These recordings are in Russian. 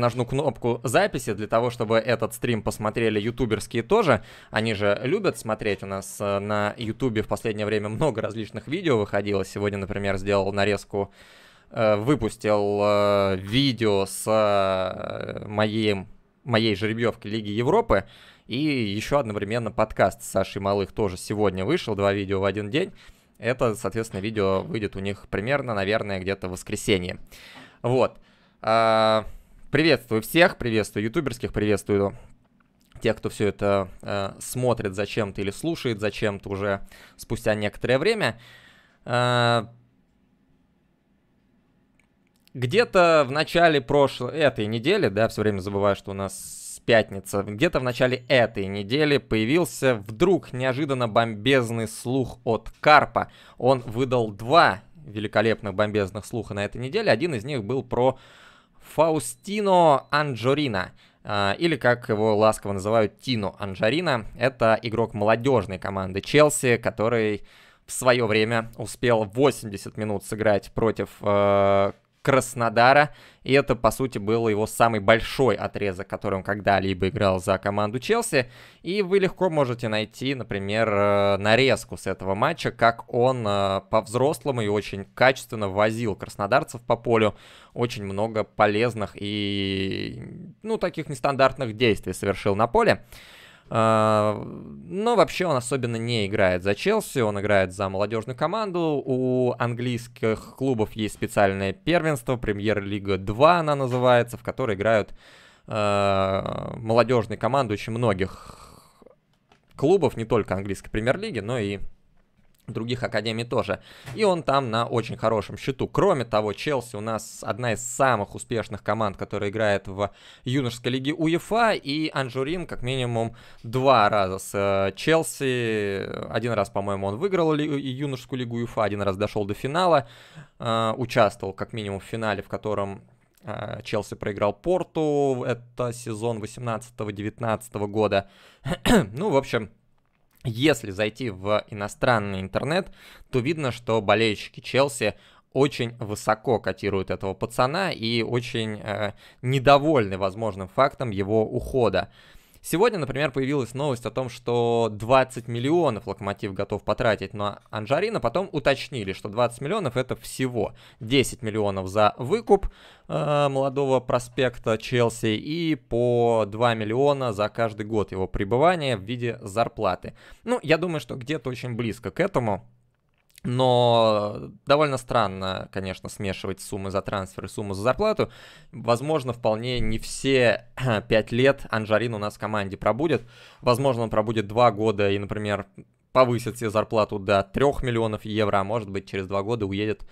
нажму кнопку записи для того, чтобы этот стрим посмотрели ютуберские тоже. Они же любят смотреть. У нас э, на ютубе в последнее время много различных видео выходило. Сегодня, например, сделал нарезку, э, выпустил э, видео с моим, моей жеребьевки Лиги Европы. И еще одновременно подкаст с Сашей Малых тоже сегодня вышел. Два видео в один день. Это, соответственно, видео выйдет у них примерно, наверное, где-то в воскресенье. Вот. А, Приветствую всех, приветствую ютуберских, приветствую тех, кто все это э, смотрит зачем-то или слушает зачем-то уже спустя некоторое время. Э, где-то в начале прошлой, этой недели, да, все время забываю, что у нас пятница, где-то в начале этой недели появился вдруг неожиданно бомбезный слух от Карпа. Он выдал два великолепных бомбезных слуха на этой неделе. Один из них был про Фаустино Анджорина или как его ласково называют Тино Анджарина, это игрок молодежной команды Челси, который в свое время успел 80 минут сыграть против э, Краснодара. И это, по сути, был его самый большой отрезок, который он когда-либо играл за команду Челси. И вы легко можете найти, например, э, нарезку с этого матча, как он э, по-взрослому и очень качественно возил краснодарцев по полю. Очень много полезных и, ну, таких нестандартных действий совершил на поле. А, но вообще он особенно не играет за Челси, он играет за молодежную команду. У английских клубов есть специальное первенство, Премьер-лига 2 она называется, в которой играют а, молодежные команды очень многих клубов, не только английской премьер-лиги, но и других академий тоже. И он там на очень хорошем счету. Кроме того, Челси у нас одна из самых успешных команд, которая играет в юношеской лиге УЕФА, и Анжурин как минимум два раза с э, Челси. Один раз, по-моему, он выиграл э, юношескую лигу УЕФА, один раз дошел до финала, э, участвовал как минимум в финале, в котором Челси проиграл Порту, это сезон 18-19 года. ну, в общем, если зайти в иностранный интернет, то видно, что болельщики Челси очень высоко котируют этого пацана и очень э, недовольны возможным фактом его ухода. Сегодня, например, появилась новость о том, что 20 миллионов Локомотив готов потратить на Анжарина, потом уточнили, что 20 миллионов это всего 10 миллионов за выкуп э, молодого проспекта Челси и по 2 миллиона за каждый год его пребывания в виде зарплаты. Ну, я думаю, что где-то очень близко к этому. Но довольно странно, конечно, смешивать суммы за трансфер и сумму за зарплату. Возможно, вполне не все 5 лет Анжарин у нас в команде пробудет. Возможно, он пробудет 2 года и, например, повысит себе зарплату до 3 миллионов евро, а может быть через 2 года уедет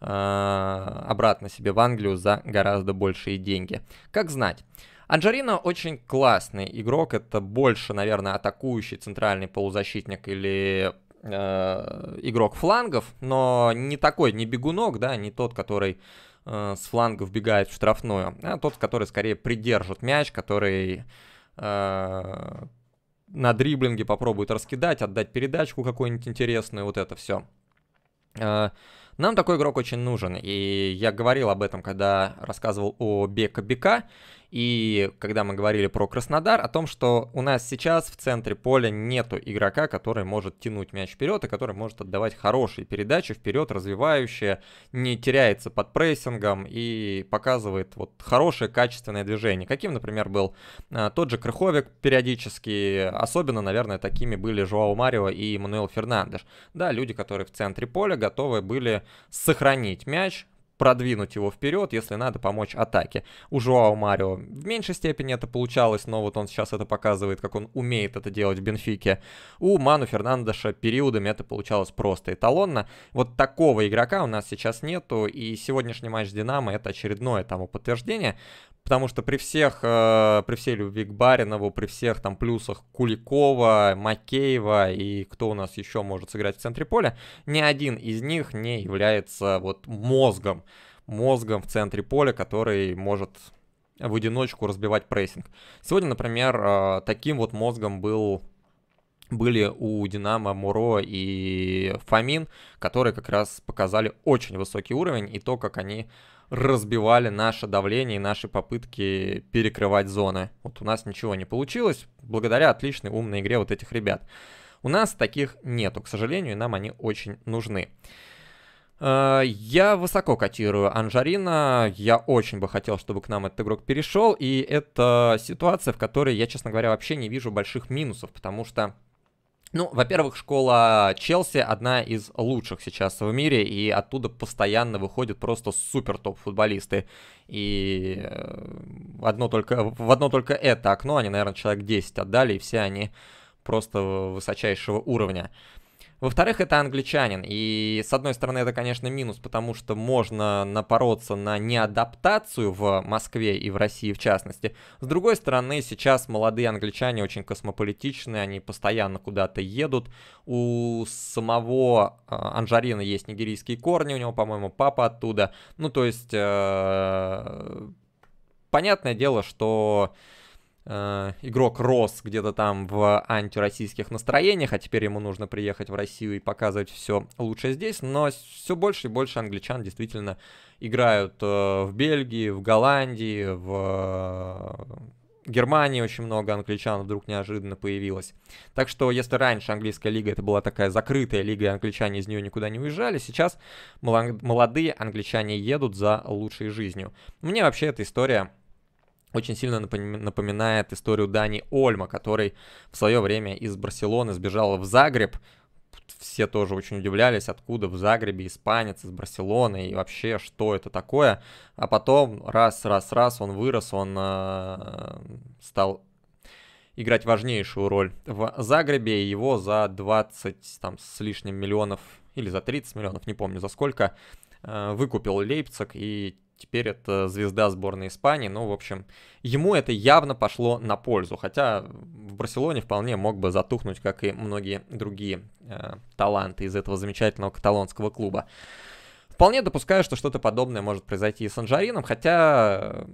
э, обратно себе в Англию за гораздо большие деньги. Как знать. Анжарина очень классный игрок, это больше, наверное, атакующий центральный полузащитник или Э, игрок флангов, но не такой, не бегунок, да, не тот, который э, с флангов бегает в штрафную, а тот, который скорее придержит мяч, который э, на дриблинге попробует раскидать, отдать передачку какую-нибудь интересную, вот это все. Э, нам такой игрок очень нужен, и я говорил об этом, когда рассказывал о Бека Бека, и когда мы говорили про Краснодар, о том, что у нас сейчас в центре поля нету игрока, который может тянуть мяч вперед и который может отдавать хорошие передачи вперед, развивающие, не теряется под прессингом и показывает вот хорошее качественное движение. Каким, например, был э, тот же Крыховик периодически, особенно, наверное, такими были Жоау Марио и Мануэл Фернандеш. Да, люди, которые в центре поля готовы были сохранить мяч, продвинуть его вперед, если надо помочь атаке. У Жуао Марио в меньшей степени это получалось, но вот он сейчас это показывает, как он умеет это делать в Бенфике. У Ману Фернандеша периодами это получалось просто эталонно. Вот такого игрока у нас сейчас нету, и сегодняшний матч с Динамо это очередное тому подтверждение. Потому что при всех, э, при всей любви к Баринову, при всех там плюсах Куликова, Макеева и кто у нас еще может сыграть в центре поля, ни один из них не является вот мозгом, мозгом в центре поля, который может в одиночку разбивать прессинг. Сегодня, например, э, таким вот мозгом был были у Динамо Муро и Фомин, которые как раз показали очень высокий уровень и то, как они разбивали наше давление и наши попытки перекрывать зоны. Вот у нас ничего не получилось, благодаря отличной умной игре вот этих ребят. У нас таких нету, к сожалению, и нам они очень нужны. Э, я высоко котирую Анжарина, я очень бы хотел, чтобы к нам этот игрок перешел, и это ситуация, в которой я, честно говоря, вообще не вижу больших минусов, потому что ну, во-первых, школа Челси одна из лучших сейчас в мире, и оттуда постоянно выходят просто супер топ футболисты. И в э, одно только, в одно только это окно они, наверное, человек 10 отдали, и все они просто высочайшего уровня. Во-вторых, это англичанин. И, с одной стороны, это, конечно, минус, потому что можно напороться на неадаптацию в Москве и в России, в частности. С другой стороны, сейчас молодые англичане очень космополитичные, они постоянно куда-то едут. У самого а, Анжарина есть нигерийские корни, у него, по-моему, папа оттуда. Ну, то есть, э, понятное дело, что... Э, игрок рос где-то там в антироссийских настроениях, а теперь ему нужно приехать в Россию и показывать все лучше здесь, но все больше и больше англичан действительно играют э, в Бельгии, в Голландии, в э, Германии очень много англичан вдруг неожиданно появилось. Так что, если раньше английская лига это была такая закрытая лига, и англичане из нее никуда не уезжали, сейчас молодые англичане едут за лучшей жизнью. Мне вообще эта история очень сильно напоминает историю Дани Ольма, который в свое время из Барселоны сбежал в Загреб. Все тоже очень удивлялись, откуда в Загребе испанец из Барселоны и вообще, что это такое. А потом раз-раз-раз он вырос, он э, стал играть важнейшую роль в Загребе, и его за 20 там, с лишним миллионов или за 30 миллионов, не помню за сколько, э, выкупил Лейпциг, и теперь это звезда сборной Испании. Ну, в общем, ему это явно пошло на пользу. Хотя в Барселоне вполне мог бы затухнуть, как и многие другие э, таланты из этого замечательного каталонского клуба. Вполне допускаю, что что-то подобное может произойти и с Анжарином, хотя э,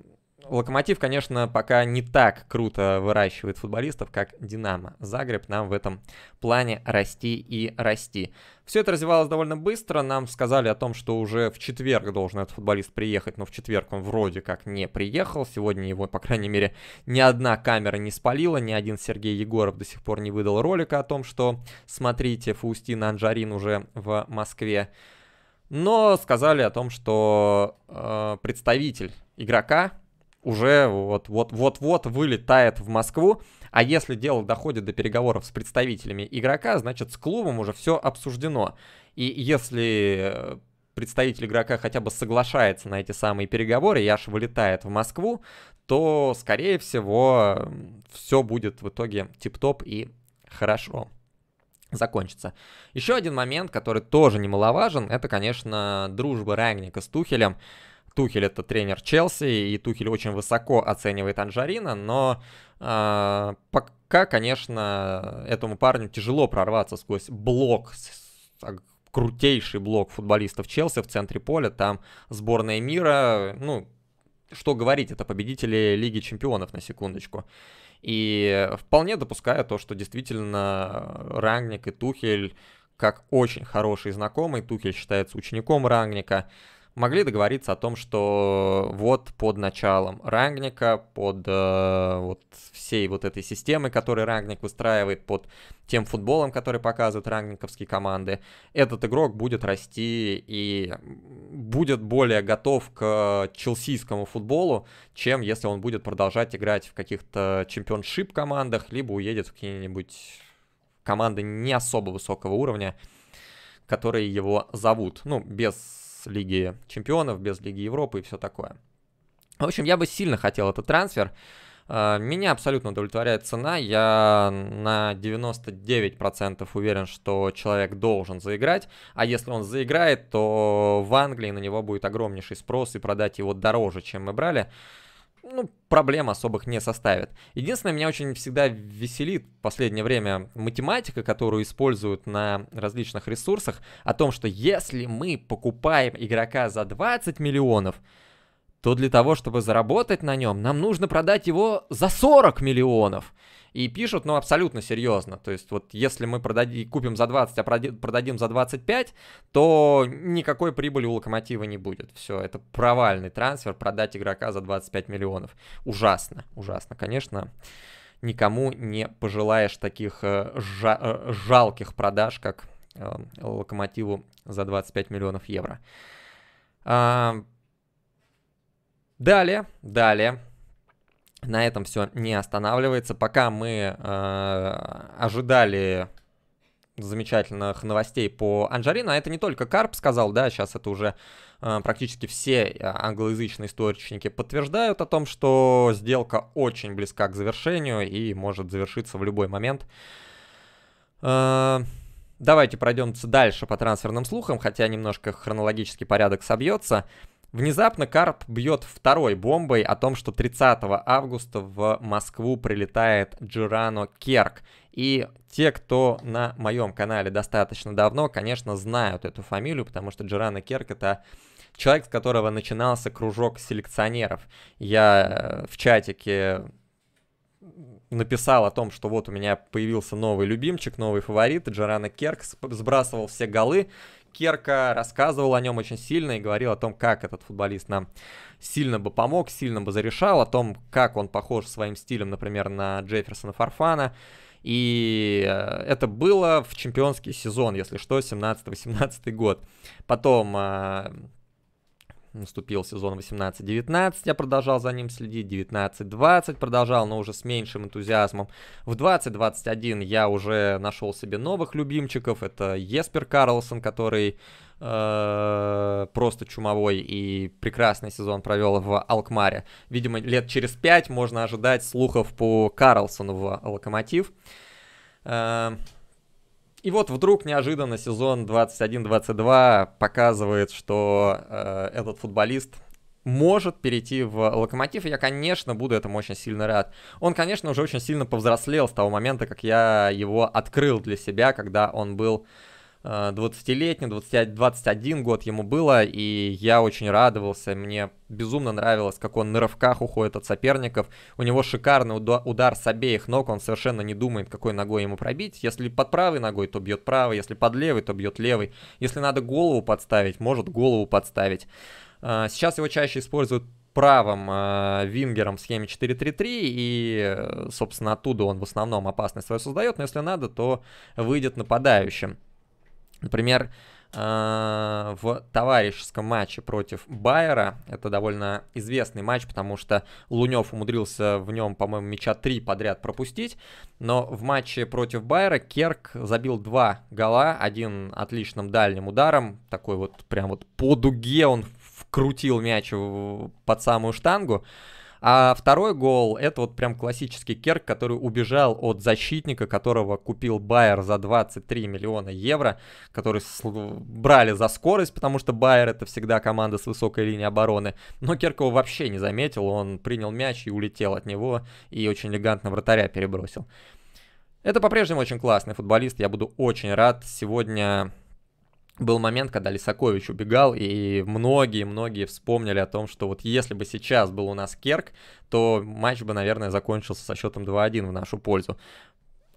Локомотив, конечно, пока не так круто выращивает футболистов, как Динамо. Загреб нам в этом плане расти и расти. Все это развивалось довольно быстро. Нам сказали о том, что уже в четверг должен этот футболист приехать, но в четверг он вроде как не приехал. Сегодня его, по крайней мере, ни одна камера не спалила, ни один Сергей Егоров до сих пор не выдал ролика о том, что смотрите, Фаустин Анжарин уже в Москве. Но сказали о том, что э, представитель игрока уже вот-вот-вот вылетает в Москву. А если дело доходит до переговоров с представителями игрока, значит с клубом уже все обсуждено. И если э, представитель игрока хотя бы соглашается на эти самые переговоры, и аж вылетает в Москву, то, скорее всего, все будет в итоге тип-топ и хорошо закончится. Еще один момент, который тоже немаловажен, это, конечно, дружба Рагника с Тухелем. Тухель это тренер Челси, и Тухель очень высоко оценивает Анжарина, но э, пока, конечно, этому парню тяжело прорваться сквозь блок крутейший блок футболистов Челси в центре поля, там сборная мира, ну, что говорить, это победители Лиги Чемпионов, на секундочку. И вполне допускаю то, что действительно Рангник и Тухель как очень хороший знакомый, Тухель считается учеником Рангника, могли договориться о том, что вот под началом рангника, под э, вот всей вот этой системой, которую рангник выстраивает, под тем футболом, который показывают рангниковские команды, этот игрок будет расти и будет более готов к челсийскому футболу, чем если он будет продолжать играть в каких-то чемпионшип командах, либо уедет в какие-нибудь команды не особо высокого уровня, которые его зовут. Ну, без Лиги Чемпионов, без Лиги Европы и все такое. В общем, я бы сильно хотел этот трансфер. А, меня абсолютно удовлетворяет цена. Я на 99% уверен, что человек должен заиграть. А если он заиграет, то в Англии на него будет огромнейший спрос и продать его дороже, чем мы брали ну, проблем особых не составит. Единственное, меня очень всегда веселит в последнее время математика, которую используют на различных ресурсах, о том, что если мы покупаем игрока за 20 миллионов, то для того, чтобы заработать на нем, нам нужно продать его за 40 миллионов и пишут, ну, абсолютно серьезно. То есть вот если мы продадим, купим за 20, а продадим за 25, то никакой прибыли у Локомотива не будет. Все, это провальный трансфер, продать игрока за 25 миллионов. Ужасно, ужасно, конечно никому не пожелаешь таких э, жа э, жалких продаж, как э, Локомотиву за 25 миллионов евро. А... Далее, далее на этом все не останавливается. Пока мы э, ожидали замечательных новостей по Анжарину, а это не только Карп сказал, да, сейчас это уже э, практически все э, англоязычные источники подтверждают о том, что сделка очень близка к завершению и может завершиться в любой момент. Э, давайте пройдемся дальше по трансферным слухам, хотя немножко хронологический порядок собьется. Внезапно Карп бьет второй бомбой о том, что 30 августа в Москву прилетает Джирано Керк. И те, кто на моем канале достаточно давно, конечно, знают эту фамилию, потому что Джирано Керк это человек, с которого начинался кружок селекционеров. Я э, в чатике написал о том, что вот у меня появился новый любимчик, новый фаворит, Джорана Керк сбрасывал все голы, Керка рассказывал о нем очень сильно и говорил о том, как этот футболист нам сильно бы помог, сильно бы зарешал, о том, как он похож своим стилем, например, на Джефферсона Фарфана. И э, это было в чемпионский сезон, если что, 17-18 год. Потом э, наступил сезон 18-19, я продолжал за ним следить, 19-20 продолжал, но уже с меньшим энтузиазмом. В 20-21 я уже нашел себе новых любимчиков, это Еспер Карлсон, который э, просто чумовой и прекрасный сезон провел в Алкмаре. Видимо, лет через пять можно ожидать слухов по Карлсону в Локомотив. Э, и вот вдруг неожиданно сезон 21-22 показывает, что э, этот футболист может перейти в Локомотив, я, конечно, буду этому очень сильно рад. Он, конечно, уже очень сильно повзрослел с того момента, как я его открыл для себя, когда он был 20-летний, 20, 21 год ему было, и я очень радовался, мне безумно нравилось, как он на рывках уходит от соперников, у него шикарный удар с обеих ног, он совершенно не думает, какой ногой ему пробить, если под правой ногой, то бьет правой, если под левой, то бьет левой, если надо голову подставить, может голову подставить. Э, сейчас его чаще используют правым э, вингером в схеме 4-3-3, и, э, собственно, оттуда он в основном опасность свою создает, но если надо, то выйдет нападающим. Например, э, в товарищеском матче против Байера. Это довольно известный матч, потому что Лунев умудрился в нем, по-моему, мяча три подряд пропустить. Но в матче против Байера Керк забил два гола. Один отличным дальним ударом, такой вот прям вот по дуге он вкрутил мяч под самую штангу. А второй гол — это вот прям классический Керк, который убежал от защитника, которого купил Байер за 23 миллиона евро, который брали за скорость, потому что Байер — это всегда команда с высокой линией обороны. Но Керк его вообще не заметил, он принял мяч и улетел от него, и очень элегантно вратаря перебросил. Это по-прежнему очень классный футболист, я буду очень рад. Сегодня был момент, когда Лисакович убегал, и многие-многие вспомнили о том, что вот если бы сейчас был у нас Керк, то матч бы, наверное, закончился со счетом 2-1 в нашу пользу.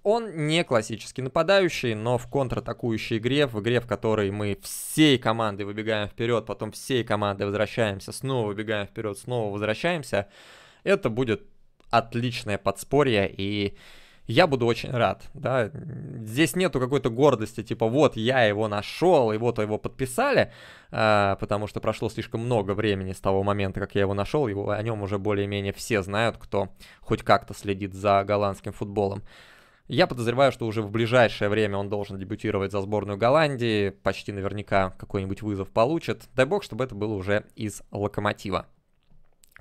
Он не классический нападающий, но в контратакующей игре, в игре, в которой мы всей командой выбегаем вперед, потом всей командой возвращаемся, снова выбегаем вперед, снова возвращаемся, это будет отличное подспорье и я буду очень рад, да. Здесь нету какой-то гордости, типа, вот, я его нашел, и вот его подписали, э, потому что прошло слишком много времени с того момента, как я его нашел, его, о нем уже более-менее все знают, кто хоть как-то следит за голландским футболом. Я подозреваю, что уже в ближайшее время он должен дебютировать за сборную Голландии, почти наверняка какой-нибудь вызов получит. Дай бог, чтобы это было уже из Локомотива.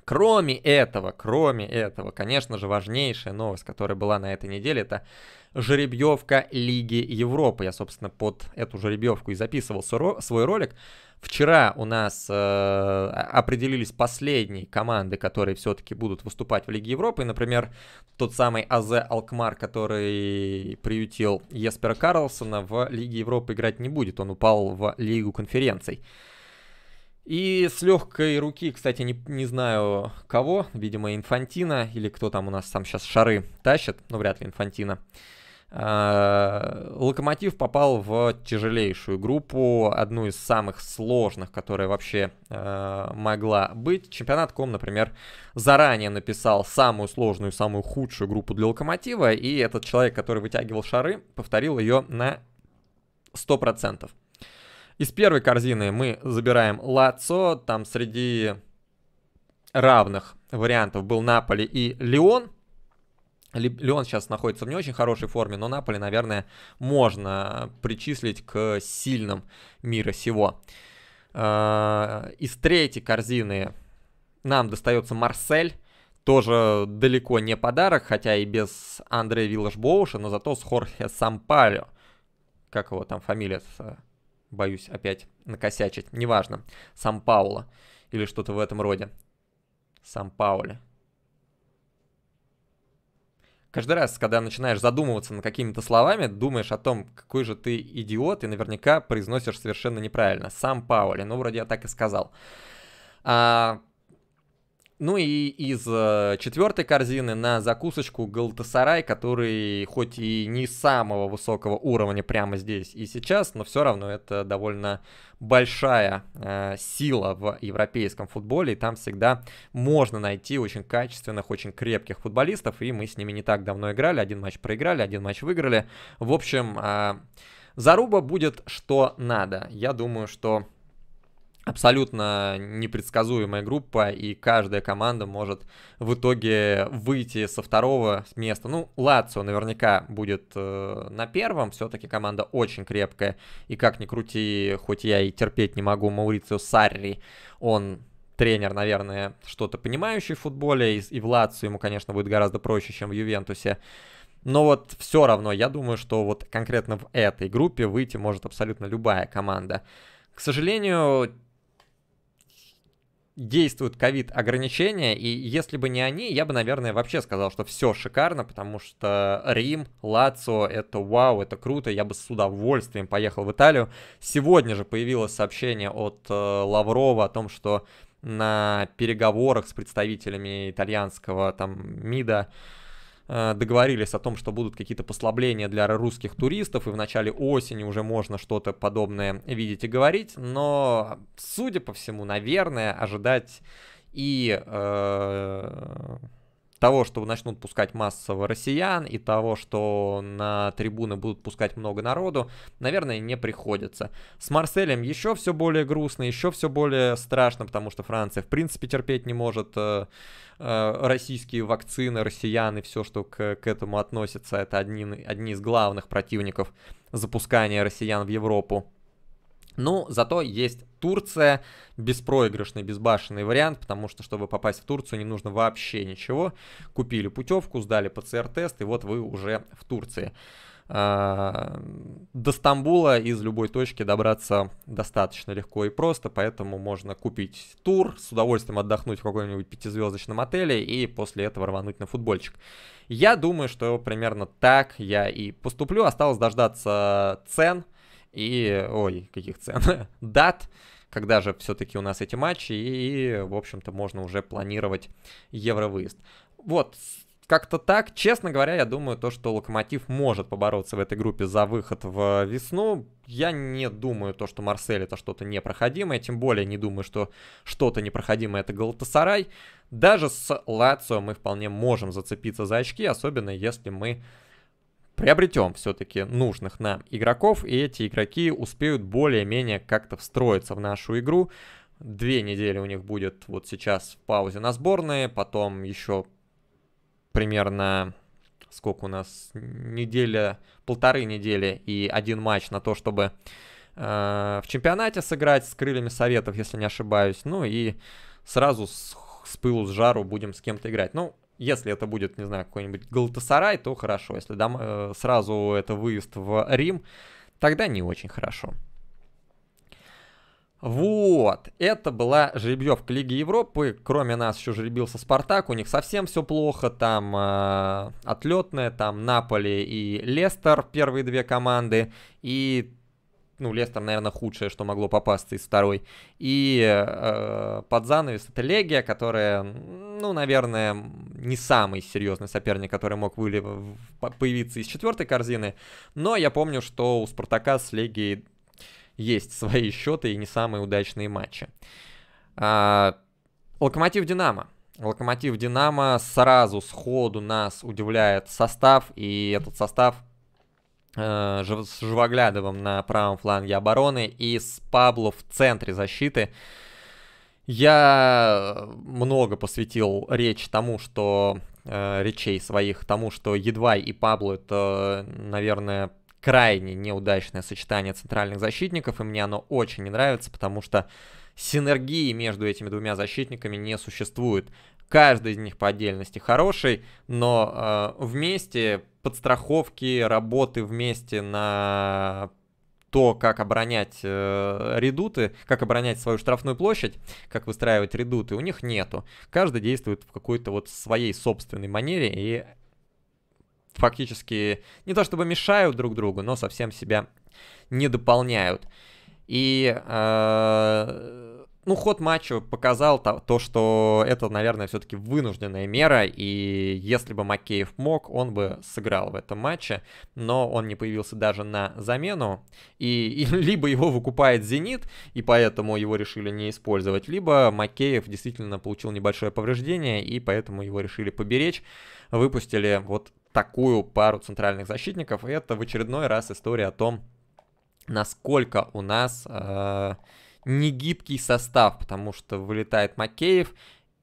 Кроме этого, кроме этого, конечно же, важнейшая новость, которая была на этой неделе, это жеребьевка Лиги Европы. Я, собственно, под эту жеребьевку и записывал свой ролик. Вчера у нас э, определились последние команды, которые все-таки будут выступать в Лиге Европы. Например, тот самый АЗ Алкмар, который приютил Еспера Карлсона, в Лиге Европы играть не будет. Он упал в Лигу конференций. И с легкой руки, кстати, не, не знаю кого, видимо, Инфантина или кто там у нас там сейчас шары тащит, но ну, вряд ли Инфантина. А, локомотив попал в тяжелейшую группу, одну из самых сложных, которая вообще а, могла быть. Чемпионат Ком, например, заранее написал самую сложную, самую худшую группу для Локомотива, и этот человек, который вытягивал шары, повторил ее на 100%. Из первой корзины мы забираем Лацо, там среди равных вариантов был Наполи и Леон. Леон сейчас находится в не очень хорошей форме, но Наполи, наверное, можно причислить к сильным мира сего. А, из третьей корзины нам достается Марсель. Тоже далеко не подарок, хотя и без Андре Виллаш Боуша, но зато с Хорхе Сампалио. Как его там фамилия? боюсь опять накосячить, неважно, Сан-Пауло или что-то в этом роде. Сан-Пауле. Каждый раз, когда начинаешь задумываться над какими-то словами, думаешь о том, какой же ты идиот, и наверняка произносишь совершенно неправильно. Сам Паули, ну вроде я так и сказал. А, ну и из э, четвертой корзины на закусочку Галтасарай, который хоть и не самого высокого уровня прямо здесь и сейчас, но все равно это довольно большая э, сила в европейском футболе, и там всегда можно найти очень качественных, очень крепких футболистов, и мы с ними не так давно играли, один матч проиграли, один матч выиграли. В общем, э, заруба будет что надо. Я думаю, что абсолютно непредсказуемая группа, и каждая команда может в итоге выйти со второго места. Ну, Лацио наверняка будет э, на первом, все-таки команда очень крепкая, и как ни крути, хоть я и терпеть не могу Маурицио Сарри, он тренер, наверное, что-то понимающий в футболе, и, и в Лацио ему, конечно, будет гораздо проще, чем в Ювентусе. Но вот все равно, я думаю, что вот конкретно в этой группе выйти может абсолютно любая команда. К сожалению, действуют ковид-ограничения, и если бы не они, я бы, наверное, вообще сказал, что все шикарно, потому что Рим, Лацио, это вау, это круто, я бы с удовольствием поехал в Италию. Сегодня же появилось сообщение от э, Лаврова о том, что на переговорах с представителями итальянского там МИДа э, Э, договорились о том, что будут какие-то послабления для русских туристов, и в начале осени уже можно что-то подобное видеть и говорить, но, судя по всему, наверное, ожидать и э, того, что начнут пускать массово россиян и того, что на трибуны будут пускать много народу, наверное, не приходится. С Марселем еще все более грустно, еще все более страшно, потому что Франция в принципе терпеть не может э, э, российские вакцины, россиян и все, что к, к этому относится. Это одни, одни из главных противников запускания россиян в Европу. Но ну, зато есть Турция, беспроигрышный, безбашенный вариант, потому что, чтобы попасть в Турцию, не нужно вообще ничего. Купили путевку, сдали ПЦР-тест, и вот вы уже в Турции. А, до Стамбула из любой точки добраться достаточно легко и просто, поэтому можно купить тур, с удовольствием отдохнуть в каком-нибудь пятизвездочном отеле и после этого рвануть на футбольчик. Я думаю, что примерно так я и поступлю. Осталось дождаться цен – и, ой, каких цен, дат, когда же все-таки у нас эти матчи, и, в общем-то, можно уже планировать евровыезд. Вот, как-то так. Честно говоря, я думаю, то, что Локомотив может побороться в этой группе за выход в весну. Я не думаю то, что Марсель это что-то непроходимое, тем более не думаю, что что-то непроходимое это Галатасарай. Даже с Лацио мы вполне можем зацепиться за очки, особенно если мы приобретем все-таки нужных нам игроков, и эти игроки успеют более-менее как-то встроиться в нашу игру. Две недели у них будет вот сейчас в паузе на сборные, потом еще примерно сколько у нас неделя, полторы недели и один матч на то, чтобы э, в чемпионате сыграть с крыльями советов, если не ошибаюсь. Ну и сразу с, с пылу, с жару будем с кем-то играть. Ну, если это будет, не знаю, какой-нибудь Галтасарай, то хорошо. Если дом, э, сразу это выезд в Рим, тогда не очень хорошо. Вот, это была жеребьевка Лиги Европы, кроме нас еще жеребился Спартак, у них совсем все плохо, там э, отлетная, там Наполи и Лестер, первые две команды, и ну, Лестер, наверное, худшее, что могло попасться из второй. И э, под занавес это Легия, которая, ну, наверное, не самый серьезный соперник, который мог вылив... появиться из четвертой корзины. Но я помню, что у Спартака с Легией есть свои счеты и не самые удачные матчи. А, Локомотив Динамо. Локомотив Динамо сразу сходу нас удивляет состав, и этот состав Э, с Живоглядовым на правом фланге обороны и с Пабло в центре защиты. Я много посвятил речь тому, что э, речей своих тому, что едва и Пабло это, наверное, крайне неудачное сочетание центральных защитников, и мне оно очень не нравится, потому что синергии между этими двумя защитниками не существует. Каждый из них по отдельности хороший, но э, вместе подстраховки, работы вместе на то, как оборонять э, редуты, как оборонять свою штрафную площадь, как выстраивать редуты, у них нету. Каждый действует в какой-то вот своей собственной манере и фактически не то чтобы мешают друг другу, но совсем себя не дополняют. И э, ну, ход матча показал то, что это, наверное, все-таки вынужденная мера, и если бы Макеев мог, он бы сыграл в этом матче, но он не появился даже на замену, и, и либо его выкупает «Зенит», и поэтому его решили не использовать, либо Макеев действительно получил небольшое повреждение, и поэтому его решили поберечь, выпустили вот такую пару центральных защитников, и это в очередной раз история о том, насколько у нас... Э- негибкий состав, потому что вылетает Макеев,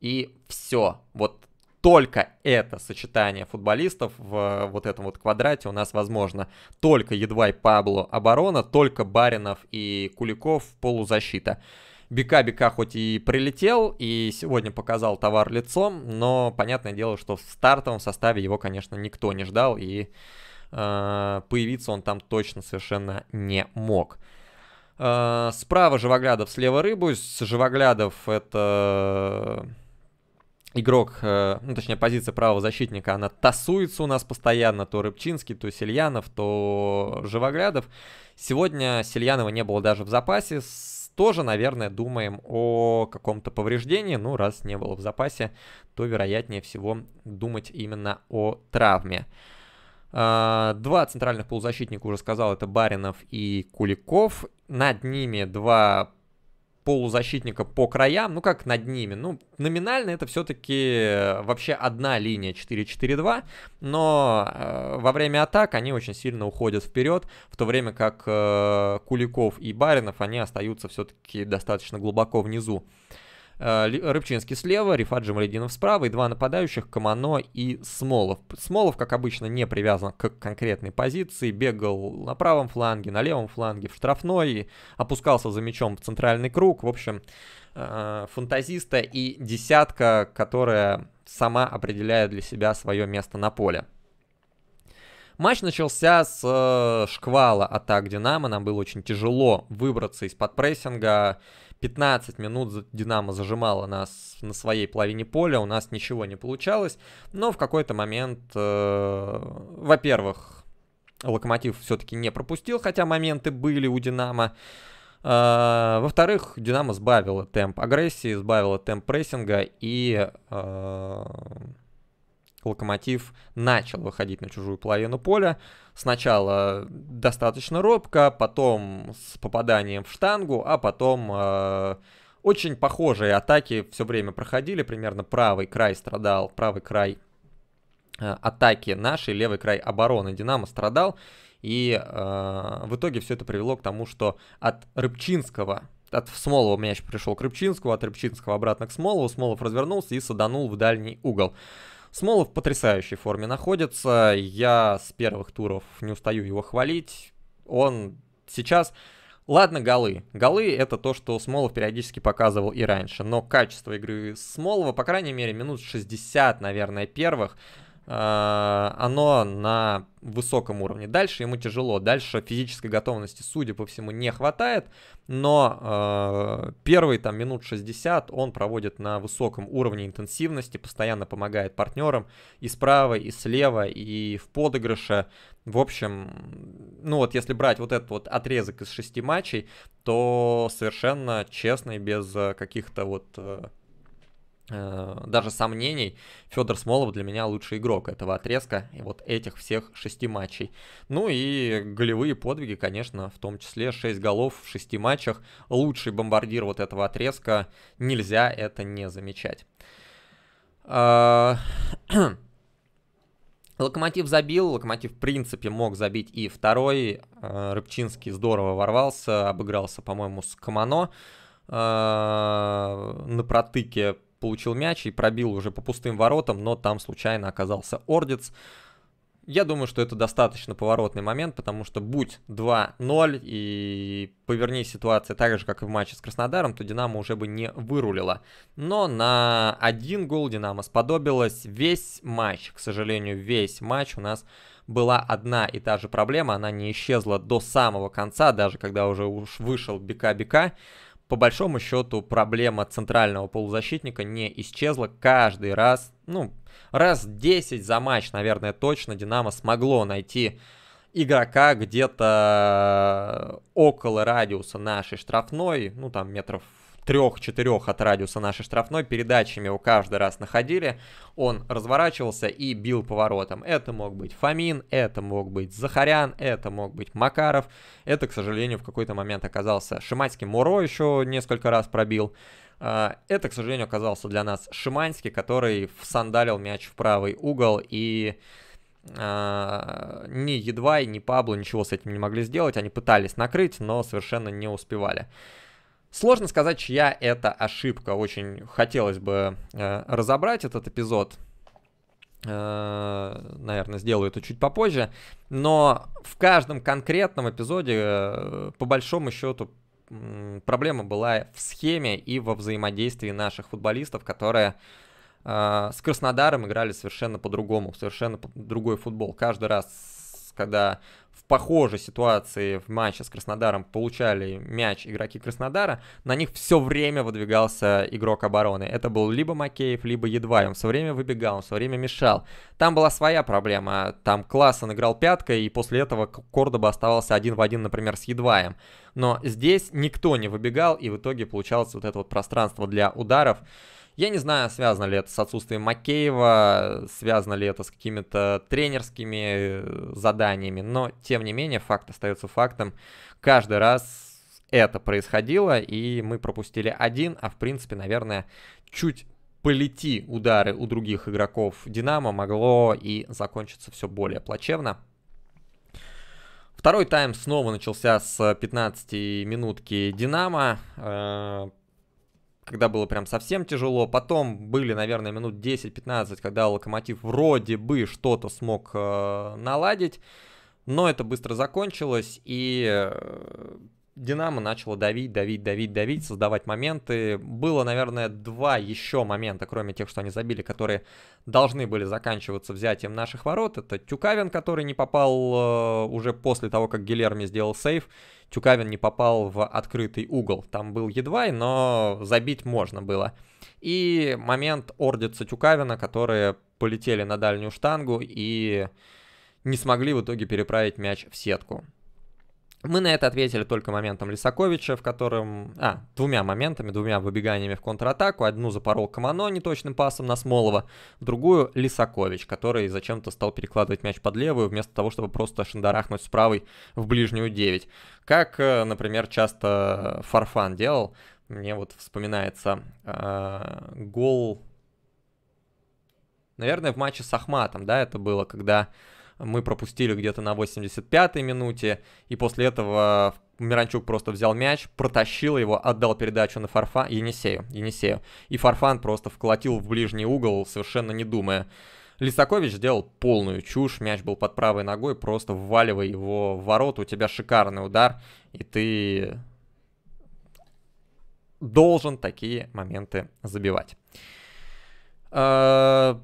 и все. Вот только это сочетание футболистов в э, вот этом вот квадрате у нас возможно. Только едва и Пабло оборона, только Баринов и Куликов полузащита. Бека-бека хоть и прилетел, и сегодня показал товар лицом, но понятное дело, что в стартовом составе его, конечно, никто не ждал, и э, появиться он там точно совершенно не мог. Э, справа Живоглядов, слева Рыбус. Живоглядов это э, игрок, э, ну точнее позиция правого защитника, она тасуется у нас постоянно, то Рыбчинский, то Сельянов, то Живоглядов. Сегодня Сельянова не было даже в запасе, тоже, наверное, думаем о каком-то повреждении, ну раз не было в запасе, то вероятнее всего думать именно о травме. А, два центральных полузащитника, уже сказал, это Баринов и Куликов. Над ними два полузащитника по краям, ну как над ними, ну номинально это все-таки э, вообще одна линия 4-4-2, но э, во время атак они очень сильно уходят вперед, в то время как э, Куликов и Баринов, они остаются все-таки достаточно глубоко внизу. Э, Э, Рыбчинский слева, Рифат Джамалединов справа и два нападающих Камано и Смолов. Смолов, как обычно, не привязан к конкретной позиции, бегал на правом фланге, на левом фланге, в штрафной, опускался за мячом в центральный круг. В общем, э, фантазиста и десятка, которая сама определяет для себя свое место на поле. Матч начался с э, шквала атак Динамо. Нам было очень тяжело выбраться из-под прессинга. 15 минут Динамо зажимало нас на своей половине поля, у нас ничего не получалось, но в какой-то момент, э, во-первых, Локомотив все-таки не пропустил, хотя моменты были у Динамо. Э, во-вторых, Динамо сбавило темп агрессии, сбавило темп прессинга и э, Локомотив начал выходить на чужую половину поля. Сначала достаточно робко, потом с попаданием в штангу, а потом э, очень похожие атаки все время проходили. Примерно правый край страдал, правый край э, атаки нашей, левый край обороны Динамо страдал. И э, в итоге все это привело к тому, что от Рыбчинского от Смолова мяч пришел к Рыбчинскому, от Рыбчинского обратно к Смолову. Смолов развернулся и саданул в дальний угол. Смолов в потрясающей форме находится. Я с первых туров не устаю его хвалить. Он сейчас... Ладно, голы. Голы — это то, что Смолов периодически показывал и раньше. Но качество игры Смолова, по крайней мере, минут 60, наверное, первых, Э, оно на высоком уровне. Дальше ему тяжело, дальше физической готовности, судя по всему, не хватает, но э, первые там минут 60 он проводит на высоком уровне интенсивности, постоянно помогает партнерам и справа, и слева, и в подыгрыше. В общем, ну вот если брать вот этот вот отрезок из шести матчей, то совершенно честно и без э, каких-то вот э, Э, даже сомнений, Федор Смолов для меня лучший игрок этого отрезка и вот этих всех шести матчей. Ну и голевые подвиги, конечно, в том числе 6 голов в шести матчах. Лучший бомбардир вот этого отрезка нельзя это не замечать. А, Локомотив забил, Локомотив в принципе мог забить и второй. А, Рыбчинский здорово ворвался, обыгрался, по-моему, с Камано а, на протыке получил мяч и пробил уже по пустым воротам, но там случайно оказался Ордец. Я думаю, что это достаточно поворотный момент, потому что будь 2-0 и поверни ситуация так же, как и в матче с Краснодаром, то Динамо уже бы не вырулило. Но на один гол Динамо сподобилось. Весь матч, к сожалению, весь матч у нас была одна и та же проблема. Она не исчезла до самого конца, даже когда уже уж вышел бека-бека. -бека. -бека по большому счету проблема центрального полузащитника не исчезла каждый раз. Ну, раз 10 за матч, наверное, точно Динамо смогло найти игрока где-то около радиуса нашей штрафной, ну там метров трех-четырех от радиуса нашей штрафной, передачами его каждый раз находили, он разворачивался и бил поворотом. Это мог быть Фомин, это мог быть Захарян, это мог быть Макаров, это, к сожалению, в какой-то момент оказался Шиманский Муро еще несколько раз пробил. А, это, к сожалению, оказался для нас Шиманский, который всандалил мяч в правый угол и э, ни Едва, ни Пабло ничего с этим не могли сделать. Они пытались накрыть, но совершенно не успевали. Сложно сказать, чья это ошибка. Очень хотелось бы э, разобрать этот эпизод. Э, наверное, сделаю это чуть попозже. Но в каждом конкретном эпизоде, э, по большому счету, проблема была в схеме и во взаимодействии наших футболистов, которые э, с Краснодаром играли совершенно по-другому, совершенно по другой футбол. Каждый раз, когда в похожей ситуации в матче с Краснодаром получали мяч игроки Краснодара, на них все время выдвигался игрок обороны. Это был либо Макеев, либо Едва. Он все время выбегал, он все время мешал. Там была своя проблема. Там Классен играл пяткой, и после этого Кордоба оставался один в один, например, с Едваем. Но здесь никто не выбегал, и в итоге получалось вот это вот пространство для ударов. Я не знаю, связано ли это с отсутствием Макеева, связано ли это с какими-то тренерскими э, заданиями, но тем не менее факт остается фактом. Каждый раз это происходило, и мы пропустили один, а в принципе, наверное, чуть полети удары у других игроков Динамо могло и закончиться все более плачевно. Второй тайм снова начался с 15 минутки Динамо. Э, когда было прям совсем тяжело. Потом были, наверное, минут 10-15, когда Локомотив вроде бы что-то смог э, наладить. Но это быстро закончилось, и э, Динамо начало давить, давить, давить, давить, создавать моменты. Было, наверное, два еще момента, кроме тех, что они забили, которые должны были заканчиваться взятием наших ворот. Это Тюкавин, который не попал э, уже после того, как Гилерми сделал сейв. Тюкавин не попал в открытый угол. Там был едва, но забить можно было. И момент ордится Тюкавина, которые полетели на дальнюю штангу и не смогли в итоге переправить мяч в сетку. Мы на это ответили только моментом Лисаковича, в котором... А, двумя моментами, двумя выбеганиями в контратаку. Одну запорол Камано неточным пасом на Смолова, другую Лисакович, который зачем-то стал перекладывать мяч под левую, вместо того, чтобы просто шандарахнуть с правой в ближнюю 9. Как, э, например, часто Фарфан делал. Мне вот вспоминается э, гол... Наверное, в матче с Ахматом, да, это было, когда мы пропустили где-то на 85-й минуте, и после этого Миранчук просто взял мяч, протащил его, отдал передачу на Фарфан, Енисею, Енисею, и Фарфан просто вколотил в ближний угол, совершенно не думая. Лисакович сделал полную чушь, мяч был под правой ногой, просто вваливай его в ворота, у тебя шикарный удар, и ты должен такие моменты забивать. Э,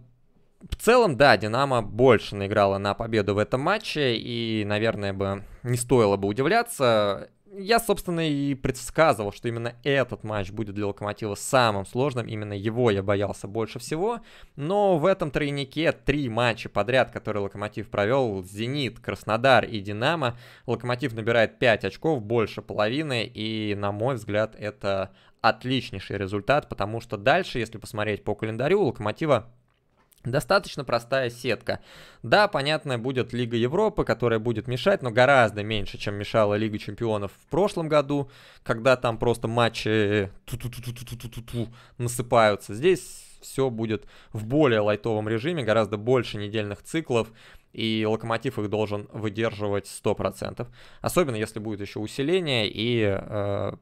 в целом, да, Динамо больше наиграла на победу в этом матче, и, наверное, бы не стоило бы удивляться. Я, собственно, и предсказывал, что именно этот матч будет для Локомотива самым сложным, именно его я боялся больше всего, но в этом тройнике три матча подряд, которые Локомотив провел, Зенит, Краснодар и Динамо, Локомотив набирает 5 очков, больше половины, и, на мой взгляд, это отличнейший результат, потому что дальше, если посмотреть по календарю, у Локомотива Достаточно простая сетка. Да, понятно, будет Лига Европы, которая будет мешать, но гораздо меньше, чем мешала Лига Чемпионов в прошлом году, когда там просто матчи ту -ту -ту насыпаются. Здесь все будет в более лайтовом режиме, гораздо больше недельных циклов, и локомотив их должен выдерживать 100%. Особенно если будет еще усиление и э,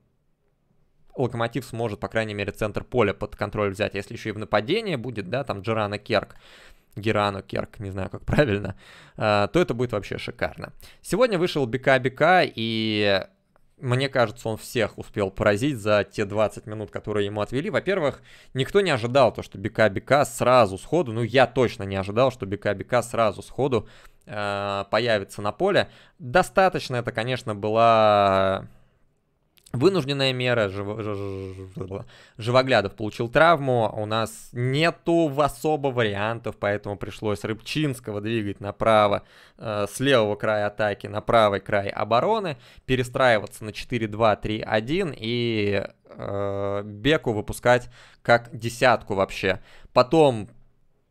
Локомотив сможет, по крайней мере, центр поля под контроль взять, если еще и в нападении будет, да, там Джерана Керк. Герано Керк, не знаю, как правильно, а, то это будет вообще шикарно. Сегодня вышел Бика Бика, и мне кажется, он всех успел поразить за те 20 минут, которые ему отвели. Во-первых, никто не ожидал то, что Бика Бика сразу сходу, ну я точно не ожидал, что Бика Бика сразу сходу э, появится на поле. Достаточно это, конечно, была Вынужденная мера, жив... Живоглядов получил травму, у нас нету особо вариантов, поэтому пришлось Рыбчинского двигать направо, э, с левого края атаки на правый край обороны, перестраиваться на 4-2-3-1 и э, Беку выпускать как десятку вообще. Потом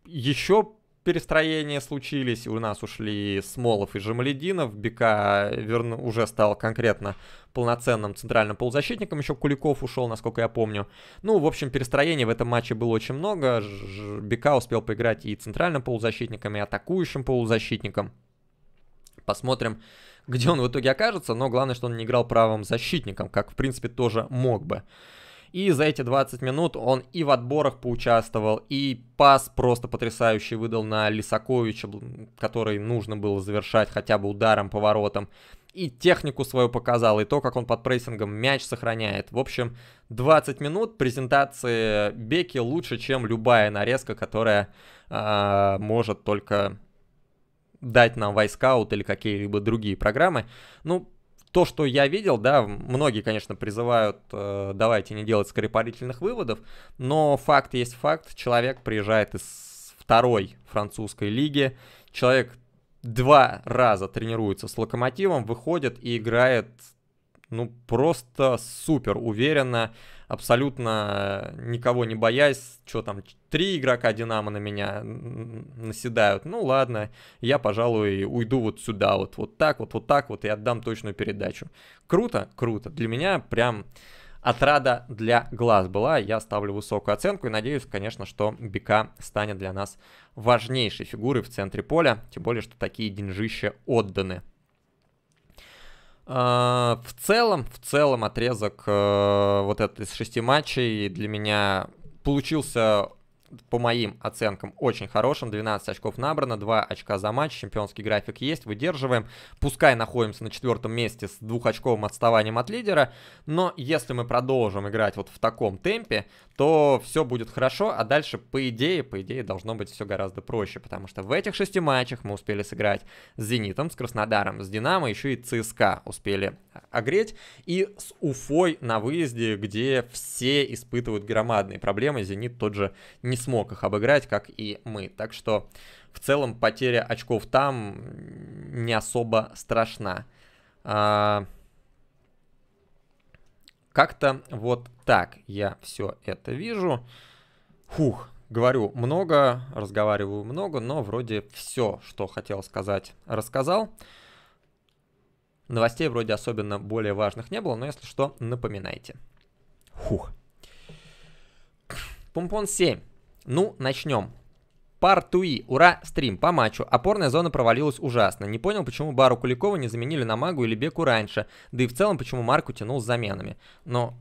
еще перестроения случились. У нас ушли Смолов и Жамалединов. Бека верн... уже стал конкретно полноценным центральным полузащитником. Еще Куликов ушел, насколько я помню. Ну, в общем, перестроений в этом матче было очень много. Ж... Бека успел поиграть и центральным полузащитником, и атакующим полузащитником. Посмотрим, где он в итоге окажется, но главное, что он не играл правым защитником, как, в принципе, тоже мог бы. И за эти 20 минут он и в отборах поучаствовал, и пас просто потрясающий выдал на Лисаковича, который нужно было завершать хотя бы ударом, поворотом. И технику свою показал, и то, как он под прессингом мяч сохраняет. В общем, 20 минут презентации Беки лучше, чем любая нарезка, которая э, может только дать нам Вайскаут или какие-либо другие программы. Ну, то, что я видел, да, многие, конечно, призывают, э, давайте не делать скоропалительных выводов, но факт есть факт, человек приезжает из второй французской лиги, человек два раза тренируется с Локомотивом, выходит и играет, ну, просто супер уверенно, э, абсолютно э, никого не боясь, что там, три игрока Динамо на меня наседают, ну ладно, я, пожалуй, уйду вот сюда, вот, вот так вот, вот так вот и отдам точную передачу. Круто, круто, для меня прям отрада для глаз была. Я ставлю высокую оценку и надеюсь, конечно, что Бека станет для нас важнейшей фигурой в центре поля, тем более, что такие деньжища отданы. А, в целом, в целом отрезок э, вот этот из шести матчей для меня получился по моим оценкам, очень хорошим. 12 очков набрано, 2 очка за матч, чемпионский график есть, выдерживаем. Пускай находимся на четвертом месте с двухочковым отставанием от лидера, но если мы продолжим играть вот в таком темпе, то все будет хорошо, а дальше, по идее, по идее, должно быть все гораздо проще, потому что в этих шести матчах мы успели сыграть с «Зенитом», с «Краснодаром», с «Динамо», еще и «ЦСКА» успели а, огреть, и с «Уфой» на выезде, где все испытывают громадные проблемы, «Зенит» тот же не смог их обыграть, как и мы. Так что в целом потеря очков там не особо страшна. А... Как-то вот так я все это вижу. Фух, говорю много, разговариваю много, но вроде все, что хотел сказать, рассказал. Новостей вроде особенно более важных не было, но если что, напоминайте. Фух. Помпон 7. Ну, начнем. Партуи, ура, стрим, по матчу. Опорная зона провалилась ужасно. Не понял, почему Бару Куликова не заменили на Магу или Беку раньше. Да и в целом, почему Марку тянул с заменами. Но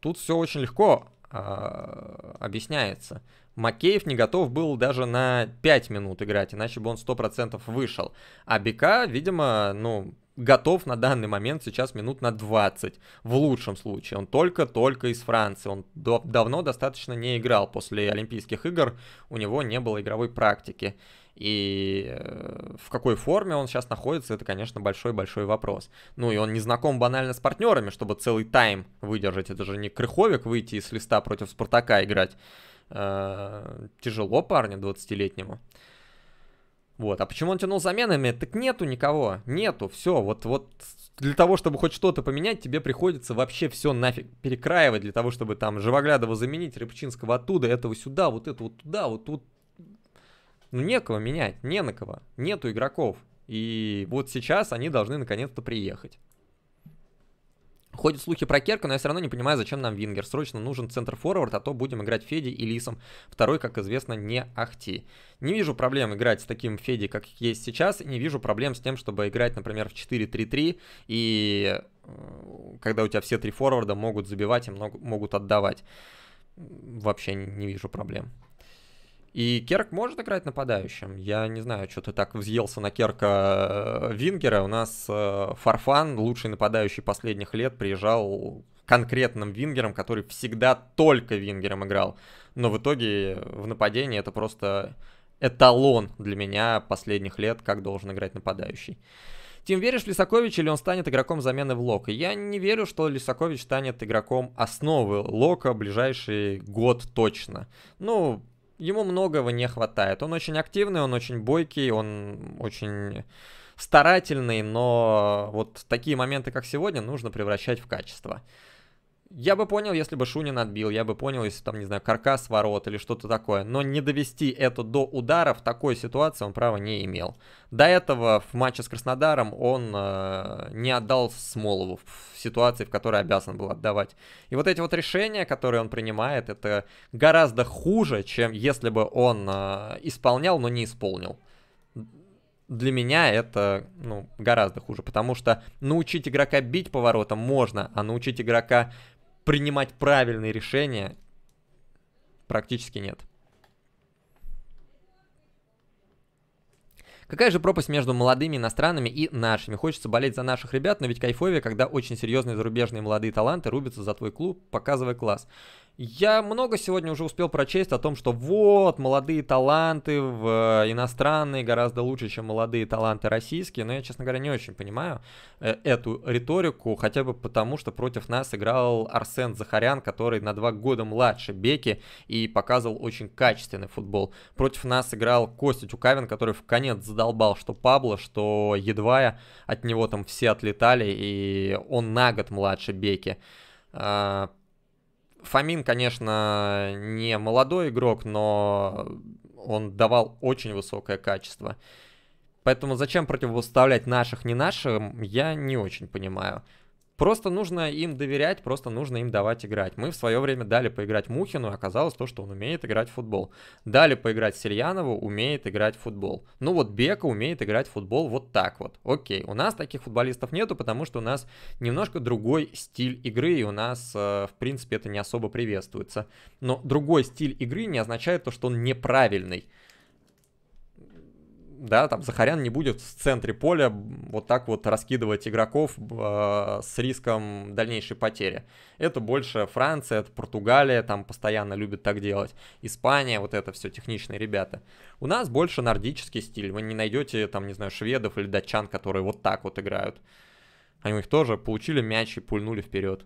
тут все очень легко а, объясняется. Макеев не готов был даже на 5 минут играть, иначе бы он 100% вышел. А Бека, видимо, ну, готов на данный момент сейчас минут на 20, в лучшем случае. Он только-только из Франции, он до давно достаточно не играл после Олимпийских игр, у него не было игровой практики. И э, в какой форме он сейчас находится, это, конечно, большой-большой вопрос. Ну и он не знаком банально с партнерами, чтобы целый тайм выдержать. Это же не Крыховик выйти из листа против Спартака играть. Э, тяжело парню 20-летнему. Вот, а почему он тянул заменами? Так нету никого, нету, все, вот, вот для того, чтобы хоть что-то поменять, тебе приходится вообще все нафиг перекраивать, для того, чтобы там Живоглядова заменить, Рыбчинского оттуда, этого сюда, вот это вот туда, вот тут. Ну, некого менять, не на кого, нету игроков. И вот сейчас они должны наконец-то приехать. Ходят слухи про Керка, но я все равно не понимаю, зачем нам Вингер. Срочно нужен центр-форвард, а то будем играть Феди и Лисом. Второй, как известно, не Ахти. Не вижу проблем играть с таким Феди, как есть сейчас. Не вижу проблем с тем, чтобы играть, например, в 4-3-3 и э, когда у тебя все три форварда могут забивать и могут отдавать. Вообще не вижу проблем. И Керк может играть нападающим. Я не знаю, что-то так взъелся на Керка э, Вингера. У нас э, Фарфан, лучший нападающий последних лет, приезжал конкретным вингером, который всегда только вингером играл. Но в итоге в нападении это просто эталон для меня последних лет, как должен играть нападающий. Тим, веришь в Лисакович или он станет игроком замены в Лока? Я не верю, что Лисакович станет игроком основы Лока ближайший год точно. Ну, ему многого не хватает. Он очень активный, он очень бойкий, он очень старательный, но вот такие моменты, как сегодня, нужно превращать в качество. Я бы понял, если бы Шунин отбил, я бы понял, если там, не знаю, каркас ворот или что-то такое. Но не довести это до удара в такой ситуации он права не имел. До этого в матче с Краснодаром он э, не отдал Смолову в ситуации, в которой обязан был отдавать. И вот эти вот решения, которые он принимает, это гораздо хуже, чем если бы он э, исполнял, но не исполнил для меня это ну, гораздо хуже, потому что научить игрока бить поворотом можно, а научить игрока принимать правильные решения практически нет. Какая же пропасть между молодыми иностранными и нашими? Хочется болеть за наших ребят, но ведь кайфовее, когда очень серьезные зарубежные молодые таланты рубятся за твой клуб, показывая класс. Я много сегодня уже успел прочесть о том, что вот, молодые таланты в э, иностранные гораздо лучше, чем молодые таланты российские, но я, честно говоря, не очень понимаю э, эту риторику, хотя бы потому, что против нас играл Арсен Захарян, который на два года младше Беки и показывал очень качественный футбол. Против нас играл Костя Тюкавин, который в конец задолбал, что Пабло, что едва я от него там все отлетали, и он на год младше Беки а, Фомин, конечно, не молодой игрок, но он давал очень высокое качество. Поэтому зачем противопоставлять наших не нашим, я не очень понимаю. Просто нужно им доверять, просто нужно им давать играть. Мы в свое время дали поиграть Мухину, и а оказалось то, что он умеет играть в футбол. Дали поиграть Сельянову, умеет играть в футбол. Ну вот Бека умеет играть в футбол вот так вот. Окей, у нас таких футболистов нету, потому что у нас немножко другой стиль игры, и у нас, э, в принципе, это не особо приветствуется. Но другой стиль игры не означает то, что он неправильный да, там Захарян не будет в центре поля вот так вот раскидывать игроков э, с риском дальнейшей потери. Это больше Франция, это Португалия, там постоянно любят так делать. Испания, вот это все техничные ребята. У нас больше нордический стиль. Вы не найдете там, не знаю, шведов или датчан, которые вот так вот играют. Они у них тоже получили мяч и пульнули вперед.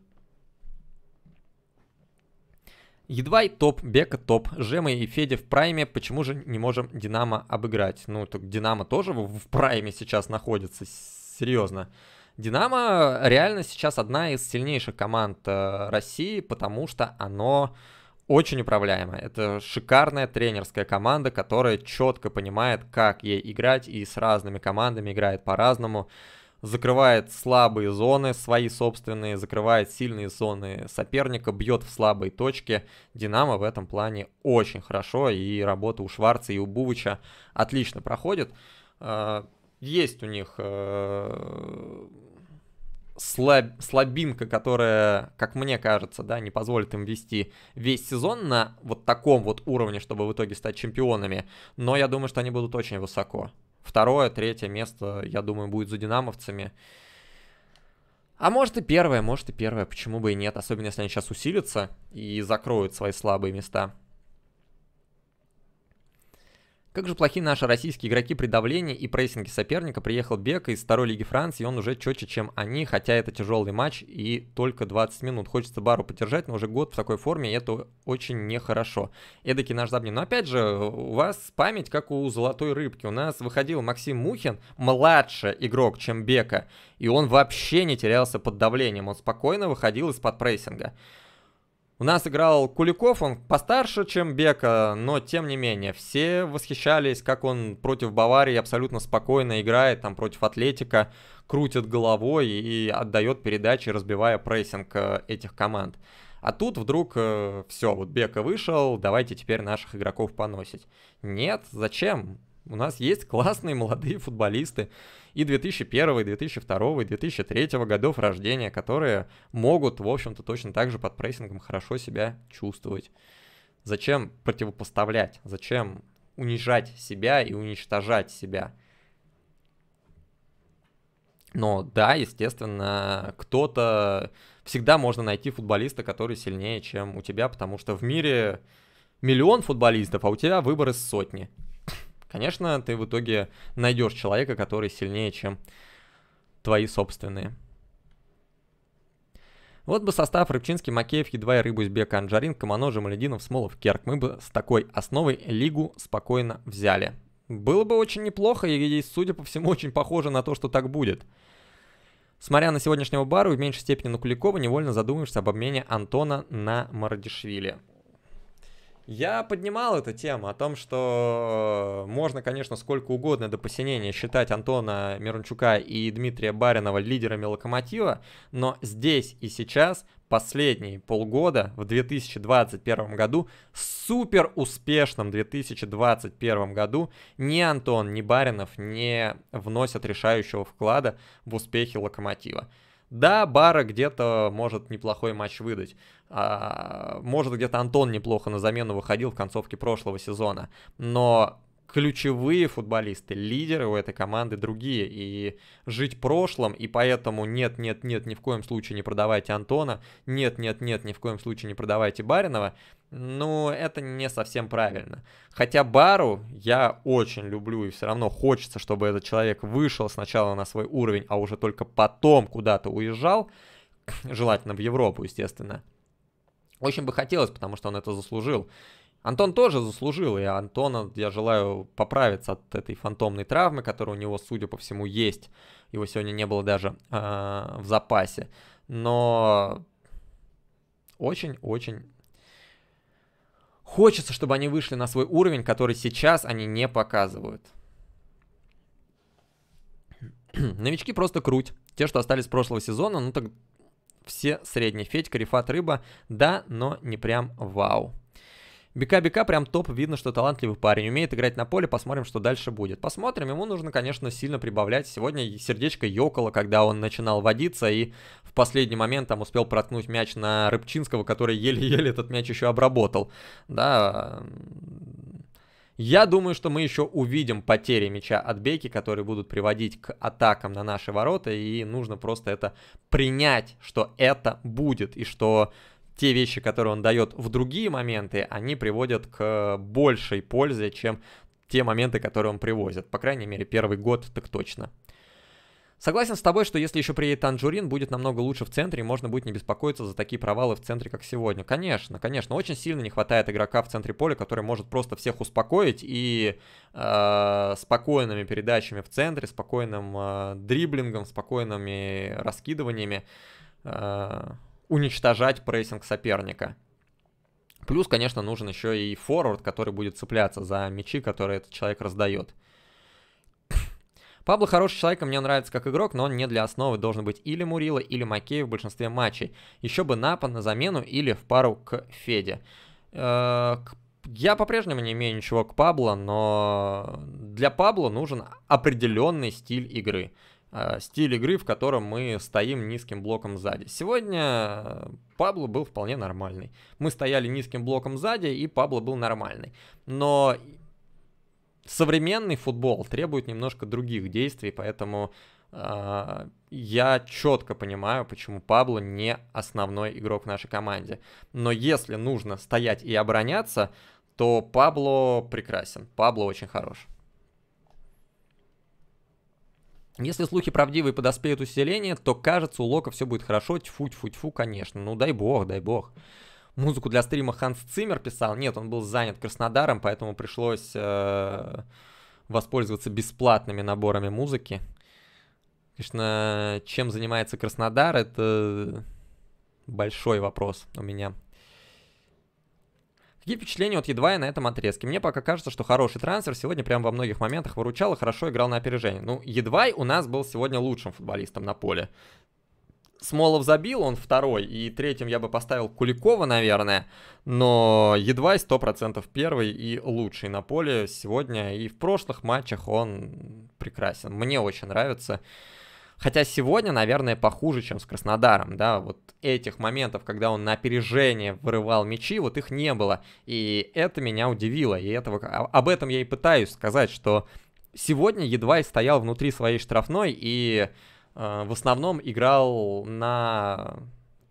Едва и топ, Бека топ, Жема и Федя в прайме, почему же не можем Динамо обыграть? Ну, так Динамо тоже в прайме сейчас находится, серьезно. Динамо реально сейчас одна из сильнейших команд э, России, потому что оно очень управляемо. Это шикарная тренерская команда, которая четко понимает, как ей играть и с разными командами играет по-разному закрывает слабые зоны свои собственные, закрывает сильные зоны соперника, бьет в слабые точки. Динамо в этом плане очень хорошо, и работа у Шварца и у Бувича отлично проходит. Э, есть у них э, слабинка, которая, как мне кажется, да, не позволит им вести весь сезон на вот таком вот уровне, чтобы в итоге стать чемпионами. Но я думаю, что они будут очень высоко. Второе, третье место, я думаю, будет за динамовцами. А может и первое, может и первое, почему бы и нет, особенно если они сейчас усилятся и закроют свои слабые места. Как же плохи наши российские игроки при давлении и прессинге соперника. Приехал Бека из второй лиги Франции, и он уже четче, чем они, хотя это тяжелый матч и только 20 минут. Хочется Бару поддержать, но уже год в такой форме, и это очень нехорошо. Эдакий наш забни, Но опять же, у вас память, как у золотой рыбки. У нас выходил Максим Мухин, младше игрок, чем Бека, и он вообще не терялся под давлением. Он спокойно выходил из-под прессинга. У нас играл Куликов, он постарше, чем Бека, но тем не менее, все восхищались, как он против Баварии абсолютно спокойно играет, там против Атлетика, крутит головой и отдает передачи, разбивая прессинг э, этих команд. А тут вдруг э, все, вот Бека вышел, давайте теперь наших игроков поносить. Нет, зачем? У нас есть классные молодые футболисты и 2001, 2002, 2003 годов рождения, которые могут, в общем-то, точно так же под прессингом хорошо себя чувствовать. Зачем противопоставлять? Зачем унижать себя и уничтожать себя? Но да, естественно, кто-то... Всегда можно найти футболиста, который сильнее, чем у тебя, потому что в мире миллион футболистов, а у тебя выбор из сотни. Конечно, ты в итоге найдешь человека, который сильнее, чем твои собственные. Вот бы состав Рыбчинский, Макеев, Едвай, Рыбузбек, Анжарин, Камоножи, Малединов, Смолов, Керк. Мы бы с такой основой лигу спокойно взяли. Было бы очень неплохо и, судя по всему, очень похоже на то, что так будет. Смотря на сегодняшнего бару в меньшей степени на Куликова, невольно задумаешься об обмене Антона на Марадишвили. Я поднимал эту тему о том, что можно, конечно, сколько угодно до посинения считать Антона Мирончука и Дмитрия Баринова лидерами «Локомотива», но здесь и сейчас последние полгода в 2021 году, супер успешном 2021 году, ни Антон, ни Баринов не вносят решающего вклада в успехи «Локомотива». Да, Бара где-то может неплохой матч выдать. А, может, где-то Антон неплохо на замену выходил в концовке прошлого сезона. Но ключевые футболисты, лидеры у этой команды другие. И жить прошлым, и поэтому нет-нет-нет, ни в коем случае не продавайте Антона, нет-нет-нет, ни в коем случае не продавайте Баринова, ну, это не совсем правильно. Хотя Бару я очень люблю, и все равно хочется, чтобы этот человек вышел сначала на свой уровень, а уже только потом куда-то уезжал, желательно в Европу, естественно. Очень бы хотелось, потому что он это заслужил. Антон тоже заслужил, и Антона я желаю поправиться от этой фантомной травмы, которая у него, судя по всему, есть. Его сегодня не было даже э, в запасе. Но очень-очень хочется, чтобы они вышли на свой уровень, который сейчас они не показывают. Новички просто круть. Те, что остались с прошлого сезона, ну так все средние. Федь, Карифат, Рыба, да, но не прям вау. Бика-Бика, прям топ, видно, что талантливый парень. Умеет играть на поле, посмотрим, что дальше будет. Посмотрим, ему нужно, конечно, сильно прибавлять. Сегодня сердечко ёкало, когда он начинал водиться и в последний момент там успел проткнуть мяч на Рыбчинского, который еле-еле этот мяч еще обработал. Да, я думаю, что мы еще увидим потери мяча от Беки, которые будут приводить к атакам на наши ворота, и нужно просто это принять, что это будет, и что те вещи, которые он дает в другие моменты, они приводят к большей пользе, чем те моменты, которые он привозит. По крайней мере, первый год так точно. Согласен с тобой, что если еще приедет Танжурин, будет намного лучше в центре, и можно будет не беспокоиться за такие провалы в центре, как сегодня. Конечно, конечно, очень сильно не хватает игрока в центре поля, который может просто всех успокоить и э, спокойными передачами в центре, спокойным э, дриблингом, спокойными раскидываниями э, уничтожать прессинг соперника. Плюс, конечно, нужен еще и форвард, который будет цепляться за мячи, которые этот человек раздает. Пабло хороший человек, мне нравится как игрок, но он не для основы. Должен быть или Мурила, или Макеев в большинстве матчей. Еще бы Напа на замену или в пару к Феде. Э, я по-прежнему не имею ничего к Пабло, но для Пабло нужен определенный стиль игры. Э, стиль игры, в котором мы стоим низким блоком сзади. Сегодня э, Пабло был вполне нормальный. Мы стояли низким блоком сзади, и Пабло был нормальный. Но современный футбол требует немножко других действий, поэтому э, я четко понимаю, почему Пабло не основной игрок в нашей команде. Но если нужно стоять и обороняться, то Пабло прекрасен, Пабло очень хорош. Если слухи правдивы и подоспеют усиление, то кажется, у Лока все будет хорошо, тьфу-тьфу-тьфу, конечно, ну дай бог, дай бог. Музыку для стрима Ханс Циммер писал, нет, он был занят Краснодаром, поэтому пришлось э, воспользоваться бесплатными наборами музыки. Конечно, чем занимается Краснодар, это большой вопрос у меня. Какие впечатления от Едвая на этом отрезке? Мне пока кажется, что хороший трансфер сегодня прям во многих моментах выручал и хорошо играл на опережение. Ну, Едвай у нас был сегодня лучшим футболистом на поле. Смолов забил, он второй, и третьим я бы поставил Куликова, наверное, но едва 100% первый и лучший на поле сегодня, и в прошлых матчах он прекрасен. Мне очень нравится. Хотя сегодня, наверное, похуже, чем с Краснодаром, да, вот этих моментов, когда он на опережение вырывал мячи, вот их не было, и это меня удивило, и этого, а, об этом я и пытаюсь сказать, что сегодня едва и стоял внутри своей штрафной и э, в основном играл на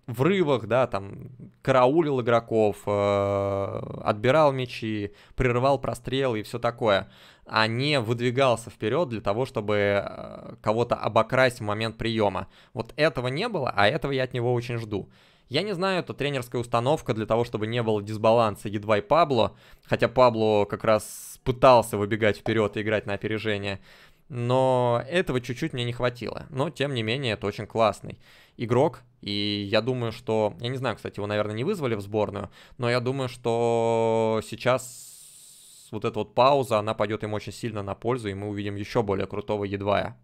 врывах, да, там, караулил игроков, э, отбирал мячи, прерывал прострелы и все такое, а не выдвигался вперед для того, чтобы э, кого-то обокрасть в момент приема. Вот этого не было, а этого я от него очень жду. Я не знаю, это тренерская установка для того, чтобы не было дисбаланса едва и Пабло, хотя Пабло как раз пытался выбегать вперед и играть на опережение, но этого чуть-чуть мне не хватило. Но, тем не менее, это очень классный игрок, и я думаю, что... Я не знаю, кстати, его, наверное, не вызвали в сборную, но я думаю, что сейчас вот эта вот пауза, она пойдет им очень сильно на пользу, и мы увидим еще более крутого Едвая.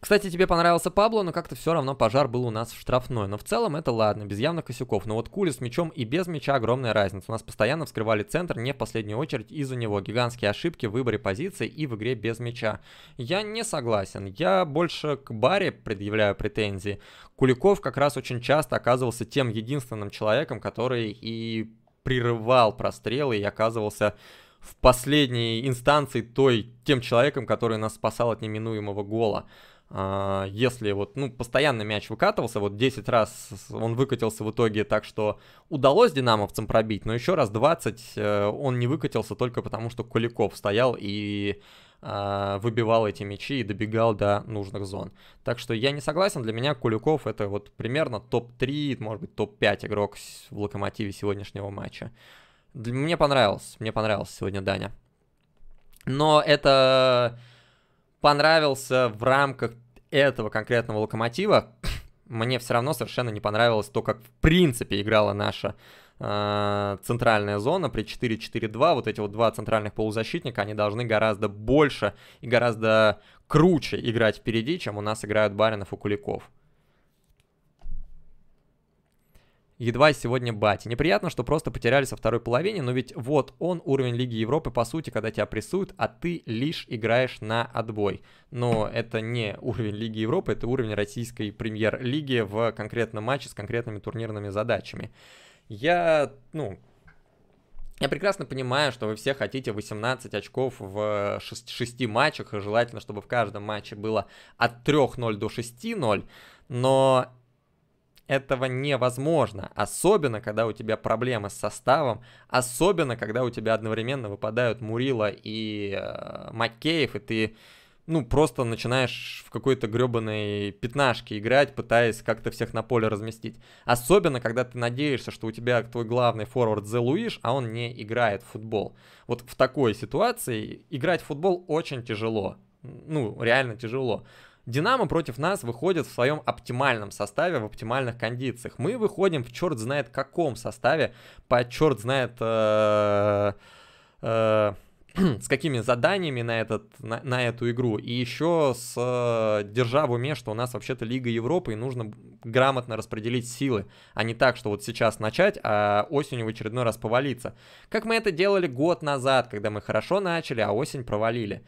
Кстати, тебе понравился Пабло, но как-то все равно пожар был у нас штрафной. Но в целом это ладно, без явных косяков. Но вот Кули с мячом и без мяча огромная разница. У нас постоянно вскрывали центр, не в последнюю очередь из-за него. Гигантские ошибки в выборе позиции и в игре без мяча. Я не согласен. Я больше к Баре предъявляю претензии. Куликов как раз очень часто оказывался тем единственным человеком, который и прерывал прострелы и оказывался в последней инстанции той, тем человеком, который нас спасал от неминуемого гола. А, если вот, ну, постоянно мяч выкатывался, вот 10 раз он выкатился в итоге так, что удалось динамовцам пробить, но еще раз 20 э, он не выкатился только потому, что Куликов стоял и а, выбивал эти мячи и добегал до нужных зон. Так что я не согласен, для меня Куликов это вот примерно топ-3, может быть топ-5 игрок в локомотиве сегодняшнего матча. Мне понравилось, мне понравилось сегодня Даня. Но это понравился в рамках этого конкретного локомотива, мне все равно совершенно не понравилось то, как в принципе играла наша э, центральная зона при 4-4-2. Вот эти вот два центральных полузащитника, они должны гораздо больше и гораздо круче играть впереди, чем у нас играют Баринов и Куликов. едва сегодня бати. Неприятно, что просто потеряли со второй половине, но ведь вот он уровень Лиги Европы, по сути, когда тебя прессуют, а ты лишь играешь на отбой. Но это не уровень Лиги Европы, это уровень российской премьер-лиги в конкретном матче с конкретными турнирными задачами. Я, ну, я прекрасно понимаю, что вы все хотите 18 очков в 6, 6 матчах, и желательно, чтобы в каждом матче было от 3-0 до 6-0, но этого невозможно, особенно когда у тебя проблемы с составом, особенно когда у тебя одновременно выпадают Мурила и э, Макеев, и ты ну, просто начинаешь в какой-то гребаной пятнашке играть, пытаясь как-то всех на поле разместить. Особенно, когда ты надеешься, что у тебя твой главный форвард Зе Луиш, а он не играет в футбол. Вот в такой ситуации играть в футбол очень тяжело. Ну, реально тяжело. Динамо против нас выходит в своем оптимальном составе, в оптимальных кондициях. Мы выходим в черт знает каком составе, по черт знает... Э, э, с какими заданиями на, этот, на, на эту игру, и еще с э, держа в уме, что у нас вообще-то Лига Европы, и нужно грамотно распределить силы, а не так, что вот сейчас начать, а осенью в очередной раз повалиться. Как мы это делали год назад, когда мы хорошо начали, а осень провалили.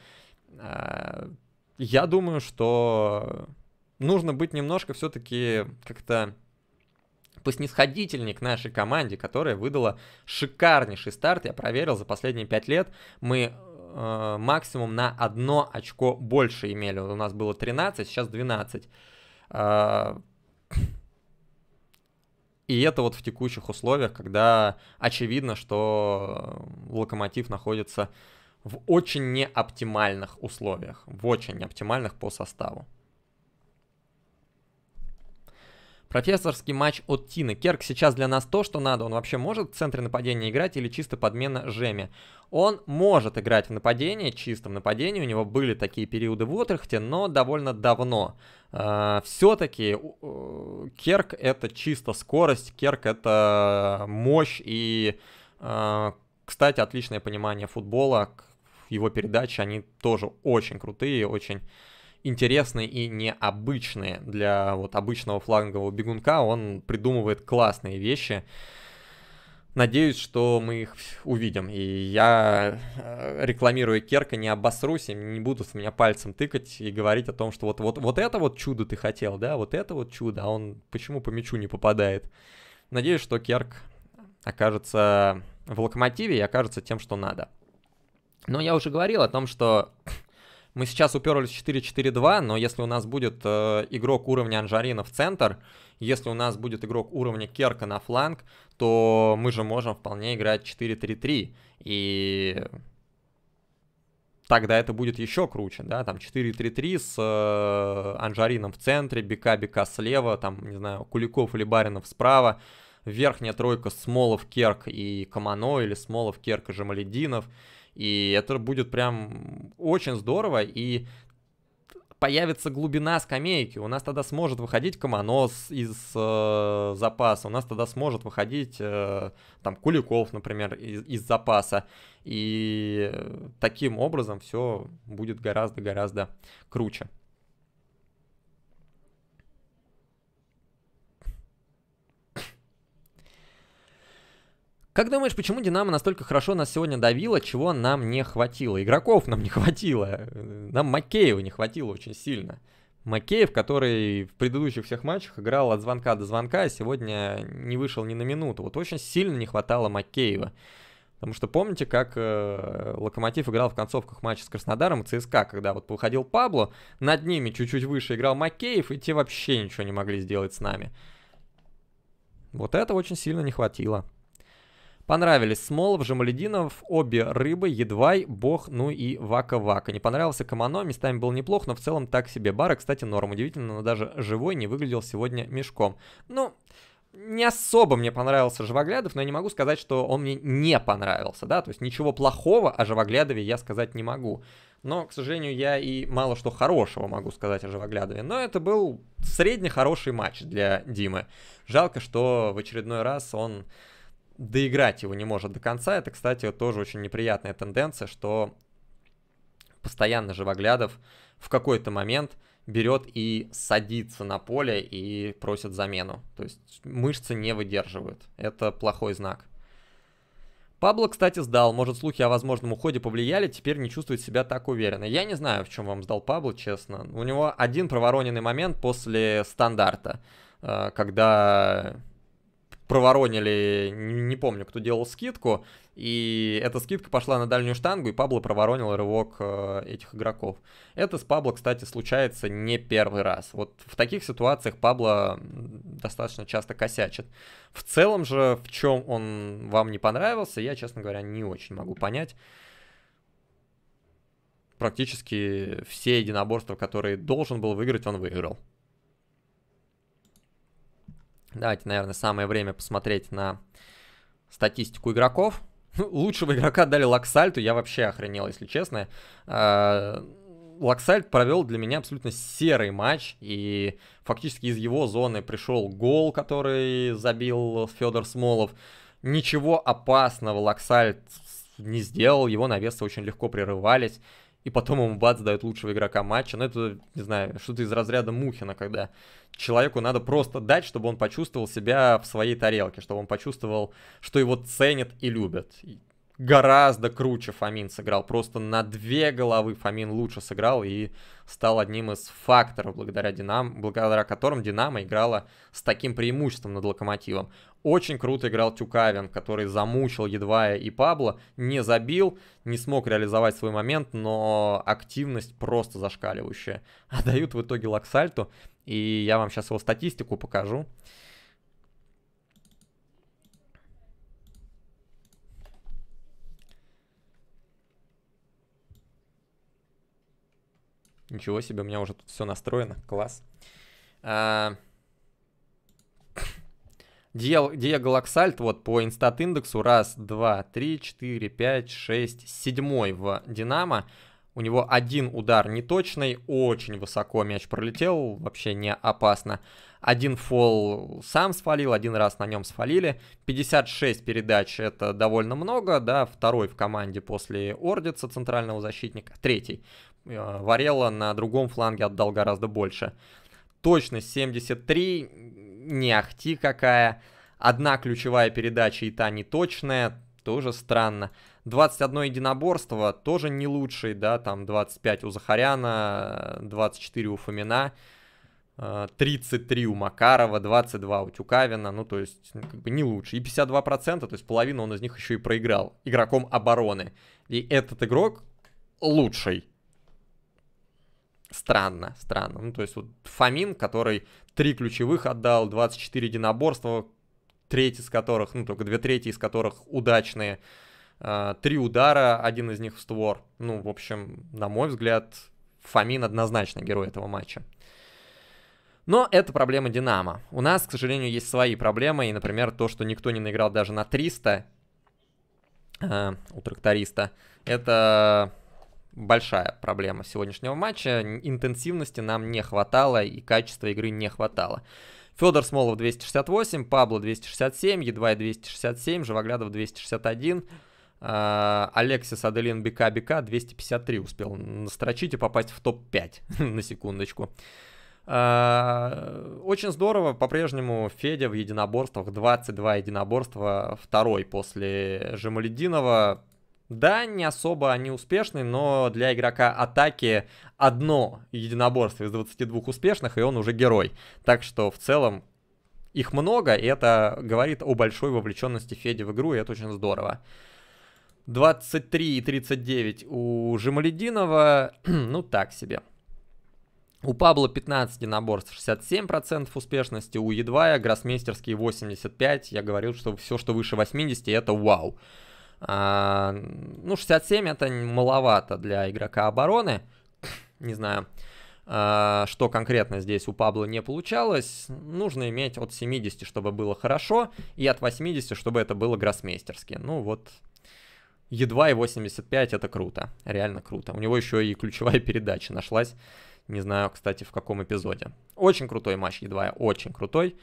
Э, я думаю, что нужно быть немножко все-таки как-то поснисходительней к нашей команде, которая выдала шикарнейший старт. Я проверил, за последние пять лет мы э, максимум на одно очко больше имели. У нас было 13, сейчас 12. Э, и это вот в текущих условиях, когда очевидно, что э, локомотив находится в очень неоптимальных условиях, в очень неоптимальных по составу. Профессорский матч от Тины. Керк сейчас для нас то, что надо. Он вообще может в центре нападения играть или чисто подмена Жеми? Он может играть в нападении, чистом нападении. У него были такие периоды в Уотерхте, но довольно давно. А, Все-таки э, Керк это чисто скорость, Керк это мощь и, а, кстати, отличное понимание футбола, его передачи, они тоже очень крутые, очень интересные и необычные для вот обычного флангового бегунка. Он придумывает классные вещи. Надеюсь, что мы их увидим. И я, э, рекламируя Керка, не обосрусь, и не будут в меня пальцем тыкать и говорить о том, что вот, вот, вот это вот чудо ты хотел, да, вот это вот чудо, а он почему по мячу не попадает. Надеюсь, что Керк окажется в локомотиве и окажется тем, что надо. Но я уже говорил о том, что мы сейчас уперлись в 4-4-2, но если у нас будет э, игрок уровня Анжарина в центр, если у нас будет игрок уровня Керка на фланг, то мы же можем вполне играть 4-3-3. И тогда это будет еще круче, да, там 4-3-3 с э, Анжарином в центре, Бека, Бека слева, там, не знаю, Куликов или Баринов справа, верхняя тройка Смолов, Керк и Камано, или Смолов, Керк и Жамалединов, и это будет прям очень здорово, и появится глубина скамейки. У нас тогда сможет выходить Комонос из э, запаса, у нас тогда сможет выходить э, там Куликов, например, из, из запаса. И таким образом все будет гораздо-гораздо круче. Как думаешь, почему Динамо настолько хорошо нас сегодня давило, чего нам не хватило? Игроков нам не хватило. Нам Макеева не хватило очень сильно. Макеев, который в предыдущих всех матчах играл от звонка до звонка, а сегодня не вышел ни на минуту. Вот очень сильно не хватало Макеева. Потому что помните, как э, Локомотив играл в концовках матча с Краснодаром и ЦСКА, когда вот выходил Пабло, над ними чуть-чуть выше играл Макеев, и те вообще ничего не могли сделать с нами. Вот это очень сильно не хватило. Понравились Смолов, Жамалединов, обе рыбы, Едвай, Бог, ну и Вака-Вака. Не понравился Камано, местами был неплох, но в целом так себе. Бара, кстати, норм. Удивительно, но даже живой не выглядел сегодня мешком. Ну, не особо мне понравился Живоглядов, но я не могу сказать, что он мне не понравился, да, то есть ничего плохого о Живоглядове я сказать не могу. Но, к сожалению, я и мало что хорошего могу сказать о Живоглядове. Но это был средне хороший матч для Димы. Жалко, что в очередной раз он доиграть его не может до конца. Это, кстати, тоже очень неприятная тенденция, что постоянно Живоглядов в какой-то момент берет и садится на поле и просит замену. То есть мышцы не выдерживают. Это плохой знак. Пабло, кстати, сдал. Может, слухи о возможном уходе повлияли, теперь не чувствует себя так уверенно. Я не знаю, в чем вам сдал Пабло, честно. У него один провороненный момент после стандарта, э, когда проворонили, не помню, кто делал скидку, и эта скидка пошла на дальнюю штангу, и Пабло проворонил рывок э, этих игроков. Это с Пабло, кстати, случается не первый раз. Вот в таких ситуациях Пабло достаточно часто косячит. В целом же, в чем он вам не понравился, я, честно говоря, не очень могу понять практически все единоборства, которые должен был выиграть, он выиграл. Давайте, наверное, самое время посмотреть на статистику игроков. Ну, лучшего игрока дали Лаксальту, я вообще охренел, если честно. А, Лаксальт провел для меня абсолютно серый матч, и фактически из его зоны пришел гол, который забил Федор Смолов. Ничего опасного Лаксальт не сделал, его навесы очень легко прерывались и потом ему бац дают лучшего игрока матча. Ну, это, не знаю, что-то из разряда Мухина, когда человеку надо просто дать, чтобы он почувствовал себя в своей тарелке, чтобы он почувствовал, что его ценят и любят гораздо круче Фомин сыграл. Просто на две головы Фомин лучше сыграл и стал одним из факторов, благодаря, Динам... благодаря которым Динамо играла с таким преимуществом над Локомотивом. Очень круто играл Тюкавин, который замучил едва и Пабло, не забил, не смог реализовать свой момент, но активность просто зашкаливающая. Отдают а в итоге Лаксальту, и я вам сейчас его статистику покажу. Ничего себе, у меня уже тут все настроено. Класс. А... Диего Лаксальт вот по инстат-индексу раз, два, три, четыре, пять, шесть, седьмой в Динамо. У него один удар неточный, очень высоко мяч пролетел, вообще не опасно. Один фол сам свалил, один раз на нем свалили. 56 передач это довольно много, да, второй в команде после Ордица центрального защитника, третий Э, Варела на другом фланге отдал гораздо больше. Точность 73, не ахти какая. Одна ключевая передача и та точная, тоже странно. 21 единоборство тоже не лучший, да, там 25 у Захаряна, 24 у Фомина, 33 э, у Макарова, 22 у Тюкавина, ну то есть ну, как бы не лучше. И 52%, то есть половину он из них еще и проиграл игроком обороны. И этот игрок лучший Странно, странно. Ну, то есть, вот Фомин, который три ключевых отдал, 24 единоборства, треть из которых, ну, только две трети из которых удачные, а, три удара, один из них в створ. Ну, в общем, на мой взгляд, Фомин однозначно герой этого матча. Но это проблема Динамо. У нас, к сожалению, есть свои проблемы, и, например, то, что никто не наиграл даже на 300 э, у тракториста, это большая проблема сегодняшнего матча. Интенсивности нам не хватало и качества игры не хватало. Федор Смолов 268, Пабло 267, Едвай 267, Живоглядов 261, Алексис Аделин Бика Бика 253 успел настрочить и попасть в топ-5, на секундочку. А, очень здорово, по-прежнему Федя в единоборствах, 22 единоборства, второй после Жемалединова, да, не особо они успешны, но для игрока атаки одно единоборство из 22 успешных, и он уже герой. Так что в целом их много, и это говорит о большой вовлеченности Феди в игру, и это очень здорово. 23 и 39 у Жемалединова, ну так себе. У Пабло 15 единоборств 67% успешности, у Едвая гроссмейстерские 85%. Я говорил, что все, что выше 80% это вау. А, ну, 67 это маловато для игрока обороны. Не знаю, а, что конкретно здесь у Пабло не получалось. Нужно иметь от 70, чтобы было хорошо, и от 80, чтобы это было гроссмейстерски. Ну, вот едва и 85 это круто, реально круто. У него еще и ключевая передача нашлась. Не знаю, кстати, в каком эпизоде. Очень крутой матч едва, очень крутой.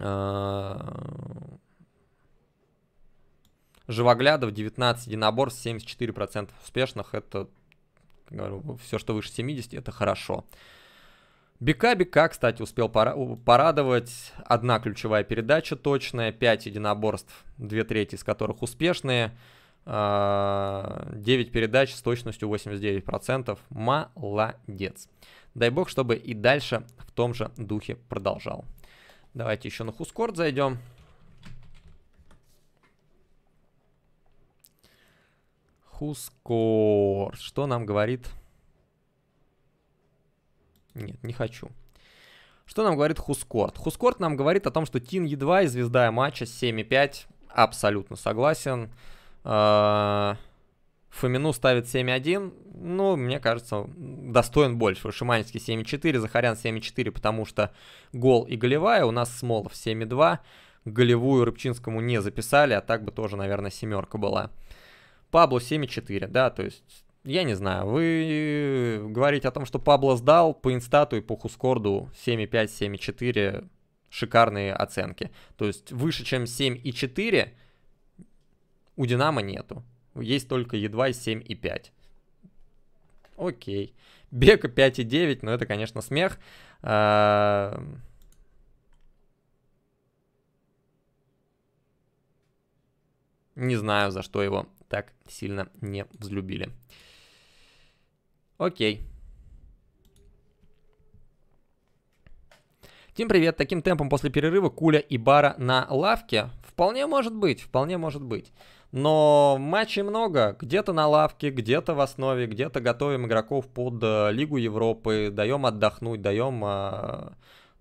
А, Живоглядов 19 единоборств, 74% успешных. Это, говорю, все, что выше 70, это хорошо. Бека Бека, кстати, успел порадовать. Одна ключевая передача точная, 5 единоборств, 2 трети из которых успешные. 9 а, передач с точностью 89%. Молодец. Дай бог, чтобы и дальше в том же духе продолжал. Давайте еще на Хускорт зайдем. Хускор. Что нам говорит... Нет, не хочу. Что нам говорит Хускорт? Хускорт нам говорит о том, что Тин Е2 и звезда матча 7,5. Абсолютно согласен. А, Фомину ставит 7-1, ну, мне кажется, достоин больше. Шиманский 7-4, Захарян 7-4, потому что гол и голевая, у нас Смолов 7-2, голевую Рыбчинскому не записали, а так бы тоже, наверное, семерка была. Пабло 7.4, да, то есть, я не знаю, вы э, говорите о том, что Пабло сдал по инстату и по хускорду 7.5, 7.4, шикарные оценки. То есть, выше, чем 7.4 у Динамо нету. Есть только едва 7.5. Окей. Бека 5.9, но это, конечно, смех. А, не знаю, за что его так сильно не взлюбили. Окей. Тим, привет. Таким темпом после перерыва Куля и Бара на лавке? Вполне может быть, вполне может быть. Но матчей много. Где-то на лавке, где-то в основе, где-то готовим игроков под э, Лигу Европы, даем отдохнуть, даем а,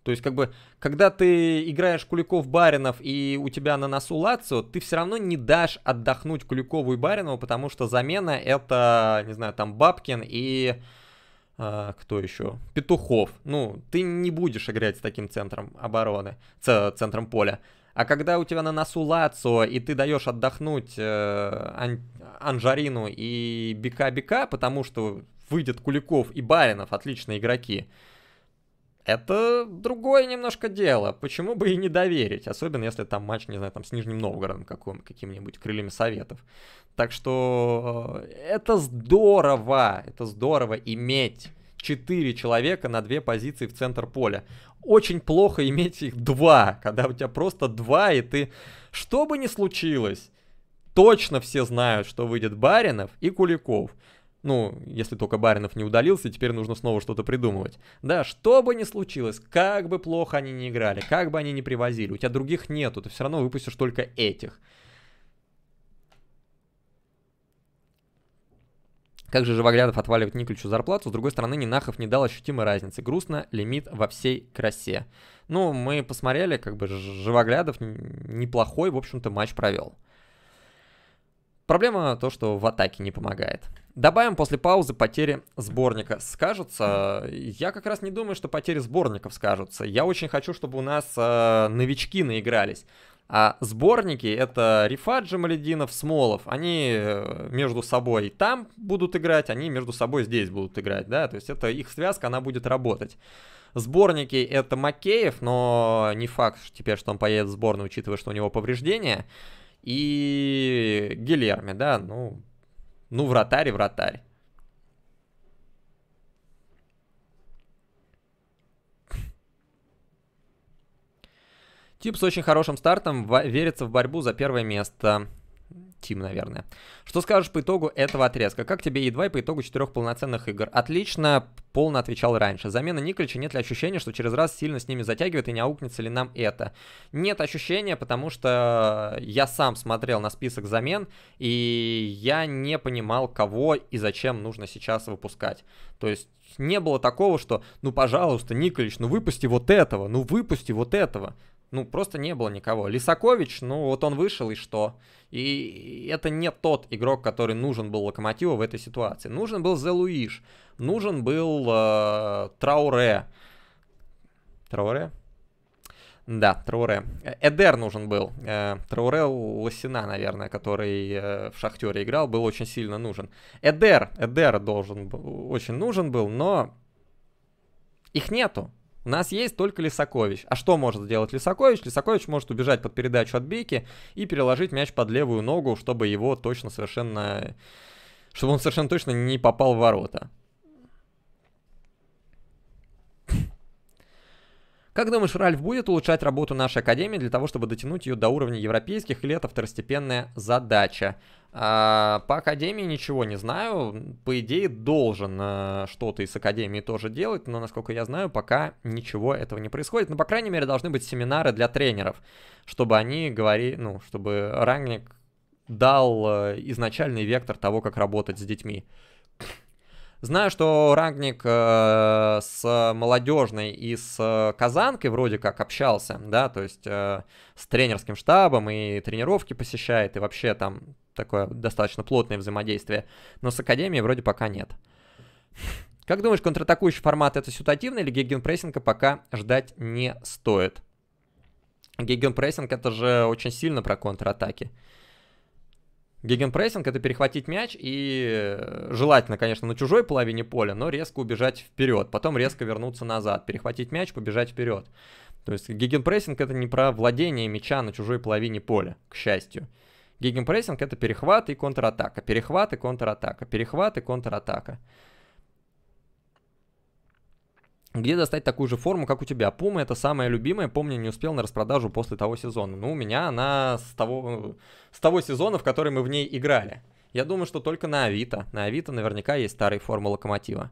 то есть, как бы, когда ты играешь Куликов-Баринов и у тебя на носу Лацио, ты все равно не дашь отдохнуть Куликову и Баринову, потому что замена это, не знаю, там Бабкин и... А, кто еще? Петухов. Ну, ты не будешь играть с таким центром обороны, центром поля. А когда у тебя на носу Лацо, и ты даешь отдохнуть э, Ан Анжарину и Бика-Бика, потому что выйдет Куликов и Баринов, отличные игроки, это другое немножко дело. Почему бы и не доверить? Особенно если там матч, не знаю, там с Нижним Новгородом каком, каким-нибудь крыльями советов. Так что э, это здорово. Это здорово иметь четыре человека на две позиции в центр поля. Очень плохо иметь их два, когда у тебя просто два, и ты, что бы ни случилось, точно все знают, что выйдет Баринов и Куликов. Ну, если только Баринов не удалился, теперь нужно снова что-то придумывать. Да, что бы ни случилось, как бы плохо они не играли, как бы они не привозили, у тебя других нету, ты все равно выпустишь только этих. Как же Живоглядов отваливает Николичу зарплату, с другой стороны, Нинахов не дал ощутимой разницы. Грустно, лимит во всей красе. Ну, мы посмотрели, как бы Живоглядов неплохой, в общем-то, матч провел. Проблема то, что в атаке не помогает. Добавим после паузы потери сборника. Скажутся? Я как раз не думаю, что потери сборников скажутся. Я очень хочу, чтобы у нас э, новички наигрались. А сборники — это Рифаджи Малединов, Смолов. Они э, между собой там будут играть, они между собой здесь будут играть, да? То есть это их связка, она будет работать. Сборники — это Макеев, но не факт теперь, что он поедет в сборную, учитывая, что у него повреждения. И Гильерми, да, ну, ну, вратарь и вратарь. Тип с очень хорошим стартом верится в борьбу за первое место. Team, наверное. Что скажешь по итогу этого отрезка? Как тебе ЕДВА 2 по итогу четырех полноценных игр? Отлично, полно отвечал раньше. Замена Николича, нет ли ощущения, что через раз сильно с ними затягивает и не аукнется ли нам это? Нет ощущения, потому что я сам смотрел на список замен, и я не понимал, кого и зачем нужно сейчас выпускать. То есть не было такого, что, ну, пожалуйста, Николич, ну выпусти вот этого, ну выпусти вот этого ну, просто не было никого. Лисакович, ну, вот он вышел и что? И это не тот игрок, который нужен был Локомотиву в этой ситуации. Нужен был Зелуиш, нужен был э, Трауре. Трауре? Да, Трауре. Э, Эдер нужен был. Э, Трауре Лосина, наверное, который э, в Шахтере играл, был очень сильно нужен. Эдер, Эдер должен был, очень нужен был, но их нету. У нас есть только Лисакович. А что может сделать Лисакович? Лисакович может убежать под передачу от Бейки и переложить мяч под левую ногу, чтобы его точно совершенно... Чтобы он совершенно точно не попал в ворота. Как думаешь, Ральф будет улучшать работу нашей академии для того, чтобы дотянуть ее до уровня европейских или это второстепенная задача? А, по академии ничего не знаю. По идее, должен а, что-то из академии тоже делать, но, насколько я знаю, пока ничего этого не происходит. Но, ну, по крайней мере, должны быть семинары для тренеров, чтобы они говорили, ну, чтобы рангник дал э, изначальный вектор того, как работать с детьми. Знаю, что Рагник э, с молодежной и с э, Казанкой вроде как общался, да, то есть э, с тренерским штабом и тренировки посещает, и вообще там такое достаточно плотное взаимодействие, но с Академией вроде пока нет. Как думаешь, контратакующий формат это ситуативный или гегенпрессинга пока ждать не стоит? Гегенпрессинг это же очень сильно про контратаки. Гегенпрессинг — это перехватить мяч и э, желательно, конечно, на чужой половине поля, но резко убежать вперед, потом резко вернуться назад, перехватить мяч, побежать вперед. То есть гегенпрессинг — это не про владение мяча на чужой половине поля, к счастью. Гегенпрессинг — это перехват и контратака, перехват и контратака, перехват и контратака где достать такую же форму, как у тебя? Пума это самая любимая, помню, не успел на распродажу после того сезона. Ну, у меня она с того, с того сезона, в который мы в ней играли. Я думаю, что только на Авито. На Авито наверняка есть старая форма локомотива.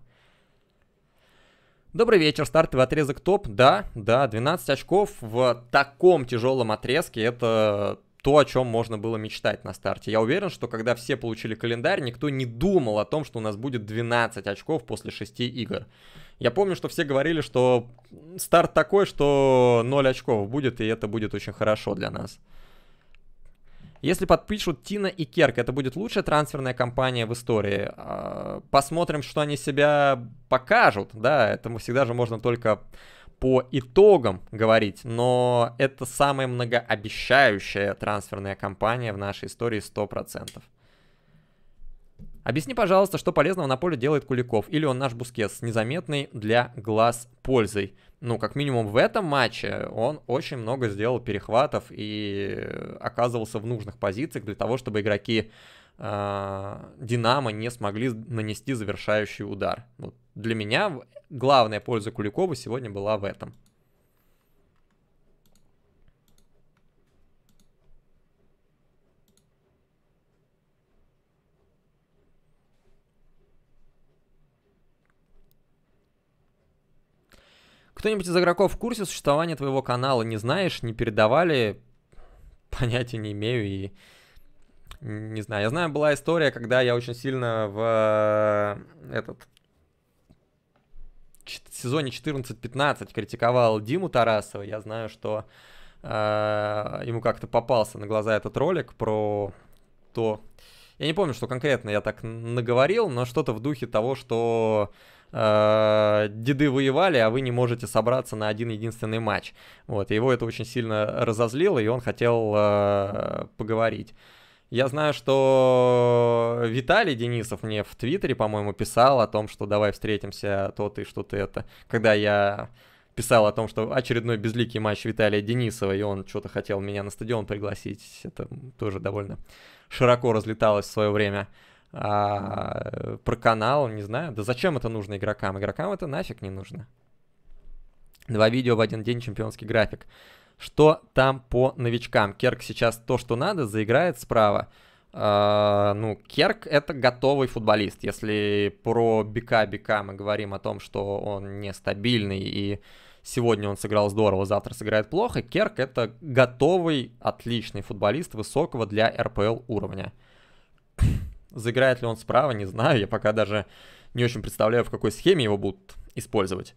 Добрый вечер, стартовый отрезок топ. Да, да, 12 очков в таком тяжелом отрезке, это то, о чем можно было мечтать на старте. Я уверен, что когда все получили календарь, никто не думал о том, что у нас будет 12 очков после 6 игр. Я помню, что все говорили, что старт такой, что 0 очков будет, и это будет очень хорошо для нас. Если подпишут Тина и Керк, это будет лучшая трансферная кампания в истории. А, посмотрим, что они себя покажут. Да, этому всегда же можно только по итогам говорить, но это самая многообещающая трансферная кампания в нашей истории 100%. Объясни, пожалуйста, что полезного на поле делает Куликов, или он наш Бускет незаметный для глаз пользой. Ну, как минимум в этом матче он очень много сделал перехватов и оказывался в нужных позициях для того, чтобы игроки э, Динамо не смогли нанести завершающий удар. Вот для меня главная польза Куликова сегодня была в этом. Кто-нибудь из игроков в курсе существования твоего канала? Не знаешь, не передавали? Понятия не имею и не знаю. Я знаю, была история, когда я очень сильно в э, этот сезоне 14-15 критиковал Диму Тарасова. Я знаю, что э, ему как-то попался на глаза этот ролик про то... Я не помню, что конкретно я так наговорил, но что-то в духе того, что Э, деды воевали, а вы не можете собраться на один единственный матч. Вот, и его это очень сильно разозлило, и он хотел э, поговорить. Я знаю, что Виталий Денисов мне в Твиттере, по-моему, писал о том, что давай встретимся, то ты, что ты это. Когда я писал о том, что очередной безликий матч Виталия Денисова, и он что-то хотел меня на стадион пригласить. Это тоже довольно широко разлеталось в свое время а, про канал, не знаю. Да зачем это нужно игрокам? Игрокам это нафиг не нужно. Два видео в один день, чемпионский график. Что там по новичкам? Керк сейчас то, что надо, заиграет справа. А, ну, Керк это готовый футболист. Если про Бика Бика мы говорим о том, что он нестабильный и сегодня он сыграл здорово, завтра сыграет плохо, Керк это готовый, отличный футболист высокого для РПЛ уровня. Заиграет ли он справа, не знаю. Я пока даже не очень представляю, в какой схеме его будут использовать.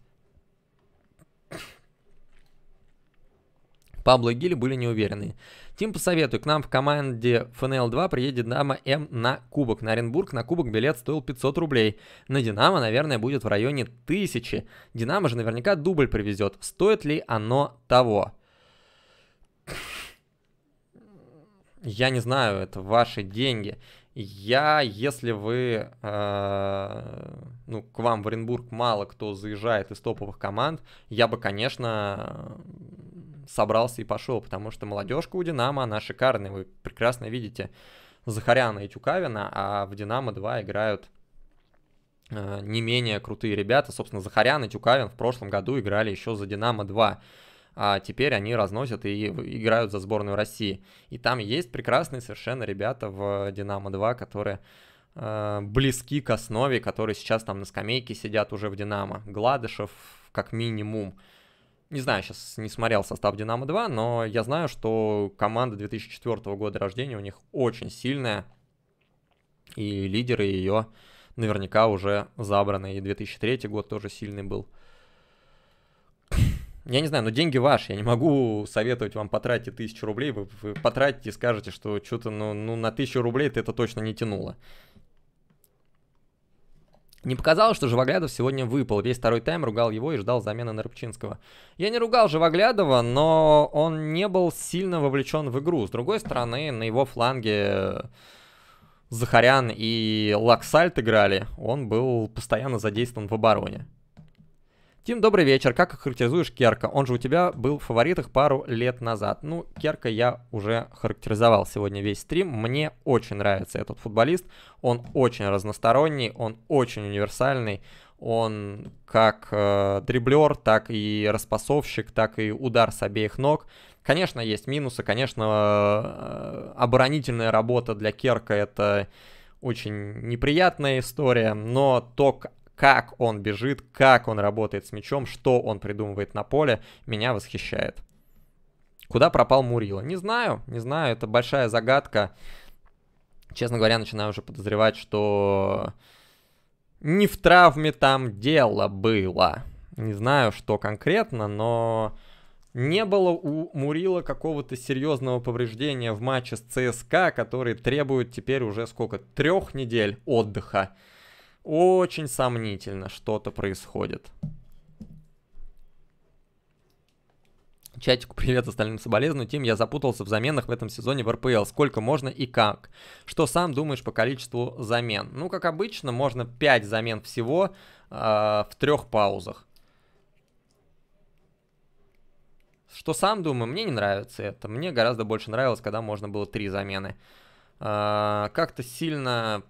Пабло и Гили были не Тим, посоветуй, к нам в команде ФНЛ-2 приедет Динамо М на кубок. На Оренбург на кубок билет стоил 500 рублей. На Динамо, наверное, будет в районе 1000. Динамо же наверняка дубль привезет. Стоит ли оно того? Я не знаю, это ваши деньги. Я, если вы, э, ну, к вам в Оренбург мало кто заезжает из топовых команд, я бы, конечно, собрался и пошел, потому что молодежка у Динамо, она шикарная, вы прекрасно видите Захаряна и Тюкавина, а в Динамо 2 играют э, не менее крутые ребята. Собственно, Захарян и Тюкавин в прошлом году играли еще за Динамо 2 а теперь они разносят и играют за сборную России. И там есть прекрасные совершенно ребята в «Динамо-2», которые э, близки к основе, которые сейчас там на скамейке сидят уже в «Динамо». Гладышев как минимум. Не знаю, сейчас не смотрел состав «Динамо-2», но я знаю, что команда 2004 года рождения у них очень сильная, и лидеры ее наверняка уже забраны. И 2003 год тоже сильный был я не знаю, но деньги ваши, я не могу советовать вам потратить тысячу рублей, вы, вы потратите и скажете, что что-то ну, ну, на тысячу рублей ты это точно не тянуло. Не показалось, что Живоглядов сегодня выпал. Весь второй тайм ругал его и ждал замены на Рыбчинского. Я не ругал Живоглядова, но он не был сильно вовлечен в игру. С другой стороны, на его фланге э, Захарян и Лаксальт играли. Он был постоянно задействован в обороне. Тим, добрый вечер. Как характеризуешь Керка? Он же у тебя был в фаворитах пару лет назад. Ну, Керка я уже характеризовал сегодня весь стрим. Мне очень нравится этот футболист. Он очень разносторонний, он очень универсальный. Он как э, дриблер, так и распасовщик, так и удар с обеих ног. Конечно, есть минусы. Конечно, э, оборонительная работа для Керка это очень неприятная история, но то, как он бежит, как он работает с мячом, что он придумывает на поле, меня восхищает. Куда пропал Мурила? Не знаю, не знаю, это большая загадка. Честно говоря, начинаю уже подозревать, что не в травме там дело было. Не знаю, что конкретно, но не было у Мурила какого-то серьезного повреждения в матче с ЦСКА, который требует теперь уже сколько? Трех недель отдыха. Очень сомнительно что-то происходит. Чатику привет остальным соболезную. Тим, я запутался в заменах в этом сезоне в РПЛ. Сколько можно и как? Что сам думаешь по количеству замен? Ну, как обычно, можно 5 замен всего э, в трех паузах. Что сам думаю, мне не нравится это. Мне гораздо больше нравилось, когда можно было три замены. Э, как-то сильно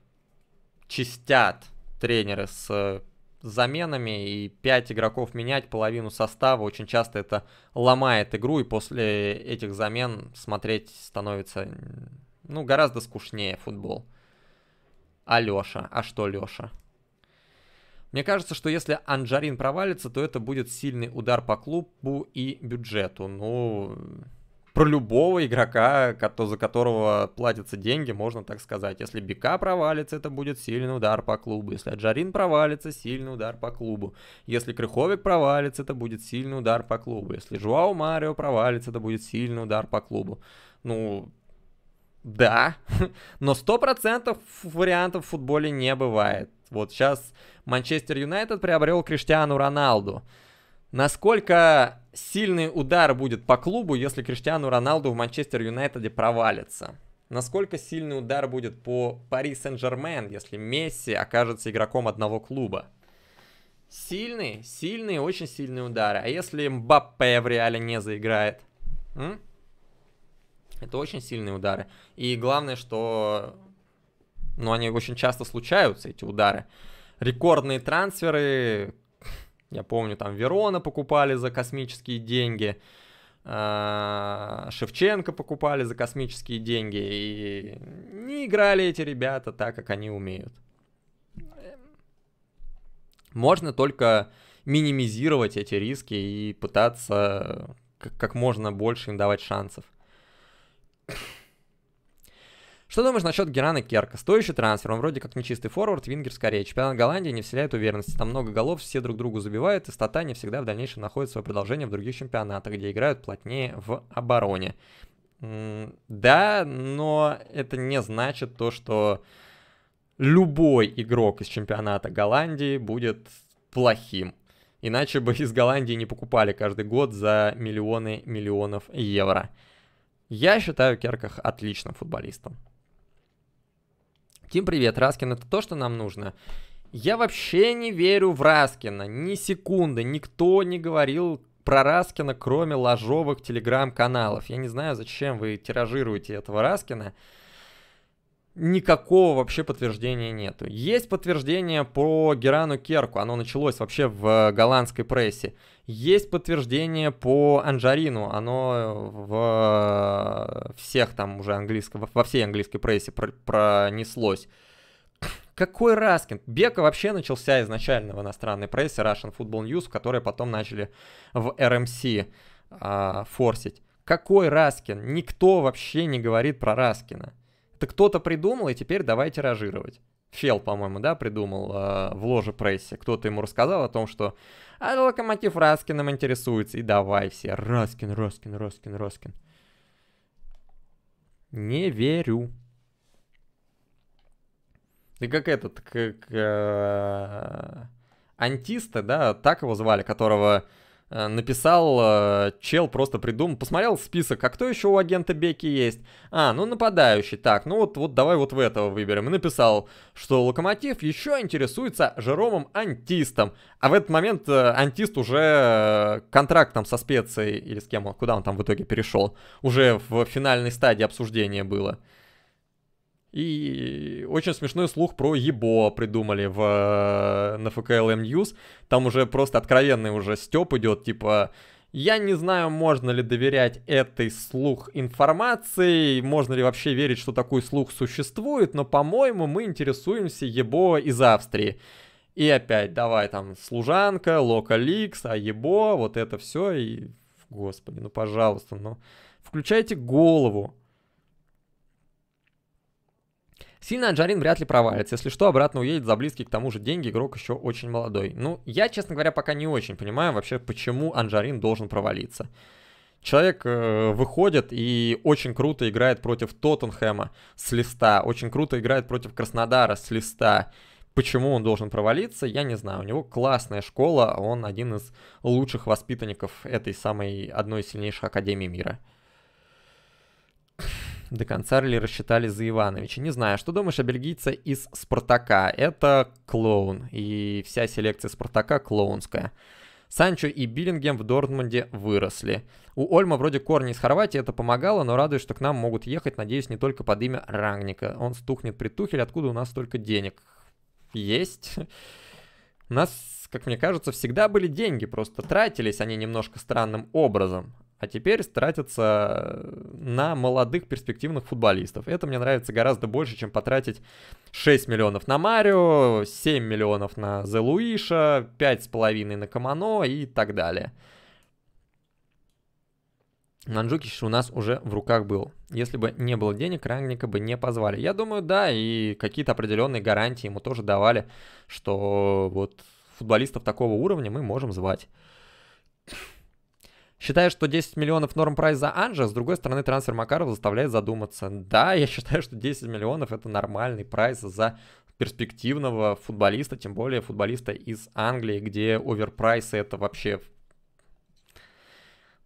чистят тренеры с э, заменами и 5 игроков менять половину состава. Очень часто это ломает игру, и после этих замен смотреть становится ну, гораздо скучнее футбол. А Леша? А что Леша? Мне кажется, что если Анджарин провалится, то это будет сильный удар по клубу и бюджету. Ну, про любого игрока, за которого платятся деньги, можно так сказать. Если Бика провалится, это будет сильный удар по клубу. Если Аджарин провалится, сильный удар по клубу. Если Крыховик провалится, это будет сильный удар по клубу. Если Жуау Марио провалится, это будет сильный удар по клубу. Ну, да, но 100% вариантов в футболе не бывает. Вот сейчас Манчестер Юнайтед приобрел Криштиану Роналду. Насколько сильный удар будет по клубу, если Криштиану Роналду в Манчестер Юнайтеде провалится? Насколько сильный удар будет по Пари Сен-Жермен, если Месси окажется игроком одного клуба? Сильные, сильные, очень сильные удары. А если Мбаппе в Реале не заиграет? М? Это очень сильные удары. И главное, что... Ну, они очень часто случаются, эти удары. Рекордные трансферы, я помню, там Верона покупали за космические деньги, а, Шевченко покупали за космические деньги. И не играли эти ребята так, как они умеют. Можно только минимизировать эти риски и пытаться как, можно больше им давать шансов. Что думаешь насчет Герана Керка? Стоящий трансфер, он вроде как нечистый форвард, вингер скорее. Чемпионат Голландии не вселяет уверенности. Там много голов, все друг другу забивают, и стата не всегда в дальнейшем находит свое продолжение в других чемпионатах, где играют плотнее в обороне. Да, но это не значит то, что любой игрок из чемпионата Голландии будет плохим. Иначе бы из Голландии не покупали каждый год за миллионы миллионов евро. Я считаю Керках отличным футболистом. Тим, привет, Раскин, это то, что нам нужно? Я вообще не верю в Раскина, ни секунды, никто не говорил про Раскина, кроме ложовых телеграм-каналов. Я не знаю, зачем вы тиражируете этого Раскина никакого вообще подтверждения нету. Есть подтверждение по Герану Керку, оно началось вообще в э, голландской прессе. Есть подтверждение по Анжарину, оно в э, всех там уже английском, во всей английской прессе пронеслось. Какой Раскин? Бека вообще начался изначально в иностранной прессе Russian Football News, которые потом начали в RMC э, эм а, форсить. Какой Раскин? Никто вообще не говорит про Раскина просто кто-то придумал, и теперь давай тиражировать. Фел, по-моему, да, придумал э, в ложе прессе. Кто-то ему рассказал о том, что а ну, локомотив Раскином интересуется. И давай все. Раскин, Раскин, Раскин, Раскин. Не верю. Ты как этот, как э, антиста, да, так его звали, которого Э, написал э, чел, просто придумал, посмотрел список, а кто еще у агента Беки есть? А, ну нападающий, так, ну вот, вот давай вот в этого выберем. И написал, что Локомотив еще интересуется Жеромом Антистом, а в этот момент э, Антист уже контрактом со специей, или с кем он, куда он там в итоге перешел, уже в финальной стадии обсуждения было. И очень смешной слух про ебо придумали в, э, на ФКЛМ News. Там уже просто откровенный уже степ идет, типа... Я не знаю, можно ли доверять этой слух информации, можно ли вообще верить, что такой слух существует, но, по-моему, мы интересуемся ебо из Австрии. И опять, давай там, служанка, локаликс, а ебо, вот это все, и... Господи, ну пожалуйста, ну... Включайте голову. Сильно Анджарин вряд ли провалится. Если что, обратно уедет за близкие к тому же деньги, игрок еще очень молодой. Ну, я, честно говоря, пока не очень понимаю вообще, почему Анджарин должен провалиться. Человек э, выходит и очень круто играет против Тоттенхэма с листа, очень круто играет против Краснодара с листа. Почему он должен провалиться, я не знаю. У него классная школа, он один из лучших воспитанников этой самой одной из сильнейших академий мира до конца ли рассчитали за Ивановича. Не знаю, что думаешь о бельгийце из «Спартака»? Это клоун, и вся селекция «Спартака» клоунская. Санчо и Биллингем в Дортмунде выросли. У Ольма вроде корни из Хорватии, это помогало, но радуюсь, что к нам могут ехать, надеюсь, не только под имя Рангника. Он стухнет при Тухеле, откуда у нас столько денег? Есть. У нас, как мне кажется, всегда были деньги, просто тратились они немножко странным образом а теперь тратятся э, на молодых перспективных футболистов. Это мне нравится гораздо больше, чем потратить 6 миллионов на Марио, 7 миллионов на Зе Луиша, 5,5 на Камано и так далее. Манджукич у нас уже в руках был. Если бы не было денег, Рангника бы не позвали. Я думаю, да, и какие-то определенные гарантии ему тоже давали, что вот футболистов такого уровня мы можем звать. Считаю, что 10 миллионов норм прайс за Анжа, с другой стороны, трансфер Макарова заставляет задуматься. Да, я считаю, что 10 миллионов это нормальный прайс за перспективного футболиста, тем более футболиста из Англии, где оверпрайсы это вообще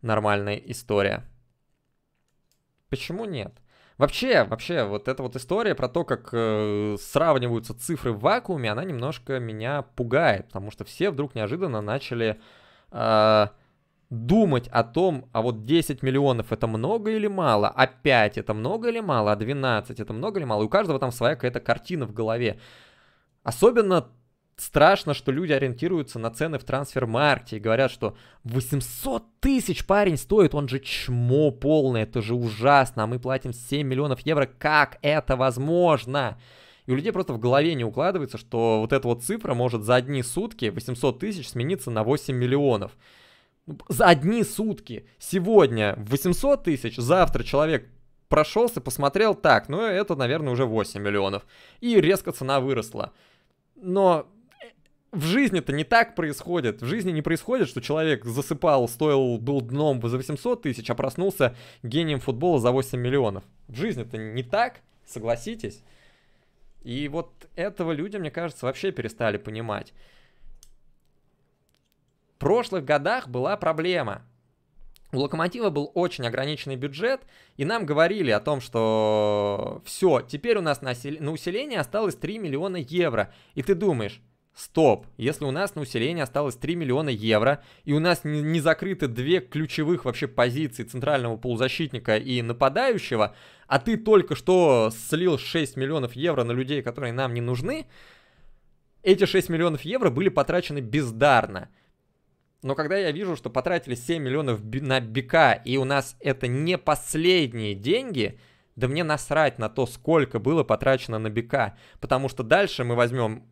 нормальная история. Почему нет? Вообще, вообще, вот эта вот история про то, как э, сравниваются цифры в вакууме, она немножко меня пугает, потому что все вдруг неожиданно начали э, думать о том, а вот 10 миллионов это много или мало, а 5 это много или мало, а 12 это много или мало. И у каждого там своя какая-то картина в голове. Особенно страшно, что люди ориентируются на цены в трансфер-маркте и говорят, что 800 тысяч парень стоит, он же чмо полное, это же ужасно, а мы платим 7 миллионов евро, как это возможно? И у людей просто в голове не укладывается, что вот эта вот цифра может за одни сутки 800 тысяч смениться на 8 миллионов. Ну, за одни сутки. Сегодня 800 тысяч, завтра человек прошелся, посмотрел, так, ну это, наверное, уже 8 миллионов. И резко цена выросла. Но э, в жизни это не так происходит. В жизни не происходит, что человек засыпал, стоил, был дном за 800 тысяч, а проснулся гением футбола за 8 миллионов. В жизни это не так, согласитесь. И вот этого люди, мне кажется, вообще перестали понимать прошлых годах была проблема. У Локомотива был очень ограниченный бюджет, и нам говорили о том, что все, теперь у нас на, усиление осталось 3 миллиона евро. И ты думаешь, стоп, если у нас на усиление осталось 3 миллиона евро, и у нас не, не закрыты две ключевых вообще позиции центрального полузащитника и нападающего, а ты только что слил 6 миллионов евро на людей, которые нам не нужны, эти 6 миллионов евро были потрачены бездарно. Но когда я вижу, что потратили 7 миллионов на бика, и у нас это не последние деньги, да мне насрать на то, сколько было потрачено на бика. Потому что дальше мы возьмем,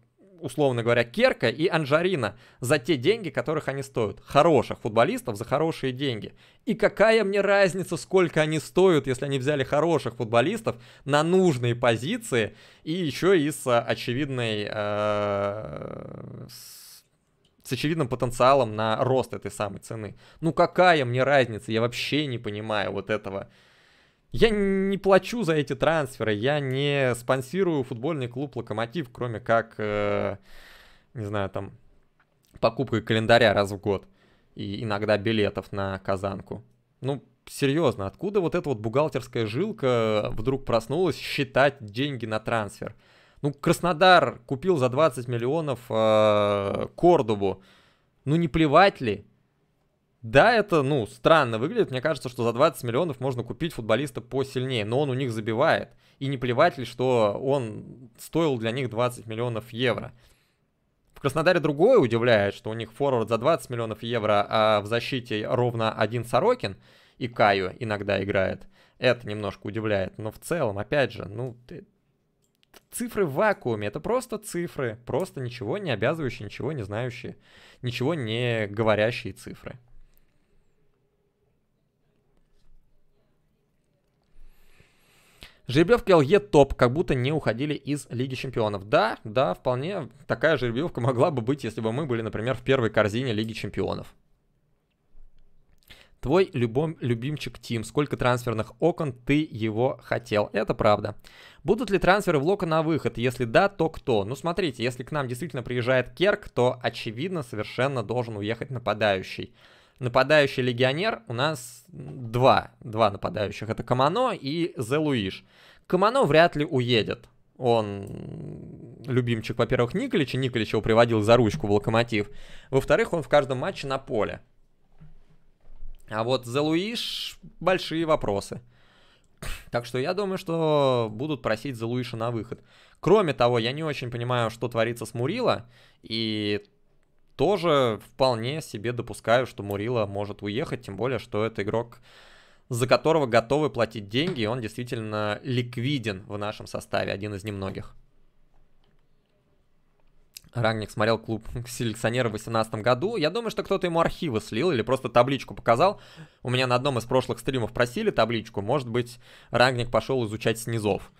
условно говоря, Керка и Анжарина за те деньги, которых они стоят. Хороших футболистов за хорошие деньги. И какая мне разница, сколько они стоят, если они взяли хороших футболистов на нужные позиции и еще и с а, очевидной... Э, с с очевидным потенциалом на рост этой самой цены. Ну какая мне разница, я вообще не понимаю вот этого. Я не плачу за эти трансферы, я не спонсирую футбольный клуб Локомотив, кроме как, э, не знаю, там, покупкой календаря раз в год и иногда билетов на Казанку. Ну, серьезно, откуда вот эта вот бухгалтерская жилка вдруг проснулась считать деньги на трансфер? Ну, Краснодар купил за 20 миллионов э, Кордубу. Ну, не плевать ли? Да, это, ну, странно выглядит. Мне кажется, что за 20 миллионов можно купить футболиста посильнее, но он у них забивает. И не плевать ли, что он стоил для них 20 миллионов евро. В Краснодаре другое удивляет, что у них форвард за 20 миллионов евро, а в защите ровно один Сорокин и Каю иногда играет. Это немножко удивляет, но в целом, опять же, ну, цифры в вакууме, это просто цифры, просто ничего не обязывающие, ничего не знающие, ничего не говорящие цифры. Жеребьевка ЛЕ топ, как будто не уходили из Лиги Чемпионов. Да, да, вполне такая жеребьевка могла бы быть, если бы мы были, например, в первой корзине Лиги Чемпионов. Твой любом, любимчик Тим, сколько трансферных окон ты его хотел. Это правда. Будут ли трансферы в Лока на выход? Если да, то кто? Ну, смотрите, если к нам действительно приезжает Керк, то, очевидно, совершенно должен уехать нападающий. Нападающий легионер у нас два. Два нападающих. Это Камано и Зе Луиш. Камано вряд ли уедет. Он любимчик, во-первых, Николича. Николич его приводил за ручку в локомотив. Во-вторых, он в каждом матче на поле. А вот за Луиш большие вопросы. Так что я думаю, что будут просить за Луиша на выход. Кроме того, я не очень понимаю, что творится с Мурила, и тоже вполне себе допускаю, что Мурила может уехать, тем более, что это игрок, за которого готовы платить деньги, и он действительно ликвиден в нашем составе, один из немногих. Рангник смотрел клуб селекционера в 2018 году. Я думаю, что кто-то ему архивы слил или просто табличку показал. У меня на одном из прошлых стримов просили табличку. Может быть, Рангник пошел изучать снизов.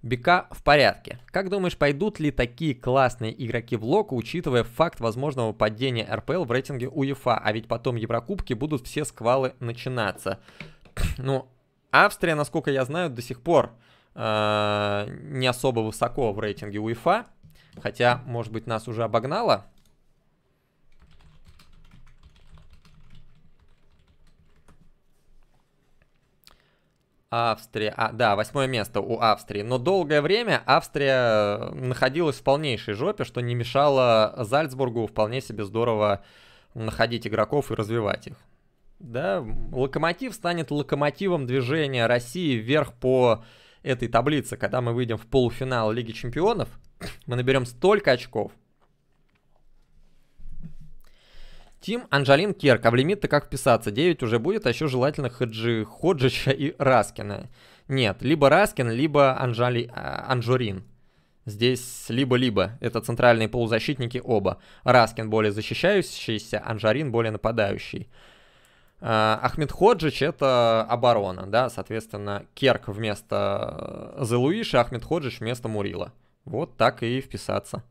Бика в порядке. Как думаешь, пойдут ли такие классные игроки в Лок, учитывая факт возможного падения РПЛ в рейтинге УЕФА? А ведь потом Еврокубки будут все сквалы начинаться. Ну, Австрия, насколько я знаю, до сих пор э, не особо высоко в рейтинге УЕФА. Хотя, может быть, нас уже обогнало Австрия, а, да, восьмое место у Австрии. Но долгое время Австрия э, находилась в полнейшей жопе, что не мешало Зальцбургу вполне себе здорово находить игроков и развивать их. Да, локомотив станет локомотивом движения России вверх по этой таблице, когда мы выйдем в полуфинал Лиги Чемпионов – мы наберем столько очков. Тим Анжалин Керк, а в лимит-то как вписаться? 9 уже будет, а еще желательно Хаджи Ходжича и Раскина. Нет, либо Раскин, либо Анжали, а, Анжурин. Здесь либо-либо. Это центральные полузащитники оба. Раскин более защищающийся, Анжарин более нападающий. А, Ахмед Ходжич это оборона, да, соответственно, Керк вместо э, Зелуиша, Ахмед Ходжич вместо Мурила. Вот так и вписаться.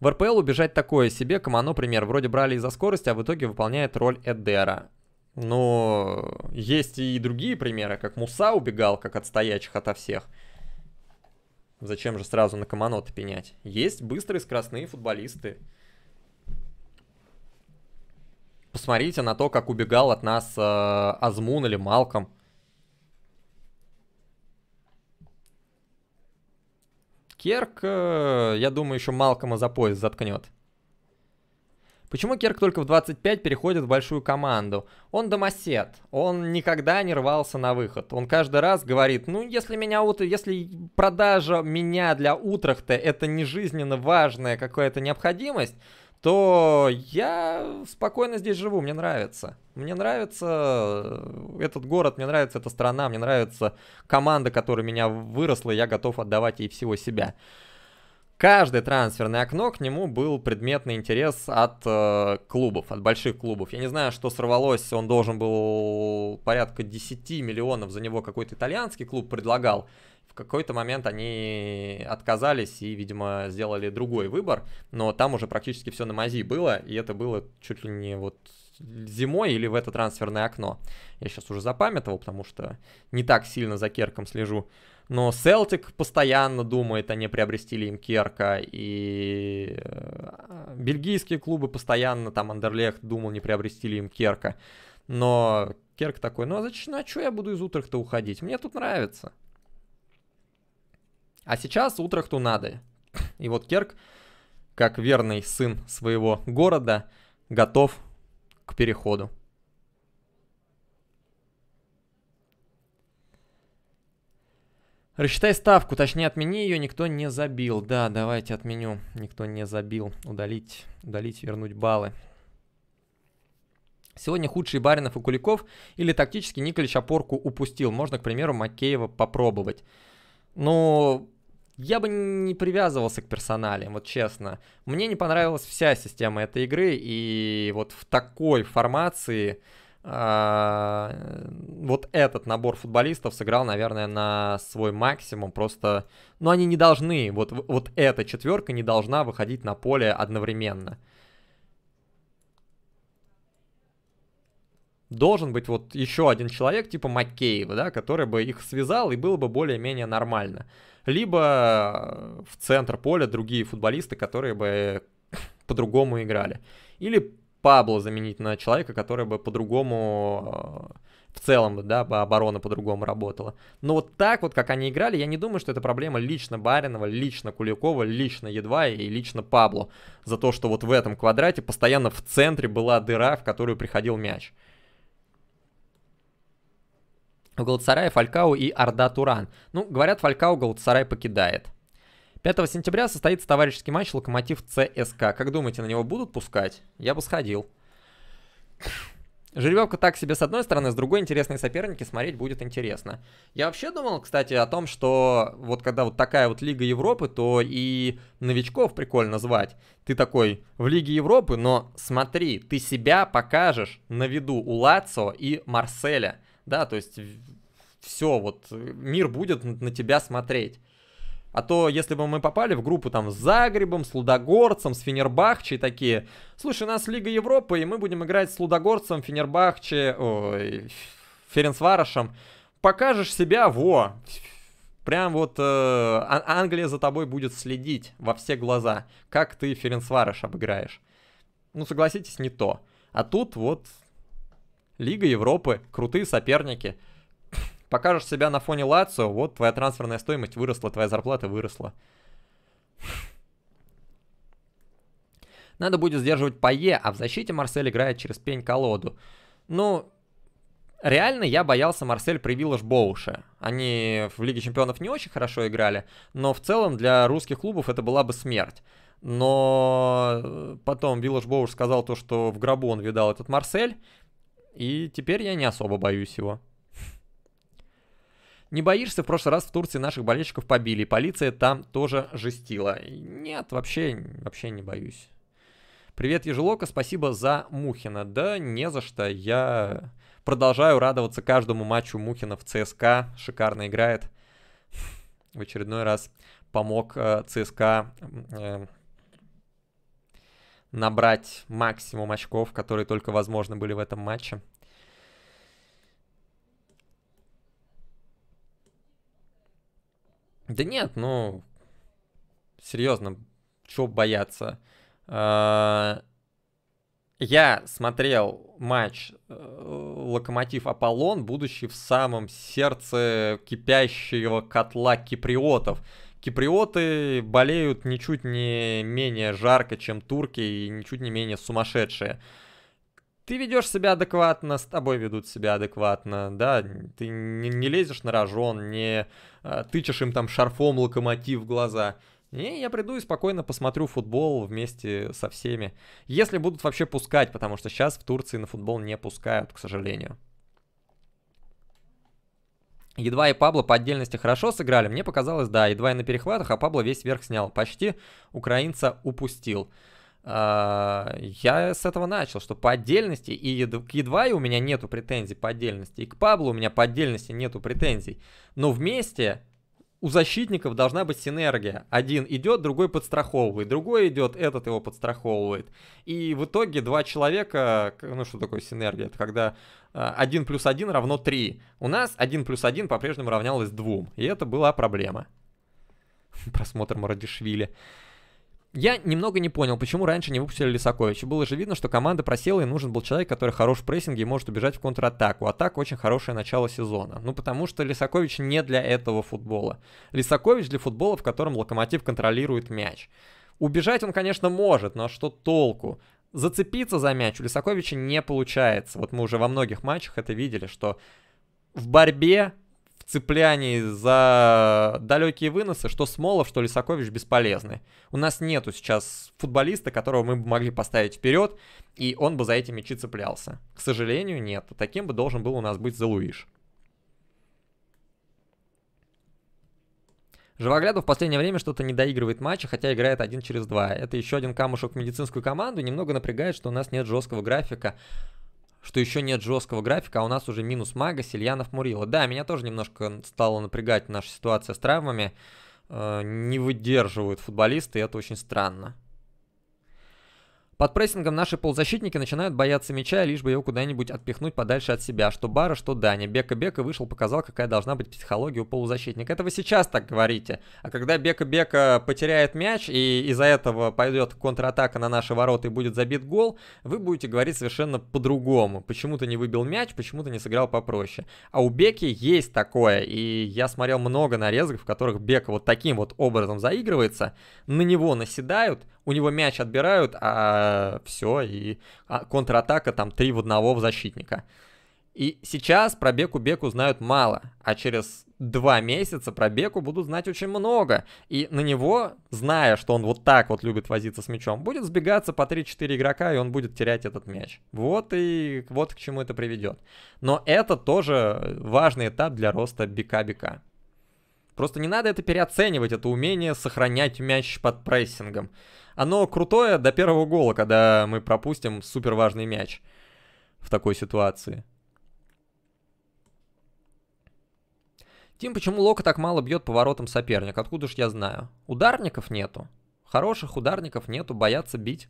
В РПЛ убежать такое себе, Камано, пример. вроде брали из-за скорости, а в итоге выполняет роль Эдера. Но есть и другие примеры, как Муса убегал, как от стоячих ото всех. Зачем же сразу на Камано-то пенять? Есть быстрые скоростные футболисты. Посмотрите на то, как убегал от нас э, Азмун или Малком. Керк, э, я думаю, еще Малкома за пояс заткнет. Почему Керк только в 25 переходит в большую команду? Он домосед, он никогда не рвался на выход. Он каждый раз говорит, ну если меня утро, если продажа меня для Утрахта это не жизненно важная какая-то необходимость, то я спокойно здесь живу, мне нравится. Мне нравится э, этот город, мне нравится эта страна, мне нравится команда, которая меня выросла, и я готов отдавать ей всего себя. Каждое трансферное окно к нему был предметный интерес от э, клубов, от больших клубов. Я не знаю, что сорвалось, он должен был порядка 10 миллионов за него какой-то итальянский клуб предлагал в какой-то момент они отказались и, видимо, сделали другой выбор, но там уже практически все на мази было, и это было чуть ли не вот зимой или в это трансферное окно. Я сейчас уже запамятовал, потому что не так сильно за Керком слежу. Но Селтик постоянно думает, они приобрестили им Керка, и э, бельгийские клубы постоянно, там Андерлехт думал, не приобрестили им Керка. Но Керк такой, ну а зачем, ну а что я буду из Утрехта уходить? Мне тут нравится. А сейчас Утрахту надо. И вот Керк, как верный сын своего города, готов к переходу. Рассчитай ставку, точнее отмени ее, никто не забил. Да, давайте отменю, никто не забил. Удалить, удалить, вернуть баллы. Сегодня худший Баринов и Куликов или тактически Николич опорку упустил. Можно, к примеру, Макеева попробовать. Ну, я бы не привязывался к персоналиям, вот честно. Мне не понравилась вся система этой игры, и вот в такой формации э, вот этот набор футболистов сыграл, наверное, на свой максимум. Просто, ну, они не должны, вот, вот эта четверка не должна выходить на поле одновременно. должен быть вот еще один человек типа Маккеева, да, который бы их связал и было бы более-менее нормально. Либо э, в центр поля другие футболисты, которые бы по-другому играли. Или Пабло заменить на человека, который бы по-другому э, в целом, да, оборона по-другому работала. Но вот так вот, как они играли, я не думаю, что это проблема лично Баринова, лично Куликова, лично Едва и лично Пабло. За то, что вот в этом квадрате постоянно в центре была дыра, в которую приходил мяч. Галатсарая, Фалькау и Арда Туран. Ну, говорят, Фалькау Галатсарай покидает. 5 сентября состоится товарищеский матч Локомотив ЦСКА. Как думаете, на него будут пускать? Я бы сходил. Жеребьевка так себе с одной стороны, с другой интересные соперники, смотреть будет интересно. Я вообще думал, кстати, о том, что вот когда вот такая вот Лига Европы, то и новичков прикольно звать. Ты такой в Лиге Европы, но смотри, ты себя покажешь на виду у Лацо и Марселя. Да, то есть все, вот мир будет на тебя смотреть. А то, если бы мы попали в группу там с Загребом, с Лудогорцем, с Фенербахче такие, слушай, у нас Лига Европы, и мы будем играть с Лудогорцем, Фенербахче, ой, Ференсварышем. Покажешь себя, во, прям вот э, а-, Англия за тобой будет следить во все глаза, как ты Ференсварыш обыграешь. Ну, согласитесь, не то. А тут вот Лига Европы, крутые соперники. Покажешь себя на фоне Лацио, вот твоя трансферная стоимость выросла, твоя зарплата выросла. Надо будет сдерживать Пае, а в защите Марсель играет через пень-колоду. Ну, реально я боялся Марсель при Виллаж Боуше. Они в Лиге Чемпионов не очень хорошо играли, но в целом для русских клубов это была бы смерть. Но потом Виллаж Боуш сказал то, что в гробу он видал этот Марсель, и теперь я не особо боюсь его. Не боишься, в прошлый раз в Турции наших болельщиков побили, полиция там тоже жестила. Нет, вообще, вообще не боюсь. Привет, Ежелока, спасибо за Мухина. Да не за что, я продолжаю радоваться каждому матчу Мухина в ЦСКА. Шикарно играет. В очередной раз помог э, ЦСКА набрать максимум очков, которые только возможно были в этом матче. Да нет, ну, серьезно, чего бояться? А, я смотрел матч э, Локомотив Аполлон, будучи в самом сердце кипящего котла киприотов. Киприоты болеют ничуть не менее жарко, чем турки, и ничуть не менее сумасшедшие. Ты ведешь себя адекватно, с тобой ведут себя адекватно, да, ты не, не лезешь на рожон, не а, тычешь им там шарфом локомотив в глаза. Не, я приду и спокойно посмотрю футбол вместе со всеми. Если будут вообще пускать, потому что сейчас в Турции на футбол не пускают, к сожалению. Едва и Пабло по отдельности хорошо сыграли, мне показалось, да, едва и на перехватах, а Пабло весь верх снял. Почти украинца упустил. А, я с этого начал, что по отдельности, и к едва и у меня нету претензий по отдельности, и к Паблу у меня по отдельности нету претензий. Но вместе у защитников должна быть синергия. Один идет, другой подстраховывает, другой идет, этот его подстраховывает. И в итоге два человека, ну что такое синергия, это когда 1 а, плюс 1 равно 3. У нас 1 плюс 1 по-прежнему равнялось 2, и это была проблема. Просмотр Мородишвили. Я немного не понял, почему раньше не выпустили Лисаковича. Было же видно, что команда просела и нужен был человек, который хорош в прессинге и может убежать в контратаку. А так очень хорошее начало сезона. Ну потому что Лисакович не для этого футбола. Лисакович для футбола, в котором Локомотив контролирует мяч. Убежать он, конечно, может, но что толку? Зацепиться за мяч у Лисаковича не получается. Вот мы уже во многих матчах это видели, что в борьбе в цеплянии за далекие выносы, что Смолов, что Лисакович бесполезны. У нас нету сейчас футболиста, которого мы бы могли поставить вперед, и он бы за эти мячи цеплялся. К сожалению, нет. Таким бы должен был у нас быть Залуиш. Живоглядов в последнее время что-то не доигрывает матча, хотя играет один через два. Это еще один камушек в медицинскую команду. Немного напрягает, что у нас нет жесткого графика что еще нет жесткого графика, а у нас уже минус Мага, Сильянов, Мурила. Да, меня тоже немножко стало напрягать наша ситуация с травмами. Э, не выдерживают футболисты, и это очень странно. Под прессингом наши полузащитники начинают бояться мяча, лишь бы его куда-нибудь отпихнуть подальше от себя. Что Бара, что Даня. Бека-Бека вышел, показал, какая должна быть психология у полузащитника. Это вы сейчас так говорите. А когда Бека-Бека потеряет мяч, и из-за этого пойдет контратака на наши ворота и будет забит гол, вы будете говорить совершенно по-другому. Почему-то не выбил мяч, почему-то не сыграл попроще. А у Беки есть такое, и я смотрел много нарезок, в которых Бека вот таким вот образом заигрывается, на него наседают, у него мяч отбирают, а Э, все, и а, контратака там 3 в 1 в защитника. И сейчас про Беку-Беку знают мало, а через два месяца про Беку будут знать очень много. И на него, зная, что он вот так вот любит возиться с мячом, будет сбегаться по 3-4 игрока, и он будет терять этот мяч. Вот и вот к чему это приведет. Но это тоже важный этап для роста бека-бека. Просто не надо это переоценивать, это умение сохранять мяч под прессингом оно крутое до первого гола, когда мы пропустим супер важный мяч в такой ситуации. Тим, почему Лока так мало бьет по воротам соперника? Откуда ж я знаю? Ударников нету. Хороших ударников нету, боятся бить.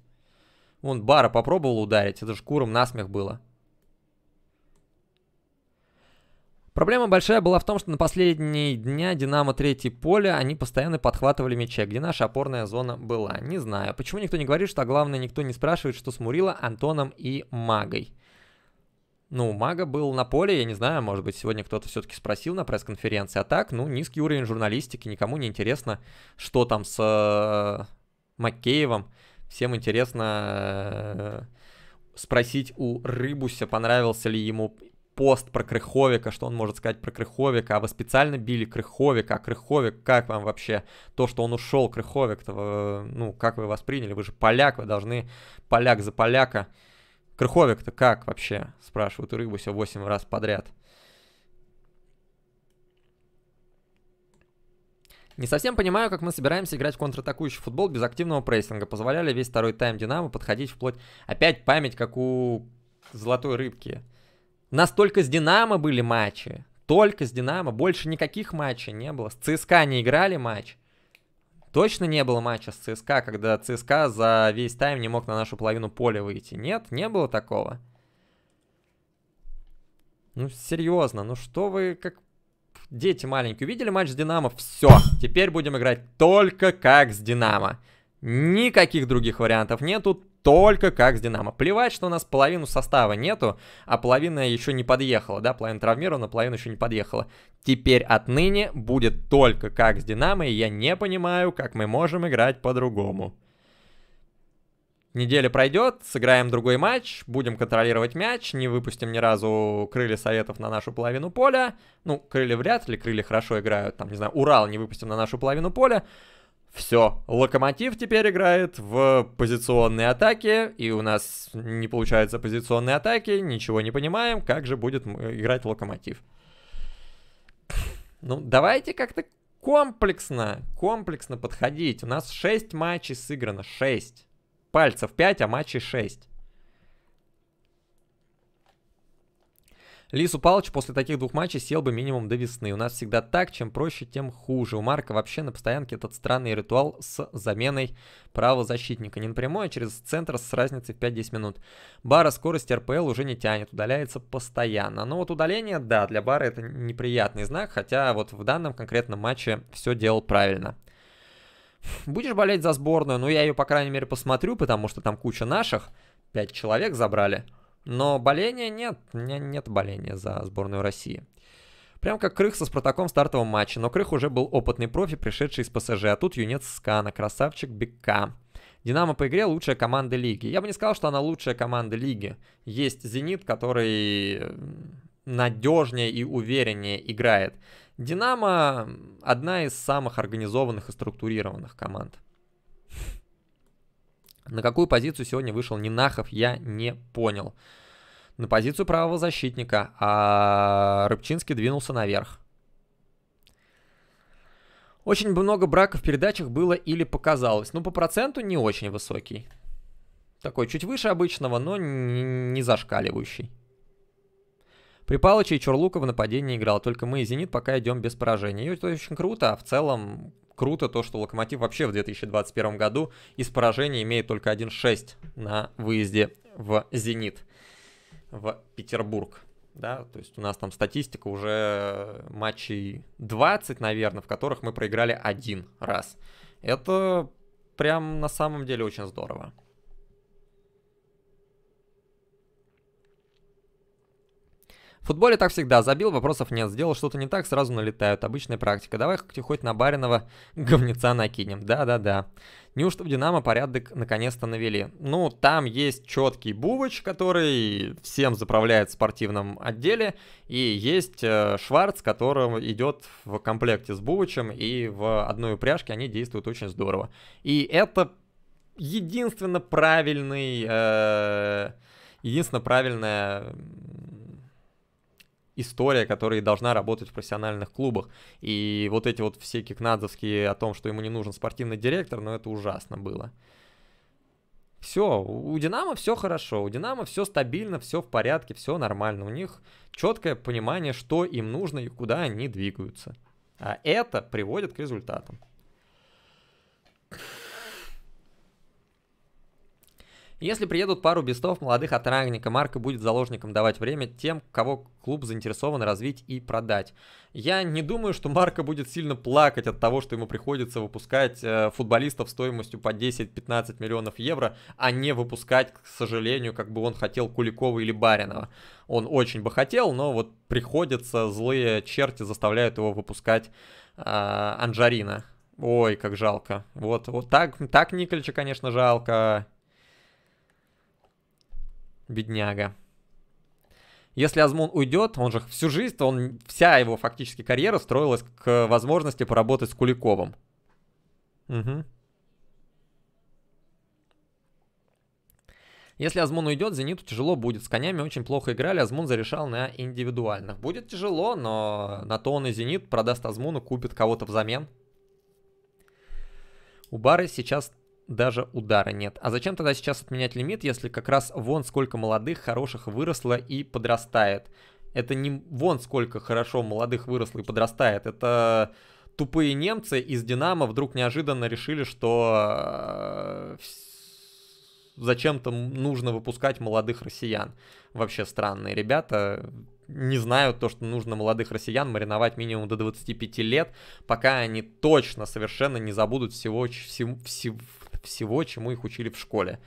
Вон Бара попробовал ударить, это же куром насмех было. Проблема большая была в том, что на последние дня Динамо третье поле, они постоянно подхватывали мяча, где наша опорная зона была. Не знаю, почему никто не говорит, что а главное, никто не спрашивает, что с Мурила, Антоном и Магой. Ну, Мага был на поле, я не знаю, может быть, сегодня кто-то все-таки спросил на пресс-конференции. А так, ну, низкий уровень журналистики, никому не интересно, что там с э, Макеевым. Всем интересно э, спросить у Рыбуся, понравился ли ему пост про Крыховика, что он может сказать про Крыховика, а вы специально били Крыховика, а Крыховик, как вам вообще то, что он ушел, Крыховик-то, э, ну, как вы восприняли, вы же поляк, вы должны поляк за поляка. Крыховик-то как вообще, спрашивают у рыбы все 8 раз подряд. Не совсем понимаю, как мы собираемся играть в контратакующий футбол без активного прессинга. Позволяли весь второй тайм Динамо подходить вплоть... Опять память, как у золотой рыбки. Настолько с Динамо были матчи. Только с Динамо. Больше никаких матчей не было. С ЦСКА не играли матч. Точно не было матча с ЦСКА, когда ЦСКА за весь тайм не мог на нашу половину поля выйти. Нет, не было такого. Ну, серьезно, ну что вы, как дети маленькие, увидели матч с Динамо? Все, теперь будем играть только как с Динамо. Никаких других вариантов нету, только как с Динамо. Плевать, что у нас половину состава нету, а половина еще не подъехала, да, половина травмирована, половина еще не подъехала. Теперь отныне будет только как с Динамо, и я не понимаю, как мы можем играть по-другому. Неделя пройдет, сыграем другой матч, будем контролировать мяч, не выпустим ни разу крылья советов на нашу половину поля. Ну, крылья вряд ли, крылья хорошо играют, там, не знаю, Урал не выпустим на нашу половину поля. Все, Локомотив теперь играет в позиционной атаке, и у нас не получается позиционной атаки, ничего не понимаем, как же будет играть Локомотив. Ну, давайте как-то комплексно, комплексно подходить. У нас 6 матчей сыграно, 6. Пальцев 5, а матчей 6. Лису Палыч после таких двух матчей сел бы минимум до весны. У нас всегда так, чем проще, тем хуже. У Марка вообще на постоянке этот странный ритуал с заменой правозащитника. Не напрямую, а через центр с разницей в 5-10 минут. Бара скорость РПЛ уже не тянет, удаляется постоянно. Но вот удаление, да, для Бара это неприятный знак, хотя вот в данном конкретном матче все делал правильно. Будешь болеть за сборную? Ну, я ее, по крайней мере, посмотрю, потому что там куча наших. Пять человек забрали. Но боления нет, нет боления за сборную России. Прям как Крых со Спартаком в стартовом матче, но Крых уже был опытный профи, пришедший из ПСЖ, а тут юнец Скана, красавчик Бека. Динамо по игре лучшая команда лиги. Я бы не сказал, что она лучшая команда лиги. Есть Зенит, который надежнее и увереннее играет. Динамо одна из самых организованных и структурированных команд. На какую позицию сегодня вышел Нинахов, я не понял. На позицию правого защитника, а Рыбчинский двинулся наверх. Очень много браков в передачах было или показалось. Ну, по проценту не очень высокий. Такой чуть выше обычного, но не зашкаливающий. При Палыче и Чурлука в нападении играл, только мы и Зенит пока идем без поражений. И это очень круто, а в целом круто то, что Локомотив вообще в 2021 году из поражений имеет только 1-6 на выезде в Зенит, в Петербург. Да, то есть у нас там статистика уже матчей 20, наверное, в которых мы проиграли один раз. Это прям на самом деле очень здорово. В футболе так всегда, забил, вопросов нет, сделал что-то не так, сразу налетают, обычная практика. Давай хоть на Баринова говнеца накинем, да-да-да. Неужто в Динамо порядок наконец-то навели? Ну, там есть четкий Бувач, который всем заправляет в спортивном отделе, и есть э, Шварц, который идет в комплекте с Бувачем и в одной упряжке они действуют очень здорово. И это единственно правильный... Э, единственно правильная история, которая должна работать в профессиональных клубах. И вот эти вот все кикнадзовские о том, что ему не нужен спортивный директор, ну это ужасно было. Все, у Динамо все хорошо, у Динамо все стабильно, все в порядке, все нормально. У них четкое понимание, что им нужно и куда они двигаются. А это приводит к результатам. Если приедут пару бестов молодых от ранника, Марко будет заложником давать время тем, кого клуб заинтересован развить и продать. Я не думаю, что Марко будет сильно плакать от того, что ему приходится выпускать э, футболистов стоимостью по 10-15 миллионов евро, а не выпускать, к сожалению, как бы он хотел Куликова или Баринова. Он очень бы хотел, но вот приходится, злые черти заставляют его выпускать э, Анжарина. Ой, как жалко. Вот, вот так, так Николича, конечно, жалко. Бедняга. Если Азмун уйдет, он же всю жизнь, то он, вся его фактически карьера строилась к возможности поработать с Куликовым. Угу. Если Азмун уйдет, Зениту тяжело будет. С конями очень плохо играли, Азмун зарешал на индивидуальных. Будет тяжело, но на то он и Зенит продаст Азмуну, купит кого-то взамен. У Бары сейчас даже удара нет. А зачем тогда сейчас отменять лимит, если как раз вон сколько молодых, хороших выросло и подрастает? Это не вон сколько хорошо молодых выросло и подрастает, это тупые немцы из Динамо вдруг неожиданно решили, что э, зачем-то нужно выпускать молодых россиян. Вообще странные ребята, не знают то, что нужно молодых россиян мариновать минимум до 25 лет, пока они точно совершенно не забудут всего, всего, всего всего, чему их учили в школе.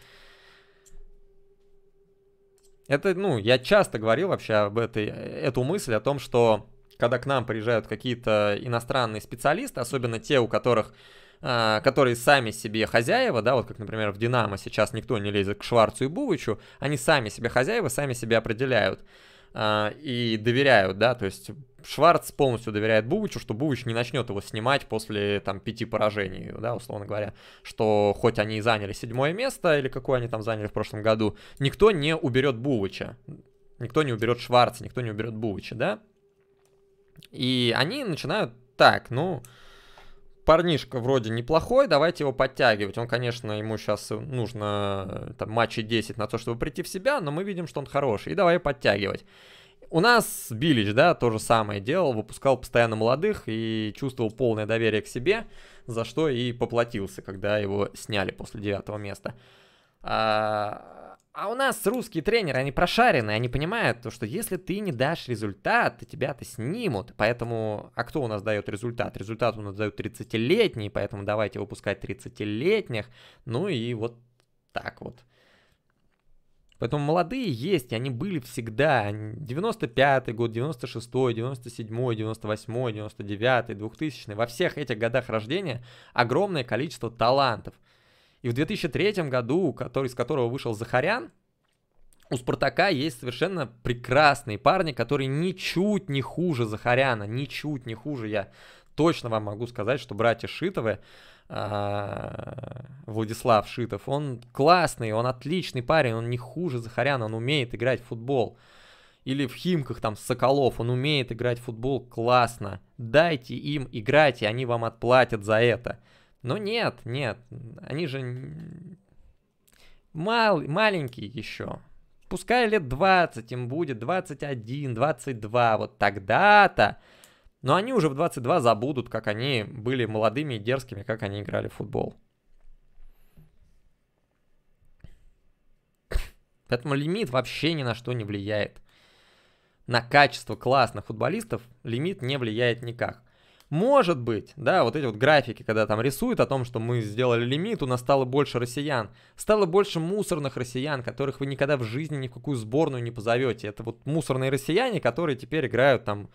Это, ну, я часто говорил вообще об этой, эту мысль о том, что когда к нам приезжают какие-то иностранные специалисты, особенно те, у которых а, которые сами себе хозяева, да, вот как, например, в «Динамо» сейчас никто не лезет к Шварцу и Бувичу, они сами себе хозяева, сами себе определяют а, и доверяют, да, то есть Шварц полностью доверяет Бубычу, что Бубыч не начнет его снимать после там пяти поражений, да, условно говоря, что хоть они и заняли седьмое место, или какое они там заняли в прошлом году, никто не уберет Бубыча, никто не уберет Шварца, никто не уберет Бубыча, да? И они начинают так, ну, парнишка вроде неплохой, давайте его подтягивать. Он, конечно, ему сейчас нужно там, матчей 10 на то, чтобы прийти в себя, но мы видим, что он хороший, и давай подтягивать. У нас Билич, да, то же самое делал, выпускал постоянно молодых и чувствовал полное доверие к себе, за что и поплатился, когда его сняли после девятого места. А, а у нас русские тренеры, они прошаренные, они понимают, то, что если ты не дашь результат, то тебя-то снимут. Поэтому, а кто у нас дает результат? Результат у нас дают 30-летние, поэтому давайте выпускать 30-летних. Ну и вот так вот. Поэтому молодые есть, они были всегда. 95-й год, 96-й, 97-й, 98-й, 99-й, 2000-й. Во всех этих годах рождения огромное количество талантов. И в 2003 году, который, из которого вышел Захарян, у Спартака есть совершенно прекрасные парни, которые ничуть не хуже Захаряна, ничуть не хуже. Я точно вам могу сказать, что братья Шитовы а, Владислав Шитов. Он классный, он отличный парень, он не хуже Захаряна, он умеет играть в футбол. Или в Химках там Соколов, он умеет играть в футбол классно. Дайте им играть, и они вам отплатят за это. Но нет, нет, они же мал, маленькие еще. Пускай лет 20 им будет, 21, 22, вот тогда-то но они уже в 22 забудут, как они были молодыми и дерзкими, как они играли в футбол. Поэтому лимит вообще ни на что не влияет. На качество классных футболистов лимит не влияет никак. Может быть, да, вот эти вот графики, когда там рисуют о том, что мы сделали лимит, у нас стало больше россиян. Стало больше мусорных россиян, которых вы никогда в жизни ни в какую сборную не позовете. Это вот мусорные россияне, которые теперь играют там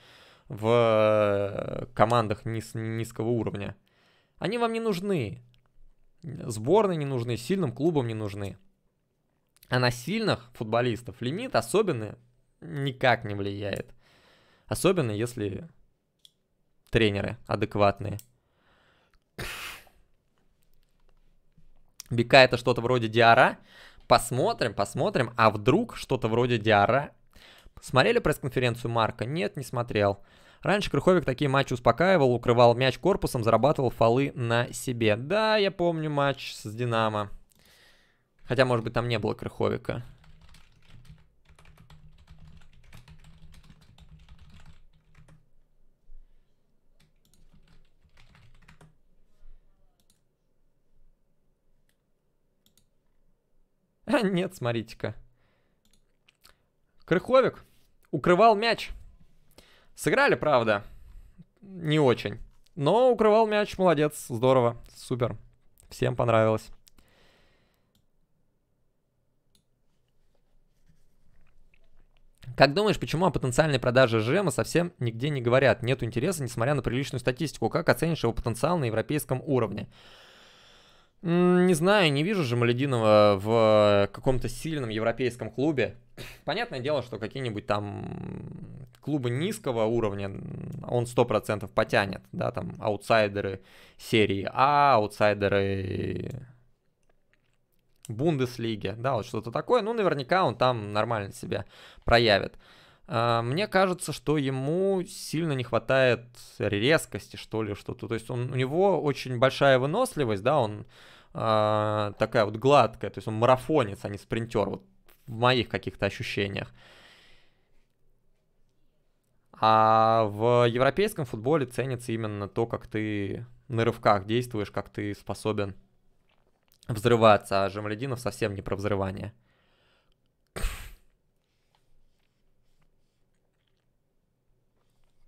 в э, командах низ, низкого уровня. Они вам не нужны. Сборные не нужны, сильным клубам не нужны. А на сильных футболистов лимит особенно никак не влияет. Особенно если тренеры адекватные. Бика это что-то вроде Диара. Посмотрим, посмотрим. А вдруг что-то вроде Диара Смотрели пресс-конференцию Марка? Нет, не смотрел. Раньше Крыховик такие матчи успокаивал, укрывал мяч корпусом, зарабатывал фолы на себе. Да, я помню матч с Динамо. Хотя, может быть, там не было Крыховика. А, нет, смотрите-ка. Крыховик Укрывал мяч. Сыграли, правда, не очень. Но укрывал мяч, молодец, здорово, супер. Всем понравилось. Как думаешь, почему о потенциальной продаже ЖМа совсем нигде не говорят? Нет интереса, несмотря на приличную статистику. Как оценишь его потенциал на европейском уровне? Не знаю, не вижу же Малединова в каком-то сильном европейском клубе. Понятное дело, что какие-нибудь там клубы низкого уровня он сто процентов потянет, да, там аутсайдеры серии А, аутсайдеры Бундеслиги, да, вот что-то такое, ну, наверняка он там нормально себя проявит. А, мне кажется, что ему сильно не хватает резкости, что ли, что-то. То есть он, у него очень большая выносливость, да, он э, такая вот гладкая, то есть он марафонец, а не спринтер, вот в моих каких-то ощущениях. А в европейском футболе ценится именно то, как ты на рывках действуешь, как ты способен взрываться, а Жамалединов совсем не про взрывание.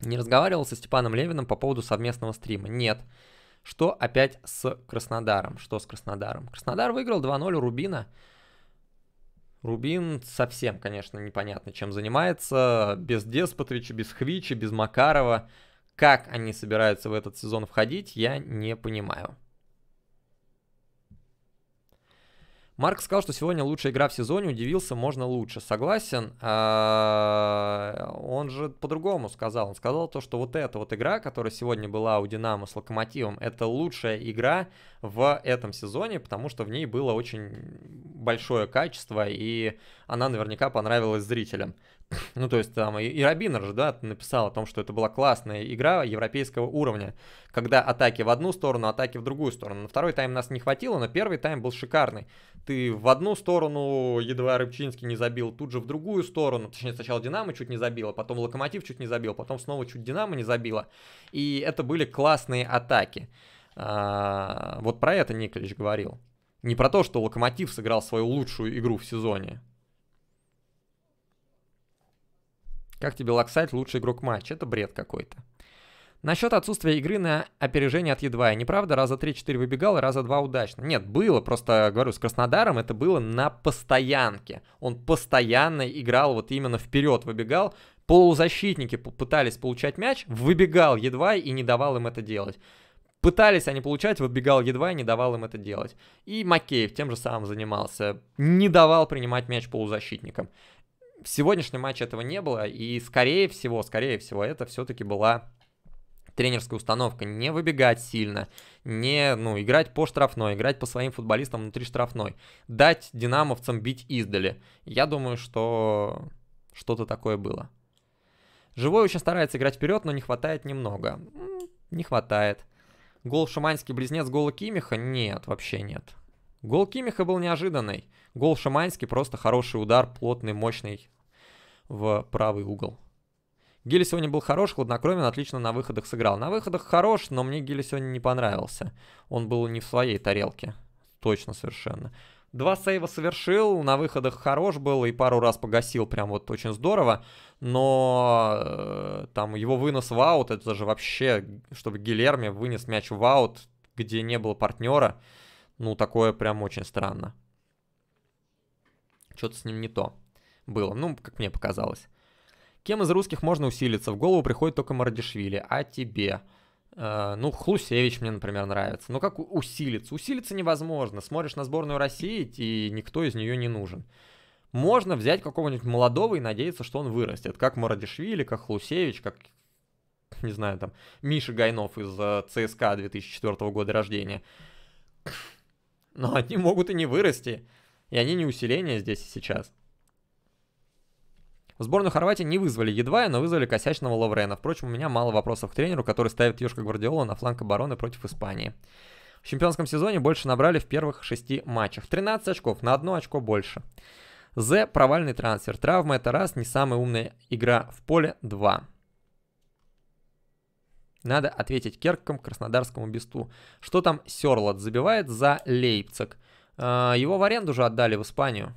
Не разговаривал со Степаном Левиным по поводу совместного стрима? Нет. Что опять с Краснодаром? Что с Краснодаром? Краснодар выиграл 2-0 у Рубина. Рубин совсем, конечно, непонятно, чем занимается. Без Деспотовича, без Хвича, без Макарова. Как они собираются в этот сезон входить, я не понимаю. Марк сказал, что сегодня лучшая игра в сезоне, удивился, можно лучше. Согласен. А, он же по-другому сказал. Он сказал то, что вот эта вот игра, которая сегодня была у Динамо с Локомотивом, это лучшая игра в этом сезоне, потому что в ней было очень большое качество, и она наверняка понравилась зрителям. Ну, то есть там и, Рабинер же, да, написал о том, что это была классная игра европейского уровня, когда атаки в одну сторону, атаки в другую сторону. На второй тайм нас не хватило, но первый тайм был шикарный. Ты в одну сторону едва Рыбчинский не забил, тут же в другую сторону, точнее сначала Динамо чуть не забило, потом Локомотив чуть не забил, потом снова чуть Динамо не забило. И это были классные атаки. А, вот про это Николич говорил. Не про то, что Локомотив сыграл свою лучшую игру в сезоне. Как тебе Локсайт лучший игрок матча? Это бред какой-то. Насчет отсутствия игры на опережение от едва. Я неправда, раза 3-4 выбегал раза 2 удачно. Нет, было, просто говорю, с Краснодаром это было на постоянке. Он постоянно играл вот именно вперед, выбегал. Полузащитники пытались получать мяч, выбегал едва и не давал им это делать. Пытались они получать, выбегал едва и не давал им это делать. И Макеев тем же самым занимался. Не давал принимать мяч полузащитникам в сегодняшнем матче этого не было, и скорее всего, скорее всего, это все-таки была тренерская установка. Не выбегать сильно, не, ну, играть по штрафной, играть по своим футболистам внутри штрафной. Дать динамовцам бить издали. Я думаю, что что-то такое было. Живой очень старается играть вперед, но не хватает немного. Не хватает. Гол Шуманский близнец гола Кимиха? Нет, вообще нет. Гол Кимиха был неожиданный. Гол Шаманский просто хороший удар, плотный, мощный в правый угол. Гилли сегодня был хорош, хладнокровен, отлично на выходах сыграл. На выходах хорош, но мне Гилли сегодня не понравился. Он был не в своей тарелке. Точно совершенно. Два сейва совершил, на выходах хорош был и пару раз погасил, прям вот очень здорово. Но э, там его вынос в аут, это же вообще, чтобы Гилерми вынес мяч в аут, где не было партнера. Ну, такое прям очень странно. Что-то с ним не то было, ну, как мне показалось. Кем из русских можно усилиться? В голову приходит только Мардишвили. А тебе? Э, ну, Хлусевич мне, например, нравится. Но ну, как усилиться? Усилиться невозможно. Смотришь на сборную России, и никто из нее не нужен. Можно взять какого-нибудь молодого и надеяться, что он вырастет. Как Мардишвили, как Хлусевич, как не знаю, там, Миша Гайнов из э, ЦСКА 2004 года рождения но они могут и не вырасти, и они не усиление здесь и сейчас. В сборную Хорватии не вызвали едва, но вызвали косячного Ловрена. Впрочем, у меня мало вопросов к тренеру, который ставит Йошка Гвардиола на фланг обороны против Испании. В чемпионском сезоне больше набрали в первых шести матчах. 13 очков, на одно очко больше. З – провальный трансфер. Травма – это раз, не самая умная игра в поле – два. Надо ответить Керком Краснодарскому Бесту. Что там Серлот забивает за Лейпциг? А, его в аренду же отдали в Испанию.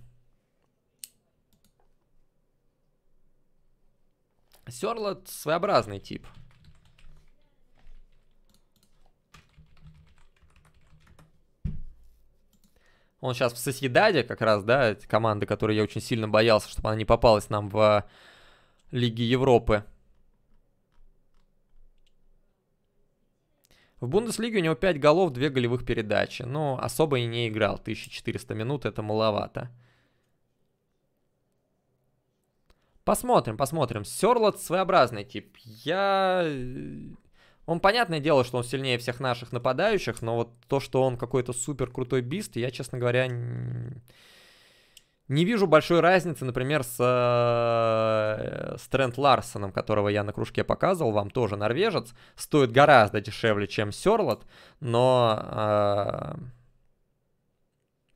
Серлот своеобразный тип. Он сейчас в Соседаде как раз, да, команды, которой я очень сильно боялся, чтобы она не попалась нам в Лиге Европы. В Бундеслиге у него 5 голов, 2 голевых передачи, но особо и не играл, 1400 минут это маловато. Посмотрим, посмотрим. Серлот своеобразный тип. Я... Э, он, понятное дело, что он сильнее всех наших нападающих, но вот то, что он какой-то супер крутой бист, я, честно говоря, не вижу большой разницы, например, с, э, с Трент Ларсоном, которого я на кружке показывал, вам тоже норвежец. Стоит гораздо дешевле, чем Серлот, но, э,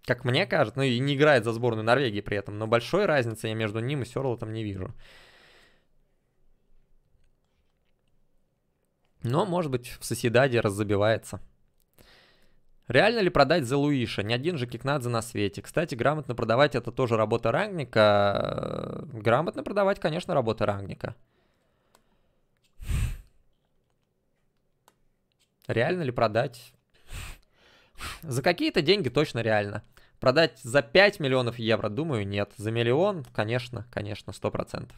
как мне кажется, ну и не играет за сборную Норвегии при этом, но большой разницы я между ним и Серлотом не вижу. Но, может быть, в соседаде раззабивается. Реально ли продать за Луиша? Не один же Кикнадзе на свете. Кстати, грамотно продавать это тоже работа рангника. Э, грамотно продавать, конечно, работа рангника. Реально ли продать? За какие-то деньги точно реально. Продать за 5 миллионов евро, думаю, нет. За миллион, конечно, конечно, 100%.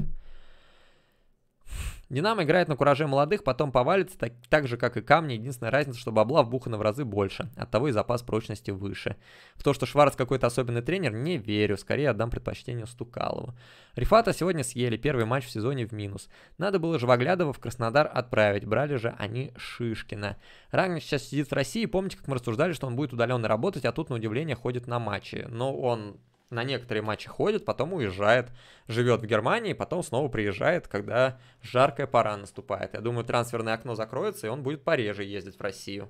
Динамо играет на кураже молодых, потом повалится, так, так же, как и камни. Единственная разница, что бабла вбухана в разы больше. Оттого и запас прочности выше. В то, что Шварц какой-то особенный тренер, не верю. Скорее отдам предпочтение Стукалову. Рифата сегодня съели. Первый матч в сезоне в минус. Надо было Живоглядова в Краснодар отправить. Брали же они Шишкина. Рагник сейчас сидит в России. Помните, как мы рассуждали, что он будет удаленно работать, а тут, на удивление, ходит на матчи. Но он на некоторые матчи ходит, потом уезжает, живет в Германии, потом снова приезжает, когда жаркая пора наступает. Я думаю, трансферное окно закроется, и он будет пореже ездить в Россию.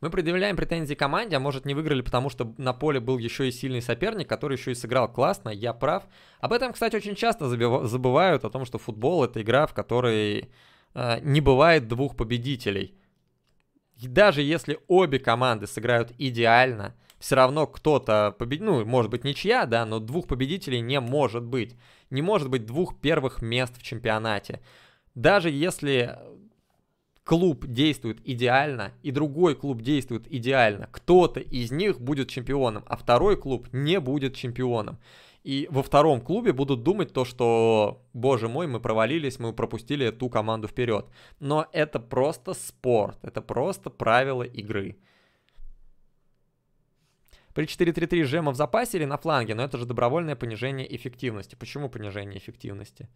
Мы предъявляем претензии команде, а может не выиграли, потому что на поле был еще и сильный соперник, который еще и сыграл классно, я прав. Об этом, кстати, очень часто забывают, о том, что футбол это игра, в которой э, не бывает двух победителей. И даже если обе команды сыграют идеально, все равно кто-то победит, ну, может быть, ничья, да, но двух победителей не может быть. Не может быть двух первых мест в чемпионате. Даже если клуб действует идеально и другой клуб действует идеально, кто-то из них будет чемпионом, а второй клуб не будет чемпионом. И во втором клубе будут думать то, что, боже мой, мы провалились, мы пропустили ту команду вперед. Но это просто спорт, это просто правила игры. При 4-3-3 жема в запасе или на фланге, но это же добровольное понижение эффективности. Почему понижение эффективности?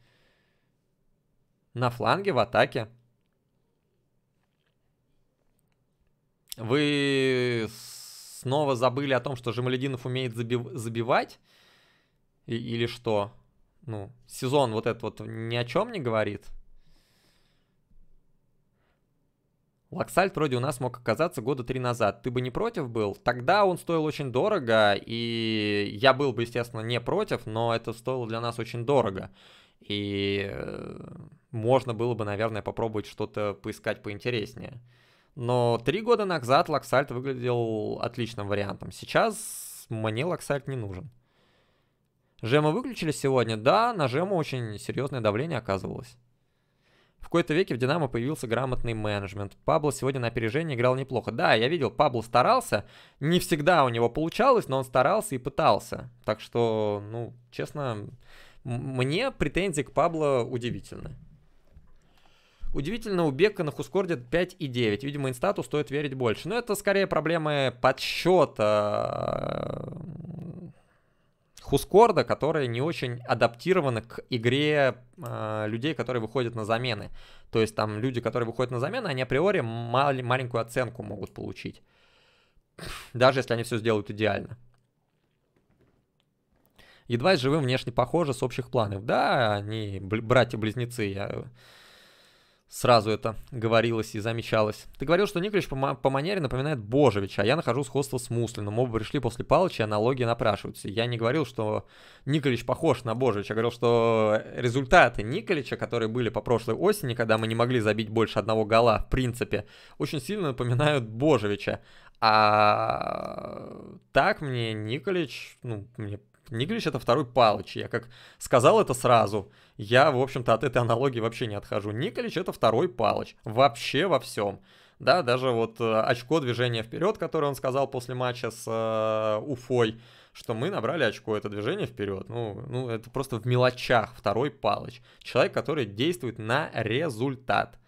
На фланге, в атаке. Вы снова забыли о том, что Жемалединов умеет заби- забивать? И, или что? Ну, сезон вот этот вот ни о чем не говорит. Лаксальт вроде у нас мог оказаться года три назад. Ты бы не против был? Тогда он стоил очень дорого, и я был бы, естественно, не против, но это стоило для нас очень дорого. И э, можно было бы, наверное, попробовать что-то поискать поинтереснее. Но три года назад Лаксальт выглядел отличным вариантом. Сейчас мне Лаксальт не нужен. Жему выключили сегодня? Да, на Жему очень серьезное давление оказывалось. В какой-то веке в «Динамо» появился грамотный менеджмент. Пабло сегодня на опережение играл неплохо. Да, я видел, Пабло старался. Не всегда у него получалось, но он старался и пытался. Так что, ну, честно, мне претензии к Пабло удивительны. Удивительно, у Бека на Хускорде 5,9. Видимо, инстату стоит верить больше. Но это скорее проблемы подсчета Хускорда, которые не очень адаптированы к игре э, людей, которые выходят на замены. То есть там люди, которые выходят на замены, они априори мал- маленькую оценку могут получить. Даже если они все сделают идеально. Едва живым внешне похожи с общих планов. Да, они братья-близнецы. Я Сразу это говорилось и замечалось. Ты говорил, что Николич по, по манере напоминает Божевича, а я нахожу сходство с Муслиным. Оба пришли после Палыча, аналогии напрашиваются. Я не говорил, что Николич похож на Божевича. Я говорил, что результаты Николича, которые были по прошлой осени, когда мы не могли забить больше одного гола, в принципе, очень сильно напоминают Божевича. А так мне Николич, ну, мне Никлич это второй Палыч. Я как сказал это сразу, я, в общем-то, от этой аналогии вообще не отхожу. Николич это второй Палыч. Вообще во всем. Да, даже вот э, очко движения вперед, которое он сказал после матча с э, Уфой, что мы набрали очко, это движение вперед. Ну, ну, это просто в мелочах второй Палыч. Человек, который действует на результат.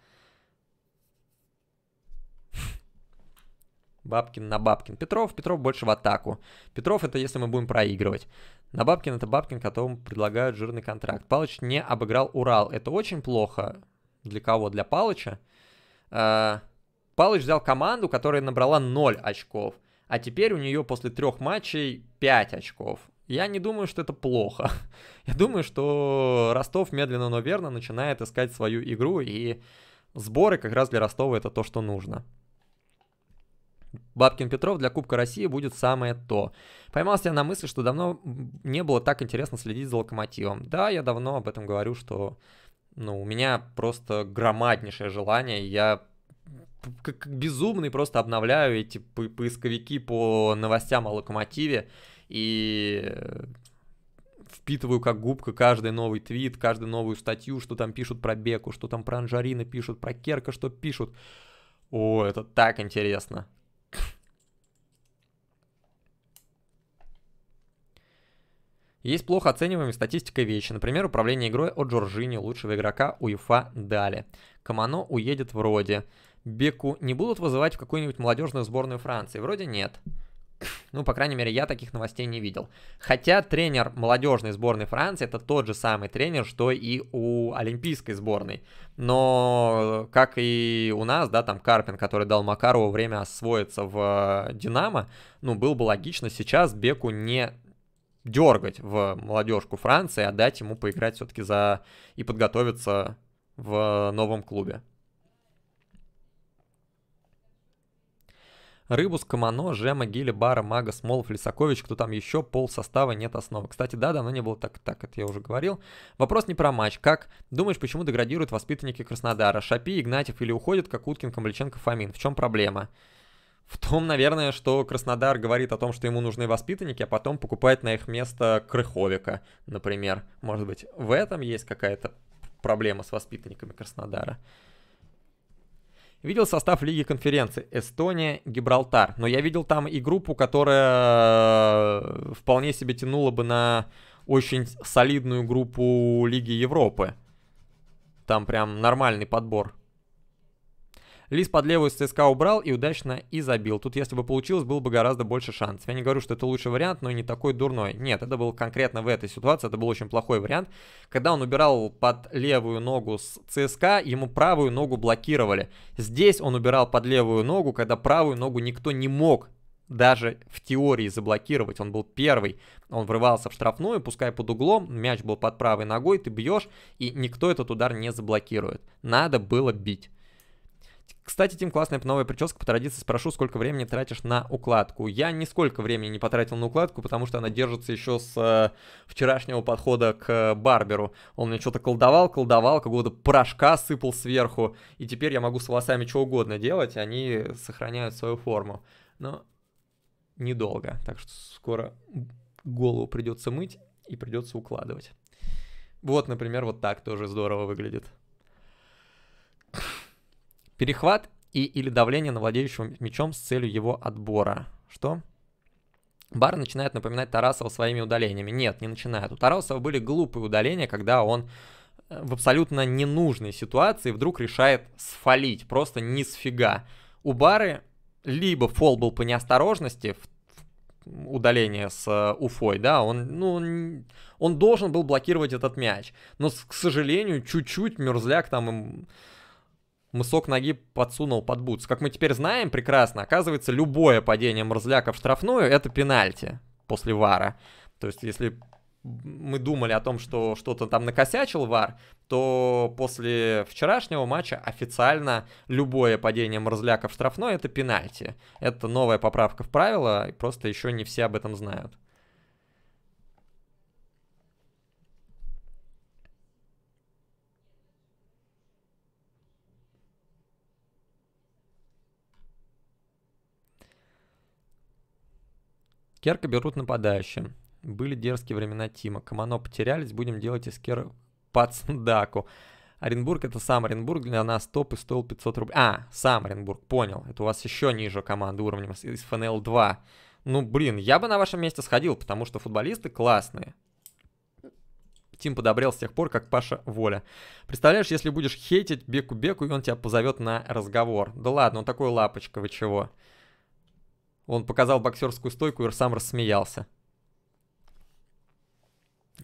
Бабкин на Бабкин. Петров, Петров больше в атаку. Петров это если мы будем проигрывать. На Бабкин это Бабкин, которому предлагают жирный контракт. Палыч не обыграл Урал. Это очень плохо. Для кого? Для Палыча. А, Палыч взял команду, которая набрала 0 очков. А теперь у нее после трех матчей 5 очков. Я не думаю, что это плохо. Я думаю, что Ростов медленно, но верно начинает искать свою игру, и сборы как раз для Ростова это то, что нужно. Бабкин Петров для Кубка России будет самое то. Поймался я на мысли, что давно не было так интересно следить за локомотивом. Да, я давно об этом говорю, что ну, у меня просто громаднейшее желание. Я как безумный просто обновляю эти по поисковики по новостям о локомотиве. И э, впитываю как губка каждый новый твит, каждую новую статью, что там пишут про Беку, что там про Анжарина пишут, про Керка, что пишут. О, это так интересно. Есть плохо оцениваемые статистикой вещи. Например, управление игрой от Джорджини, лучшего игрока УЕФА, дали. Камано уедет вроде. Беку не будут вызывать в какую-нибудь молодежную сборную Франции? Вроде нет. Ну, по крайней мере, я таких новостей не видел. Хотя тренер молодежной сборной Франции это тот же самый тренер, что и у олимпийской сборной. Но, как и у нас, да, там Карпин, который дал Макарову время освоиться в э, Динамо, ну, было бы логично сейчас Беку не дергать в молодежку Франции, а дать ему поиграть все-таки за и подготовиться в новом клубе. Рыбус, Камано, Жема, Гиля, Бара, Мага, Смолов, Лисакович, кто там еще, пол состава нет основы. Кстати, да, давно не было так, так, это я уже говорил. Вопрос не про матч. Как думаешь, почему деградируют воспитанники Краснодара? Шапи, Игнатьев или уходят, как Уткин, Камличенко, Фомин? В чем проблема? В том, наверное, что Краснодар говорит о том, что ему нужны воспитанники, а потом покупает на их место Крыховика, например. Может быть, в этом есть какая-то проблема с воспитанниками Краснодара. Видел состав Лиги конференции Эстония, Гибралтар. Но я видел там и группу, которая э, вполне себе тянула бы на очень солидную группу Лиги Европы. Там прям нормальный подбор Лис под левую с ЦСКА убрал и удачно и забил. Тут, если бы получилось, было бы гораздо больше шансов. Я не говорю, что это лучший вариант, но и не такой дурной. Нет, это был конкретно в этой ситуации, это был очень плохой вариант. Когда он убирал под левую ногу с ЦСКА, ему правую ногу блокировали. Здесь он убирал под левую ногу, когда правую ногу никто не мог даже в теории заблокировать. Он был первый, он врывался в штрафную, пускай под углом, мяч был под правой ногой, ты бьешь, и никто этот удар не заблокирует. Надо было бить. Кстати, Тим, классная новая прическа. По традиции спрошу, сколько времени тратишь на укладку. Я нисколько времени не потратил на укладку, потому что она держится еще с э, вчерашнего подхода к э, барберу. Он мне что-то колдовал, колдовал, какого-то порошка сыпал сверху. И теперь я могу с волосами что угодно делать, они сохраняют свою форму. Но недолго, так что скоро голову придется мыть и придется укладывать. Вот, например, вот так тоже здорово выглядит. Перехват и или давление на владеющего мячом с целью его отбора. Что? Бар начинает напоминать Тарасова своими удалениями. Нет, не начинает. У Тарасова были глупые удаления, когда он э, в абсолютно ненужной ситуации вдруг решает сфалить, просто ни с фига. У Бары либо фол был по неосторожности, удаление с э, Уфой, да, он, ну, он, должен был блокировать этот мяч. Но, к сожалению, чуть-чуть мерзляк там им мысок ноги подсунул под бутс. Как мы теперь знаем прекрасно, оказывается, любое падение мразляка в штрафную — это пенальти после вара. То есть, если мы думали о том, что что-то там накосячил вар, то после вчерашнего матча официально любое падение мразляка в штрафной — это пенальти. Это новая поправка в правила, просто еще не все об этом знают. Керка берут нападающим. Были дерзкие времена Тима. Камано потерялись, будем делать из Кер пацандаку. Оренбург это сам Оренбург, для нас топ и стоил 500 рублей. А, сам Оренбург, понял. Это у вас еще ниже команды уровнем из ФНЛ 2. Ну, блин, я бы на вашем месте сходил, потому что футболисты классные. Тим подобрел с тех пор, как Паша Воля. Представляешь, если будешь хейтить Беку-Беку, и он тебя позовет на разговор. Да ладно, он такой лапочка, вы чего? Он показал боксерскую стойку и сам рассмеялся.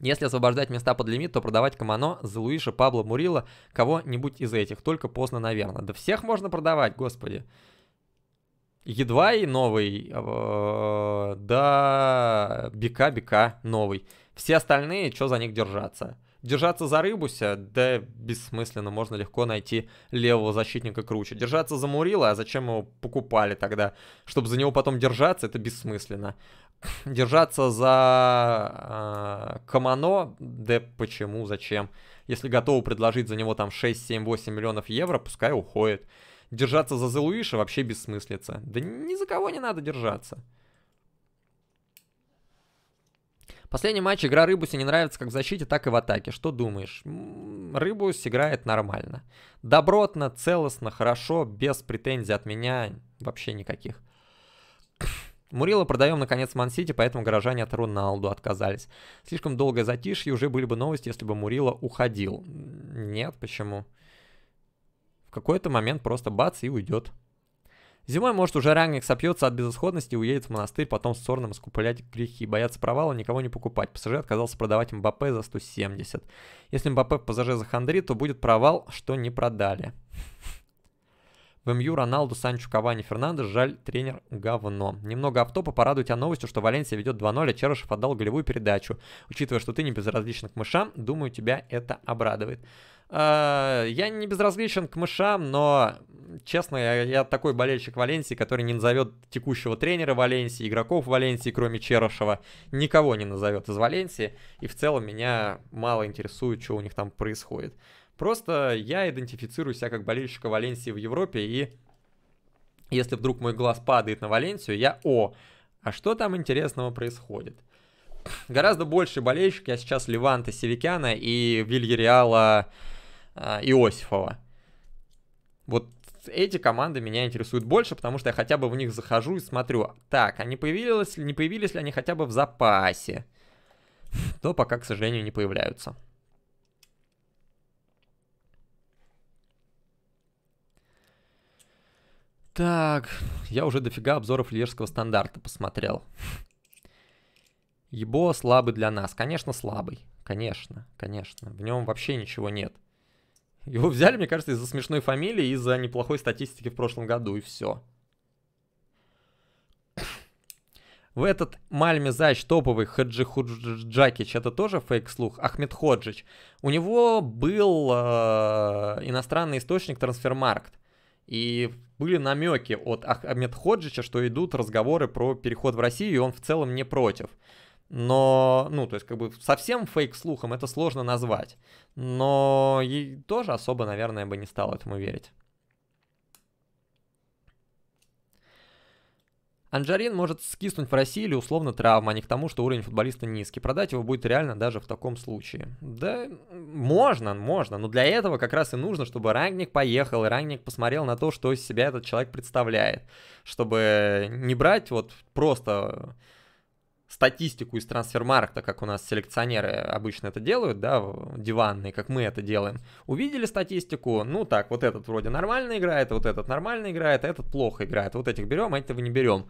Если освобождать места под лимит, то продавать Камано, Зелуиша, Пабло, Мурила, кого-нибудь из этих, только поздно, наверное. Да всех можно продавать, господи. Едва и новый, а, да, бика бика новый. Все остальные, что за них держаться? Держаться за Рыбуся, да бессмысленно, можно легко найти левого защитника круче. Держаться за Мурила, а зачем его покупали тогда? Чтобы за него потом держаться, это бессмысленно. Держаться за э, Камано, да почему, зачем? Если готовы предложить за него там 6, 7, 8 миллионов евро, пускай уходит. Держаться за Зелуиша вообще бессмыслица. Да ни за кого не надо держаться. Последний матч игра Рыбусе не нравится как в защите, так и в атаке. Что думаешь? Рыбус играет нормально. Добротно, целостно, хорошо, без претензий от меня вообще никаких. Мурила продаем, наконец, Мансити, поэтому горожане от Роналду отказались. Слишком долгое затишье, уже были бы новости, если бы Мурила уходил. Нет, почему? В какой-то момент просто бац и уйдет. Зимой, может, уже ранник сопьется от безысходности и уедет в монастырь, потом с Сорном искупылять грехи, бояться провала, никого не покупать. Пассажир отказался продавать Мбаппе за 170. Если Мбаппе в ПСЖ захандрит, то будет провал, что не продали. В МЮ Роналду, Санчо, Кавани, Фернандес, жаль, тренер говно. Немного автопа, порадую тебя новостью, что Валенсия ведет 2-0, а Черышев отдал голевую передачу. Учитывая, что ты не безразличен к мышам, думаю, тебя это обрадует. А, я не безразличен к мышам, но, честно, я, я такой болельщик Валенсии, который не назовет текущего тренера Валенсии, игроков Валенсии, кроме Черышева, никого не назовет из Валенсии. И в целом меня мало интересует, что у них там происходит. Просто я идентифицирую себя как болельщика Валенсии в Европе, и если вдруг мой глаз падает на Валенсию, я «О, а что там интересного происходит?» Гораздо больше болельщик я сейчас Леванта Севикяна и Вильяреала а, Иосифова. Вот эти команды меня интересуют больше, потому что я хотя бы в них захожу и смотрю, так, они появились, не появились ли они хотя бы в запасе? То пока, к сожалению, не появляются. Так, я уже дофига обзоров льежского стандарта посмотрел. Ебо слабый для нас. Конечно, слабый. Конечно, конечно. В нем вообще ничего нет. Его взяли, мне кажется, из-за смешной фамилии, из-за неплохой статистики в прошлом году, и все. В этот Мальме Зач топовый Хаджи Худжакич, это тоже фейк-слух, Ахмед Ходжич, у него был э, иностранный источник Трансфермаркт. И были намеки от Ахмед Ходжича, что идут разговоры про переход в Россию, и он в целом не против но, ну, то есть, как бы совсем фейк-слухом это сложно назвать, но и тоже особо, наверное, бы не стал этому верить. Анжарин может скиснуть в России или условно травма, а не к тому, что уровень футболиста низкий. Продать его будет реально даже в таком случае. Да, можно, можно, но для этого как раз и нужно, чтобы рангник поехал, и рангник посмотрел на то, что из себя этот человек представляет. Чтобы не брать вот просто статистику из трансфермаркта, как у нас селекционеры обычно это делают, да, диванные, как мы это делаем, увидели статистику, ну так, вот этот вроде нормально играет, вот этот нормально играет, а этот плохо играет, вот этих берем, а этого не берем.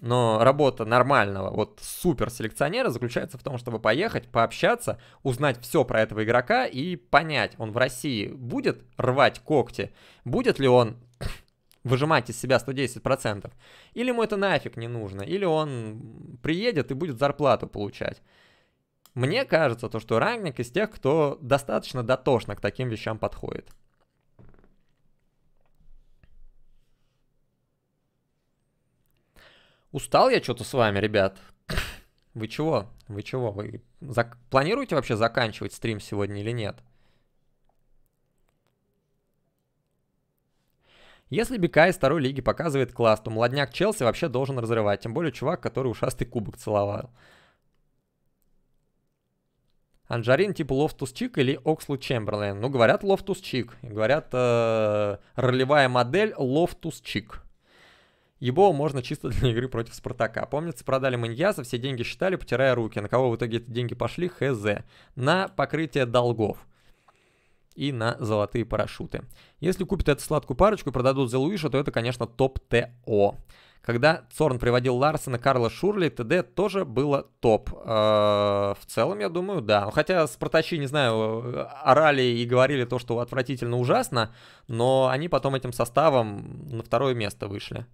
Но работа нормального, вот супер селекционера заключается в том, чтобы поехать, пообщаться, узнать все про этого игрока и понять, он в России будет рвать когти, будет ли он выжимать из себя 110%, или ему это нафиг не нужно, или он приедет и будет зарплату получать. Мне кажется, то, что Рангник из тех, кто достаточно дотошно к таким вещам подходит. Устал я что-то с вами, ребят. Вы чего? Вы чего? Вы планируете вообще заканчивать стрим сегодня или нет? Если Бека из второй лиги показывает класс, то молодняк Челси вообще должен разрывать, тем более чувак, который ушастый кубок целовал. Анжарин типа Лофтус Чик или Окслу Чемберлен? Ну, говорят Лофтус Чик. Говорят, э, ролевая модель Лофтус Чик. Его можно чисто для игры против Спартака. Помнится, продали Маньяса, все деньги считали, потирая руки. На кого в итоге эти деньги пошли? ХЗ. На покрытие долгов и на золотые парашюты. Если купят эту сладкую парочку и продадут за Луиша, то это, конечно, топ-ТО. Когда Цорн приводил Ларсена, Карла Шурли, ТД тоже было топ. Э, в целом, я думаю, да. Хотя спартачи, не знаю, э, орали и говорили то, что отвратительно ужасно, но они потом этим составом на второе место вышли.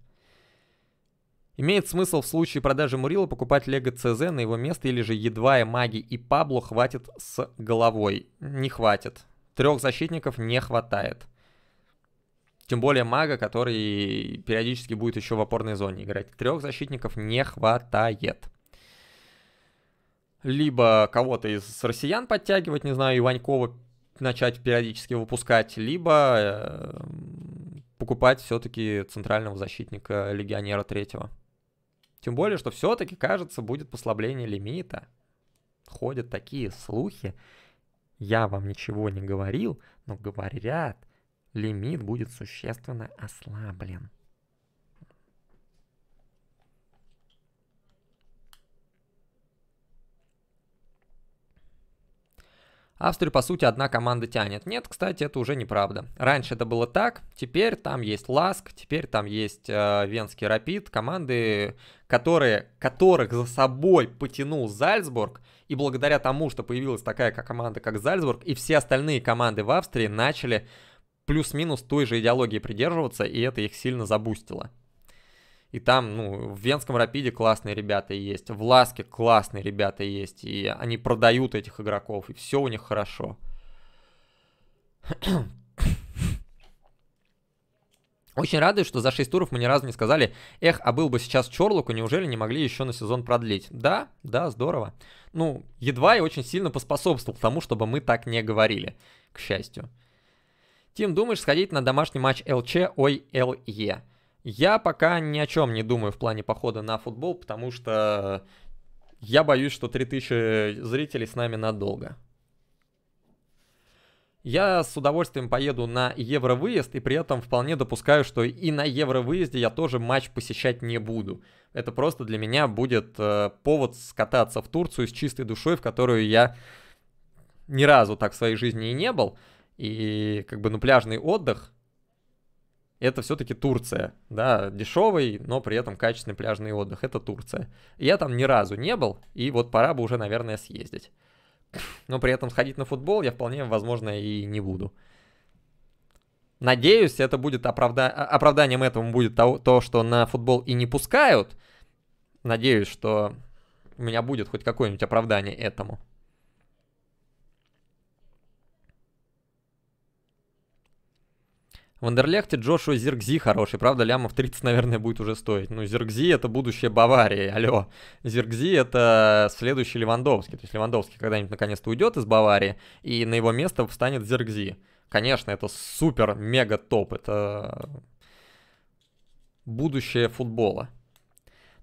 Имеет смысл в случае продажи Мурила покупать Лего ЦЗ на его место или же едва и маги и Пабло хватит с головой? Не хватит трех защитников не хватает. Тем более мага, который периодически будет еще в опорной зоне играть. Трех защитников не хватает. Либо кого-то из россиян подтягивать, не знаю, Иванькова начать периодически выпускать, либо э, покупать все-таки центрального защитника легионера третьего. Тем более, что все-таки, кажется, будет послабление лимита. Ходят такие слухи я вам ничего не говорил, но говорят, лимит будет существенно ослаблен. Австрию, по сути, одна команда тянет. Нет, кстати, это уже неправда. Раньше это было так, теперь там есть Ласк, теперь там есть э, Венский Рапид, команды, которые, которых за собой потянул Зальцбург, и благодаря тому, что появилась такая команда, как Зальцбург, и все остальные команды в Австрии начали плюс-минус той же идеологии придерживаться, и это их сильно забустило. И там, ну, в Венском Рапиде классные ребята есть, в Ласке классные ребята есть, и они продают этих игроков, и все у них хорошо. Очень радуюсь, что за 6 туров мы ни разу не сказали, эх, а был бы сейчас Чорлоку, неужели не могли еще на сезон продлить? Да, да, здорово. Ну, едва и очень сильно поспособствовал тому, чтобы мы так не говорили, к счастью. Тим, думаешь сходить на домашний матч ЛЧ, ой, ЛЕ? Я пока ни о чем не думаю в плане похода на футбол, потому что я боюсь, что 3000 зрителей с нами надолго. Я с удовольствием поеду на евровыезд и при этом вполне допускаю, что и на евровыезде я тоже матч посещать не буду. Это просто для меня будет э, повод скататься в Турцию с чистой душой, в которую я ни разу так в своей жизни и не был. И как бы ну пляжный отдых это все-таки Турция, да, дешевый, но при этом качественный пляжный отдых, это Турция. Я там ни разу не был, и вот пора бы уже, наверное, съездить. Но при этом сходить на футбол я вполне, возможно, и не буду. Надеюсь, это будет оправда... А, оправданием этому будет то, то, что на футбол и не пускают. Надеюсь, что у меня будет хоть какое-нибудь оправдание этому. В Андерлехте Джошуа Зиркзи хороший, правда, лямов 30, наверное, будет уже стоить. Но ну, Зиркзи это будущее Баварии, алло. Зиркзи это следующий Левандовский. То есть Левандовский когда-нибудь наконец-то уйдет из Баварии, и на его место встанет Зиркзи. Конечно, это супер-мега-топ, это будущее футбола.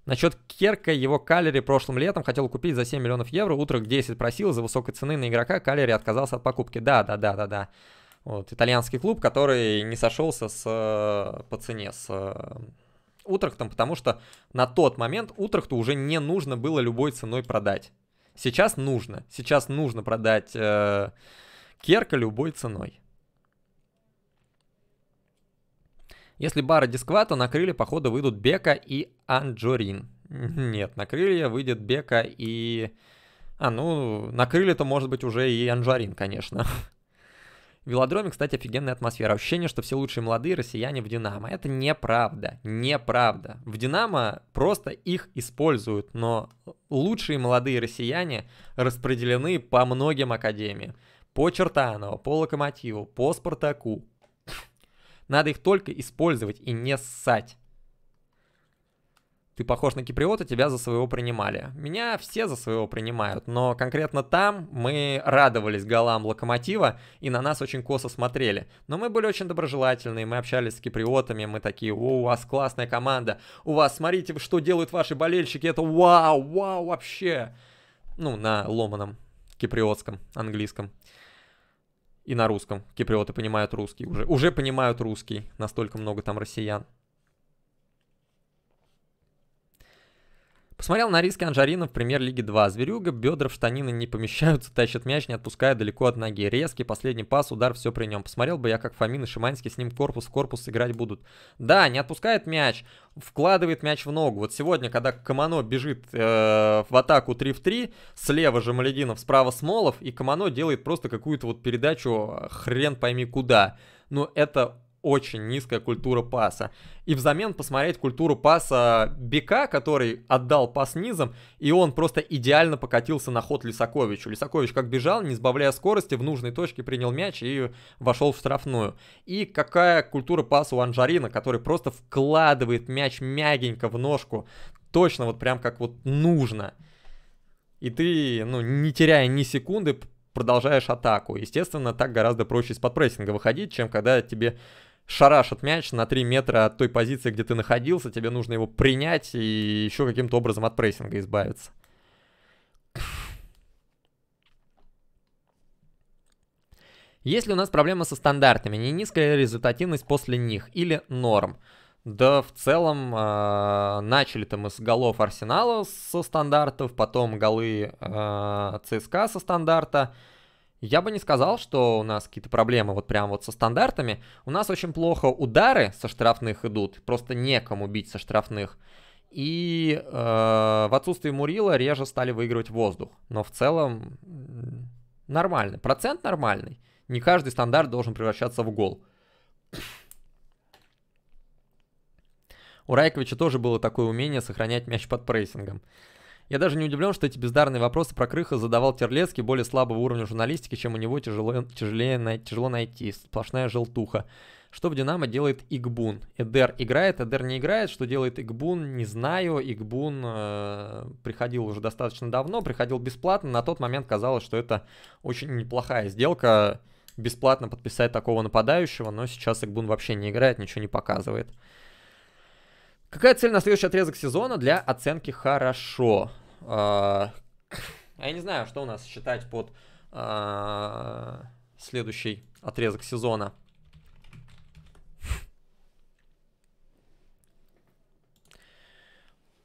Насчет Керка, его Калери прошлым летом хотел купить за 7 миллионов евро, утрах 10 просил, за высокой цены на игрока Калери отказался от покупки. Да, да, да, да, да. Вот, итальянский клуб, который не сошелся с, э, по цене с э, Утрахтом, потому что на тот момент Утрахту уже не нужно было любой ценой продать. Сейчас нужно. Сейчас нужно продать э, Керка любой ценой. Если бара Дисквата, на крылья, походу, выйдут Бека и Анджорин. Нет, на крылья выйдет Бека и... А, ну, на крылья-то, может быть, уже и Анджарин, конечно. В велодроме, кстати, офигенная атмосфера. Ощущение, что все лучшие молодые россияне в «Динамо». Это неправда, неправда. В «Динамо» просто их используют, но лучшие молодые россияне распределены по многим академиям. По Чертаново, по Локомотиву, по Спартаку. Надо их только использовать и не ссать ты похож на киприота, тебя за своего принимали. Меня все за своего принимают, но конкретно там мы радовались голам локомотива и на нас очень косо смотрели. Но мы были очень доброжелательные, мы общались с киприотами, мы такие, о, у вас классная команда, у вас, смотрите, что делают ваши болельщики, это вау, вау вообще. Ну, на ломаном киприотском, английском. И на русском. Киприоты понимают русский уже. Уже понимают русский. Настолько много там россиян. Посмотрел на риски Анжарина в премьер-лиге 2. Зверюга, бедра в штанины не помещаются, тащит мяч, не отпуская далеко от ноги. Резкий последний пас, удар, все при нем. Посмотрел бы я, как Фомин и Шиманский с ним корпус в корпус играть будут. Да, не отпускает мяч, вкладывает мяч в ногу. Вот сегодня, когда Камано бежит э, в атаку 3 в 3, слева же Малединов, справа Смолов, и Камано делает просто какую-то вот передачу э, хрен пойми куда. Но ну, это очень низкая культура паса. И взамен посмотреть культуру паса Бека, который отдал пас низом, и он просто идеально покатился на ход Лисаковичу. Лисакович как бежал, не сбавляя скорости, в нужной точке принял мяч и вошел в штрафную. И какая культура паса у Анжарина, который просто вкладывает мяч мягенько в ножку, точно вот прям как вот нужно. И ты, ну, не теряя ни секунды, продолжаешь атаку. Естественно, так гораздо проще из под прессинга выходить, чем когда тебе шарашит мяч на 3 метра от той позиции, где ты находился, тебе нужно его принять и еще каким-то образом от прессинга избавиться. Есть ли у нас проблема со стандартами? Не низкая результативность после них или норм? Да, в целом, э, начали-то мы с голов Арсенала со стандартов, потом голы э, ЦСКА со стандарта, я бы не сказал, что у нас какие-то проблемы вот прям вот со стандартами. У нас очень плохо удары со штрафных идут, просто некому бить со штрафных. И э, в отсутствии Мурила реже стали выигрывать воздух. Но в целом нормально. Процент нормальный. Не каждый стандарт должен превращаться в гол. У Райковича тоже было такое умение сохранять мяч под прессингом. Я даже не удивлен, что эти бездарные вопросы про Крыха задавал Терлецкий более слабого уровня журналистики, чем у него тяжело, тяжелее, тяжело найти. Сплошная желтуха. Что в «Динамо» делает Игбун? Эдер играет, Эдер не играет. Что делает Игбун, не знаю. Игбун э, приходил уже достаточно давно, приходил бесплатно. На тот момент казалось, что это очень неплохая сделка. Бесплатно подписать такого нападающего, но сейчас Игбун вообще не играет, ничего не показывает. Какая цель на следующий отрезок сезона для оценки «хорошо»? А, а я не знаю, что у нас считать под а, следующий отрезок сезона.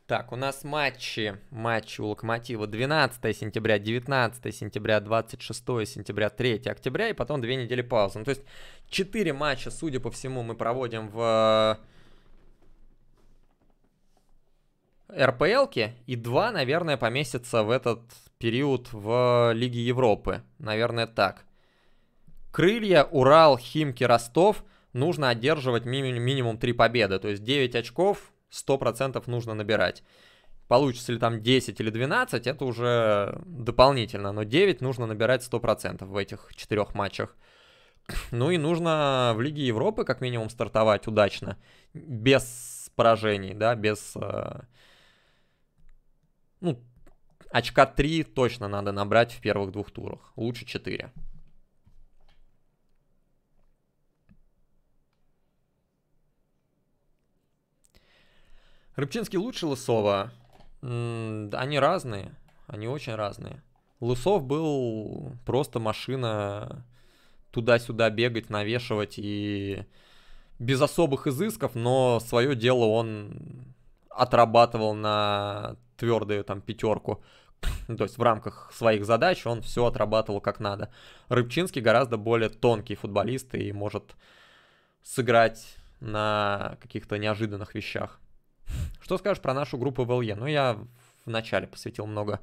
Так, у нас матчи. Матчи у Локомотива 12 сентября, 19 сентября, 26 сентября, 3 октября и потом две недели паузы. Ну, то есть 4 матча, судя по всему, мы проводим в РПЛки и два, наверное, поместятся в этот период в Лиге Европы. Наверное, так. Крылья, Урал, Химки, Ростов нужно одерживать ми- минимум 3 победы. То есть 9 очков 100% нужно набирать. Получится ли там 10 или 12, это уже дополнительно. Но 9 нужно набирать 100% в этих четырех матчах. Ну и нужно в Лиге Европы как минимум стартовать удачно. Без поражений, да, без э, ну, очка 3 точно надо набрать в первых двух турах. Лучше 4. Рыбчинский лучше Лысова? Они разные. Они очень разные. Лысов был просто машина туда-сюда бегать, навешивать и без особых изысков, но свое дело он отрабатывал на твердую там пятерку. То есть в рамках своих задач он все отрабатывал как надо. Рыбчинский гораздо более тонкий футболист и может сыграть на каких-то неожиданных вещах. Что скажешь про нашу группу ВЛе? Ну, я вначале посвятил много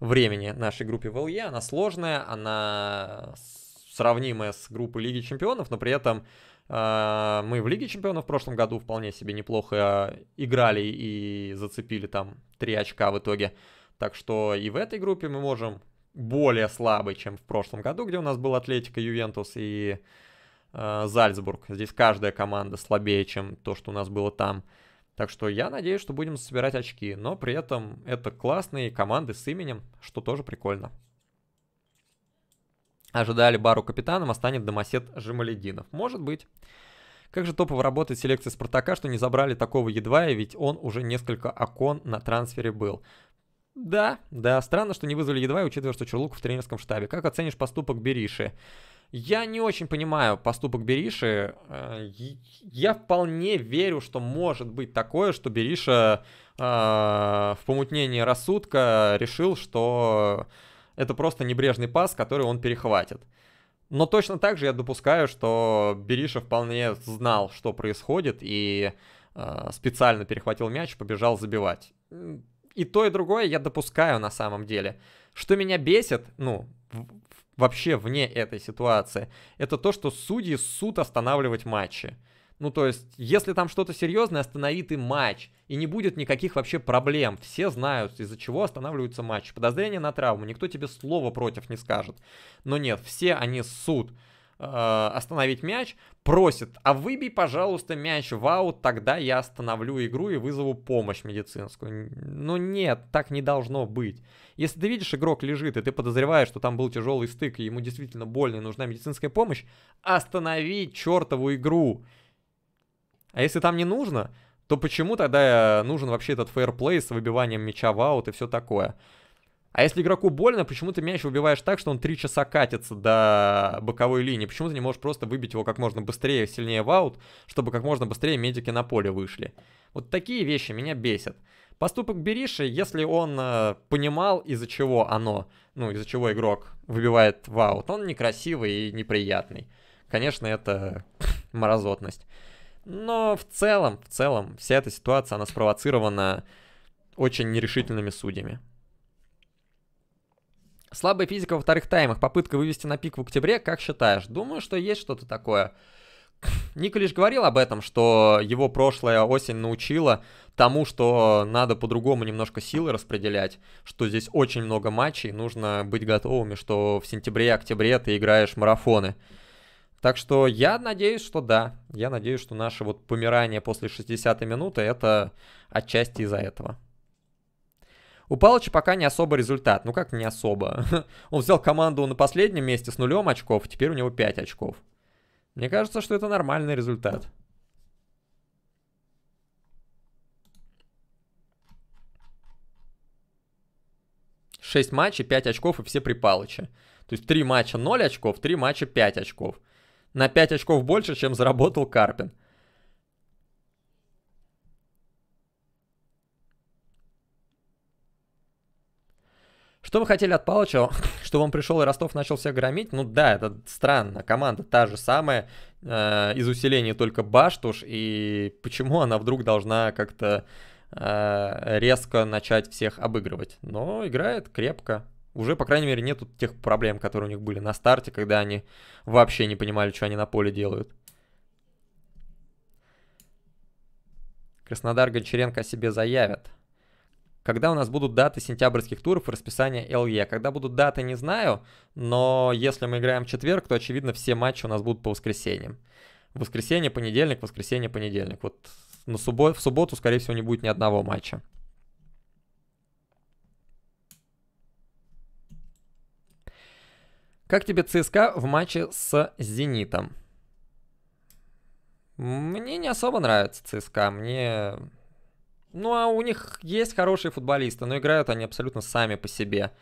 времени нашей группе ВЛе, Она сложная, она сравнимая с группой Лиги Чемпионов, но при этом а, мы в Лиге Чемпионов в прошлом году вполне себе неплохо э, играли и зацепили там 3 очка в итоге. Так что и в этой группе мы можем более слабый, чем в прошлом году, где у нас был Атлетика, Ювентус и э, Зальцбург. Здесь каждая команда слабее, чем то, что у нас было там. Так что я надеюсь, что будем собирать очки, но при этом это классные команды с именем, что тоже прикольно. Ожидали Бару капитаном, а станет домосед Жемалединов. Может быть. Как же топово работает селекция Спартака, что не забрали такого едва, и ведь он уже несколько окон на трансфере был. Да, да, странно, что не вызвали едва, учитывая, что Черлук в тренерском штабе. Как оценишь поступок Бериши? Я не очень понимаю поступок Бериши. Э, я вполне верю, что может быть такое, что Бериша э, в помутнении рассудка решил, что это просто небрежный пас, который он перехватит. Но точно так же я допускаю, что Бериша вполне знал, что происходит, и э, специально перехватил мяч, побежал забивать. И то, и другое я допускаю на самом деле. Что меня бесит, ну, вообще вне этой ситуации, это то, что судьи суд останавливать матчи. Ну, то есть, если там что-то серьезное, остановит и матч. И не будет никаких вообще проблем. Все знают, из-за чего останавливаются матчи. Подозрение на травму. Никто тебе слова против не скажет. Но нет, все они суд э, остановить мяч, просит, а выбей, пожалуйста, мяч в аут, тогда я остановлю игру и вызову помощь медицинскую. Но ну нет, так не должно быть. Если ты видишь, игрок лежит, и ты подозреваешь, что там был тяжелый стык, и ему действительно больно и нужна медицинская помощь, останови чертову игру. А если там не нужно, то почему тогда э, нужен вообще этот фейерплей с выбиванием мяча в аут и все такое? А если игроку больно, почему ты мяч выбиваешь так, что он три часа катится до боковой линии? Почему ты не можешь просто выбить его как можно быстрее, сильнее в аут, чтобы как можно быстрее медики на поле вышли? Вот такие вещи меня бесят. Поступок Бериши, если он э, понимал, из-за чего оно, ну, из-за чего игрок выбивает в аут, он некрасивый и неприятный. Конечно, это морозотность. Но в целом, в целом, вся эта ситуация, она спровоцирована очень нерешительными судьями. Слабая физика во вторых таймах. Попытка вывести на пик в октябре, как считаешь? Думаю, что есть что-то такое. Ника лишь говорил об этом, что его прошлая осень научила тому, что надо по-другому немножко силы распределять, что здесь очень много матчей, нужно быть готовыми, что в сентябре-октябре ты играешь марафоны. Так что я надеюсь, что да. Я надеюсь, что наше вот помирание после 60-й минуты это отчасти из-за этого. У Палыча пока не особо результат. Ну как не особо? Он взял команду на последнем месте с нулем очков, теперь у него 5 очков. Мне кажется, что это нормальный результат. Шесть матчей, 5 очков и все при Палыче. То есть три матча 0 очков, три матча 5 очков на 5 очков больше, чем заработал Карпин. Что вы хотели от Палыча? Чтобы он пришел и Ростов начал всех громить? Ну да, это странно. Команда та же самая, э, из усиления только Баштуш. И почему она вдруг должна как-то э, резко начать всех обыгрывать? Но играет крепко уже, по крайней мере, нету тех проблем, которые у них были на старте, когда они вообще не понимали, что они на поле делают. Краснодар Гончаренко о себе заявят. Когда у нас будут даты сентябрьских туров и расписание ЛЕ? Когда будут даты, не знаю, но если мы играем в четверг, то, очевидно, все матчи у нас будут по воскресеньям. Воскресенье, понедельник, воскресенье, понедельник. Вот на суббо... в субботу, скорее всего, не будет ни одного матча. Как тебе ЦСКА в матче с Зенитом? Мне не особо нравится ЦСКА, мне... Ну, а у них есть хорошие футболисты, но играют они абсолютно сами по себе.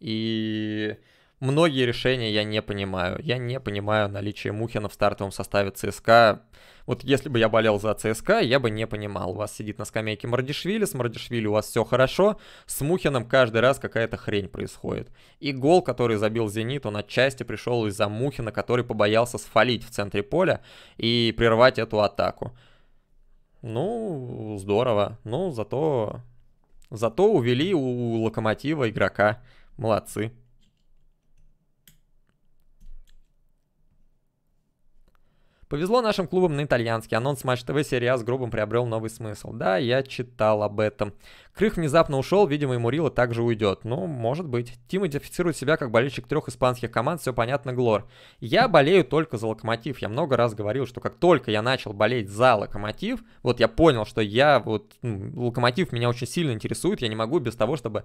И Многие решения я не понимаю. Я не понимаю наличие Мухина в стартовом составе ЦСКА. Вот если бы я болел за ЦСКА, я бы не понимал. У вас сидит на скамейке Мардишвили, с Мардишвили у вас все хорошо, с Мухиным каждый раз какая-то хрень происходит. И гол, который забил Зенит, он отчасти пришел из-за Мухина, который побоялся сфалить в центре поля и прервать эту атаку. Ну, здорово. Ну, зато... Зато увели у Локомотива игрока. Молодцы. Повезло нашим клубам на итальянский. Анонс Матч ТВ серия а с грубым приобрел новый смысл. Да, я читал об этом. Крых внезапно ушел, видимо, и Мурила также уйдет. Ну, может быть. Тим идентифицирует себя как болельщик трех испанских команд, все понятно, Глор. Я болею только за Локомотив. Я много раз говорил, что как только я начал болеть за Локомотив, вот я понял, что я вот... Ну, Локомотив меня очень сильно интересует, я не могу без того, чтобы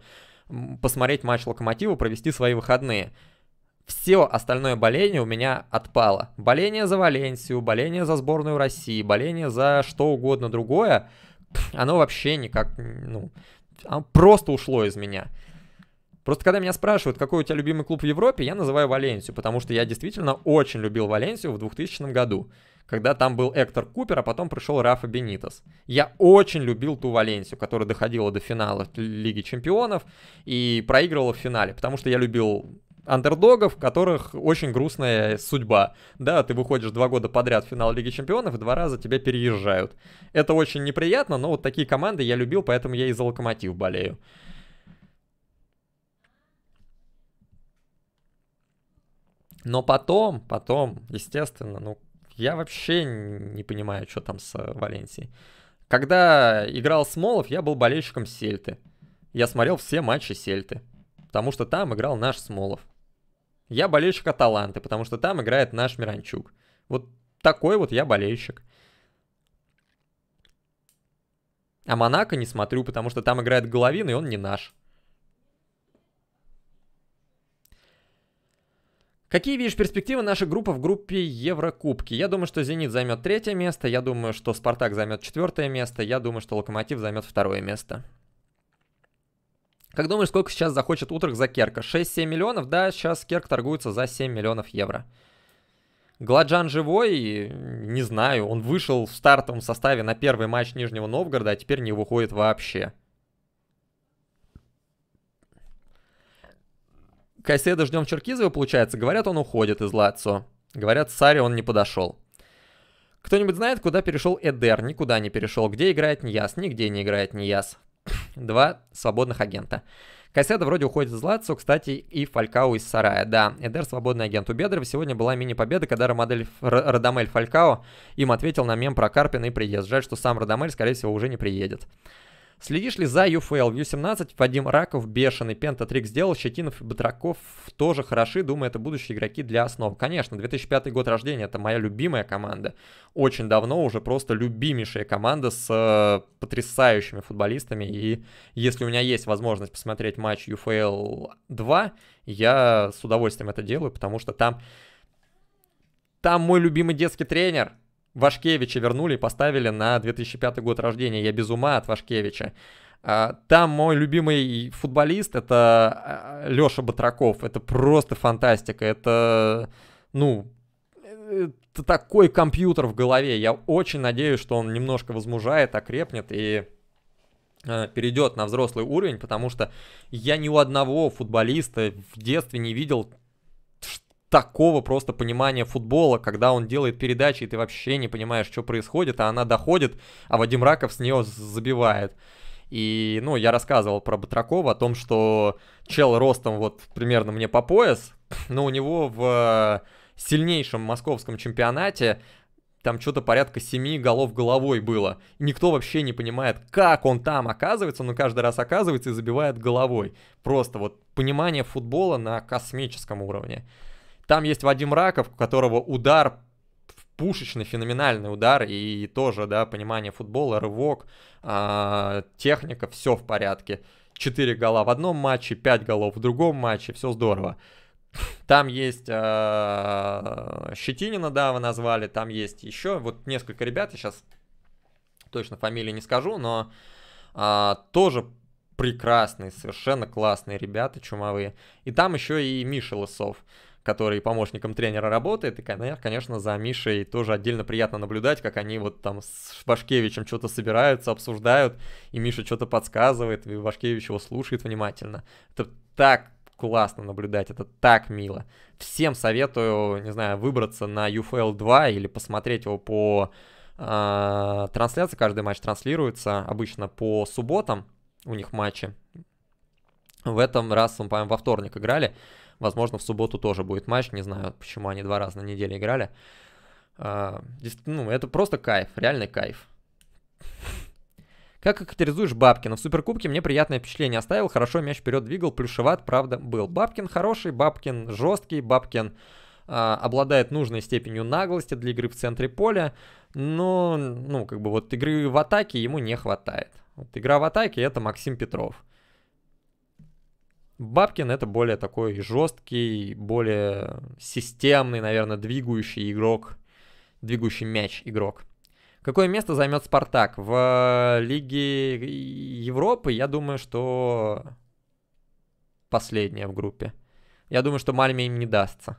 посмотреть матч Локомотива, провести свои выходные все остальное боление у меня отпало. Боление за Валенсию, боление за сборную России, боление за что угодно другое, оно вообще никак, ну, просто ушло из меня. Просто когда меня спрашивают, какой у тебя любимый клуб в Европе, я называю Валенсию, потому что я действительно очень любил Валенсию в 2000 году, когда там был Эктор Купер, а потом пришел Рафа Бенитас. Я очень любил ту Валенсию, которая доходила до финала Лиги Чемпионов и проигрывала в финале, потому что я любил андердогов, которых очень грустная судьба. Да, ты выходишь два года подряд в финал Лиги Чемпионов, и два раза тебя переезжают. Это очень неприятно, но вот такие команды я любил, поэтому я и за Локомотив болею. Но потом, потом, естественно, ну, я вообще не понимаю, что там с э, Валенсией. Когда играл Смолов, я был болельщиком Сельты. Я смотрел все матчи Сельты, потому что там играл наш Смолов. Я болельщик Аталанты, потому что там играет наш Миранчук. Вот такой вот я болельщик. А Монако не смотрю, потому что там играет Головин, и он не наш. Какие видишь перспективы нашей группы в группе Еврокубки? Я думаю, что «Зенит» займет третье место, я думаю, что «Спартак» займет четвертое место, я думаю, что «Локомотив» займет второе место. Как думаешь, сколько сейчас захочет Утрах за Керка? 6-7 миллионов? Да, сейчас Керк торгуется за 7 миллионов евро. Гладжан живой, не знаю, он вышел в стартовом составе на первый матч Нижнего Новгорода, а теперь не выходит вообще. Кайседа ждем Черкизова, получается. Говорят, он уходит из Лацо. Говорят, Сари он не подошел. Кто-нибудь знает, куда перешел Эдер? Никуда не перешел. Где играет Ньяс? Нигде не играет Ньяс. два свободных агента. Кайседа вроде уходит из Лацио, кстати, и Фалькао из Сарая. Да, Эдер свободный агент. У Бедрова сегодня была мини-победа, когда Ромадель, Р, Радамель Фалькао им ответил на мем про Карпина и приезд. Жаль, что сам Радамель, скорее всего, уже не приедет. Следишь ли за UFL? В U17 Вадим Раков бешеный, Пента трик сделал, Щетинов и Батраков тоже хороши, думаю, это будущие игроки для основ. Конечно, 2005 год рождения, это моя любимая команда. Очень давно уже просто любимейшая команда с э, потрясающими футболистами. И если у меня есть возможность посмотреть матч UFL 2, я с удовольствием это делаю, потому что там, там мой любимый детский тренер – Вашкевича вернули и поставили на 2005 год рождения. Я без ума от Вашкевича. А, там мой любимый футболист это а, Леша Батраков. Это просто фантастика. Это, ну, это такой компьютер в голове. Я очень надеюсь, что он немножко возмужает, окрепнет и а, перейдет на взрослый уровень, потому что я ни у одного футболиста в детстве не видел такого просто понимания футбола, когда он делает передачи, и ты вообще не понимаешь, что происходит, а она доходит, а Вадим Раков с нее забивает. И, ну, я рассказывал про Батракова, о том, что чел ростом вот примерно мне по пояс, но у него в э, сильнейшем московском чемпионате там что-то порядка семи голов головой было. Никто вообще не понимает, как он там оказывается, но каждый раз оказывается и забивает головой. Просто вот понимание футбола на космическом уровне. Там есть Вадим Раков, у которого удар пушечный, феноменальный удар и тоже, да, понимание футбола, рывок, э, техника, все в порядке. Четыре гола в одном матче, пять голов в другом матче, все здорово. Там есть э, Щетинина, да, вы назвали, там есть еще вот несколько ребят, я сейчас точно фамилии не скажу, но э, тоже прекрасные, совершенно классные ребята чумовые. И там еще и Миша Лысов который помощником тренера работает. И, конечно, за Мишей тоже отдельно приятно наблюдать, как они вот там с Башкевичем что-то собираются, обсуждают, и Миша что-то подсказывает, и Башкевич его слушает внимательно. Это так классно наблюдать, это так мило. Всем советую, не знаю, выбраться на UFL 2 или посмотреть его по э, трансляции. Каждый матч транслируется обычно по субботам у них матчи. В этом раз, по-моему, во вторник играли. Возможно, в субботу тоже будет матч. Не знаю, почему они два раза на неделе играли. А, ну, это просто кайф, реальный кайф. Как характеризуешь Бабкина? В Суперкубке мне приятное впечатление оставил, хорошо мяч вперед двигал, плюшеват, правда, был. Бабкин хороший, Бабкин жесткий, Бабкин э, обладает нужной степенью наглости для игры в центре поля, но, ну, как бы вот игры в атаке ему не хватает. Вот игра в атаке это Максим Петров. Бабкин это более такой жесткий, более системный, наверное, двигающий игрок, двигающий мяч игрок. Какое место займет Спартак? В э, Лиге Европы, я думаю, что последнее в группе. Я думаю, что Мальме им не дастся.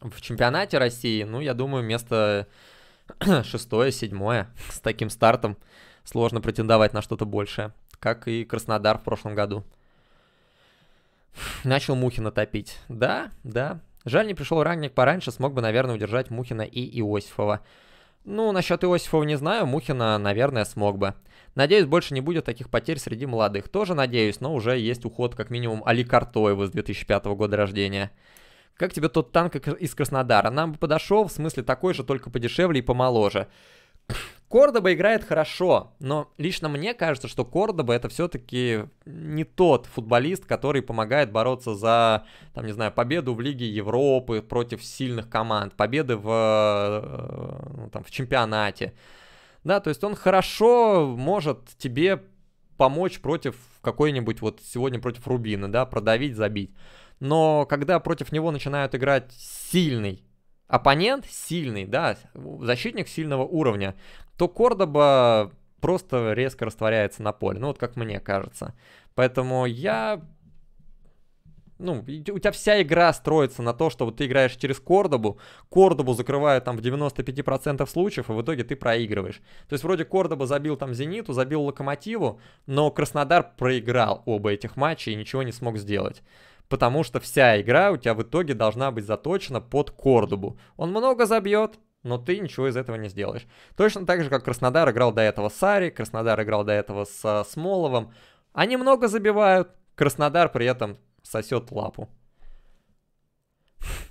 В чемпионате России, ну, я думаю, место шестое, седьмое. С таким стартом сложно претендовать на что-то большее как и Краснодар в прошлом году. Начал Мухина топить. Да, да. Жаль, не пришел Ранник пораньше, смог бы, наверное, удержать Мухина и Иосифова. Ну, насчет Иосифова не знаю, Мухина, наверное, смог бы. Надеюсь, больше не будет таких потерь среди молодых. Тоже надеюсь, но уже есть уход как минимум Али Картоева с 2005 года рождения. Как тебе тот танк из Краснодара? Нам бы подошел, в смысле такой же, только подешевле и помоложе. Кордоба играет хорошо, но лично мне кажется, что Кордоба это все-таки не тот футболист, который помогает бороться за, там, не знаю, победу в Лиге Европы против сильных команд, победы в, э, ну, там, в чемпионате. Да, то есть он хорошо может тебе помочь против какой-нибудь, вот сегодня против Рубина, да, продавить, забить. Но когда против него начинают играть сильный оппонент сильный, да, защитник сильного уровня, то Кордоба просто резко растворяется на поле. Ну, вот как мне кажется. Поэтому я... Ну, у тебя вся игра строится на то, что вот ты играешь через Кордобу, Кордобу закрывают там в 95% случаев, и в итоге ты проигрываешь. То есть вроде Кордоба забил там Зениту, забил Локомотиву, но Краснодар проиграл оба этих матча и ничего не смог сделать потому что вся игра у тебя в итоге должна быть заточена под Кордубу. Он много забьет, но ты ничего из этого не сделаешь. Точно так же, как Краснодар играл до этого с Ари, Краснодар играл до этого с а, Смоловым. Они много забивают, Краснодар при этом сосет лапу.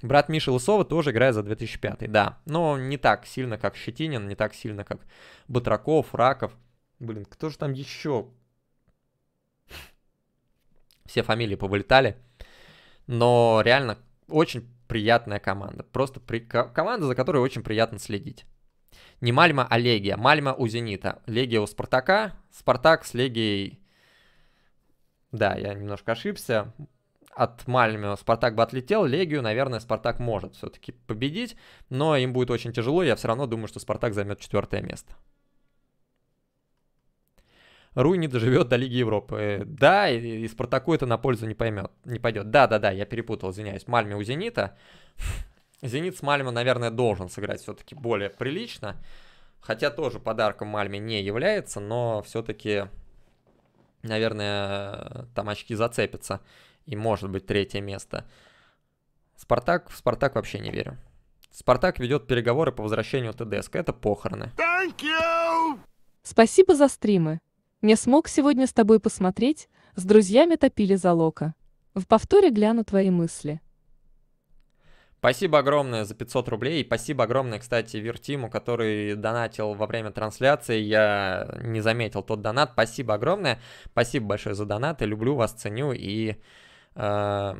Брат Миши Лысова тоже играет за 2005, да. Но не так сильно, как Щетинин, не так сильно, как Батраков, Раков. Блин, кто же там еще? Все фамилии повылетали но реально очень приятная команда. Просто при... команда, за которой очень приятно следить. Не Мальма, а Легия. Мальма у Зенита. Легия у Спартака. Спартак с Легией... Да, я немножко ошибся. От Мальме Спартак бы отлетел, Легию, наверное, Спартак может все-таки победить, но им будет очень тяжело, я все равно думаю, что Спартак займет четвертое место. Руй не доживет до Лиги Европы. Э, да, и, и Спартаку это на пользу не поймет, не пойдет. Да, да, да, я перепутал, извиняюсь. Мальме у Зенита. Зенит с Мальме, наверное, должен сыграть все-таки более прилично. Хотя тоже подарком Мальме не является, но все-таки, наверное, там очки зацепятся. И может быть третье место. Спартак, в Спартак вообще не верю. Спартак ведет переговоры по возвращению ТДСК. Это похороны. Спасибо за стримы. Не смог сегодня с тобой посмотреть, с друзьями топили за лока. В повторе гляну твои мысли. Спасибо огромное за 500 рублей. И спасибо огромное, кстати, Вертиму, который донатил во время трансляции. Я не заметил тот донат. Спасибо огромное. Спасибо большое за донаты. Люблю вас, ценю и... Э...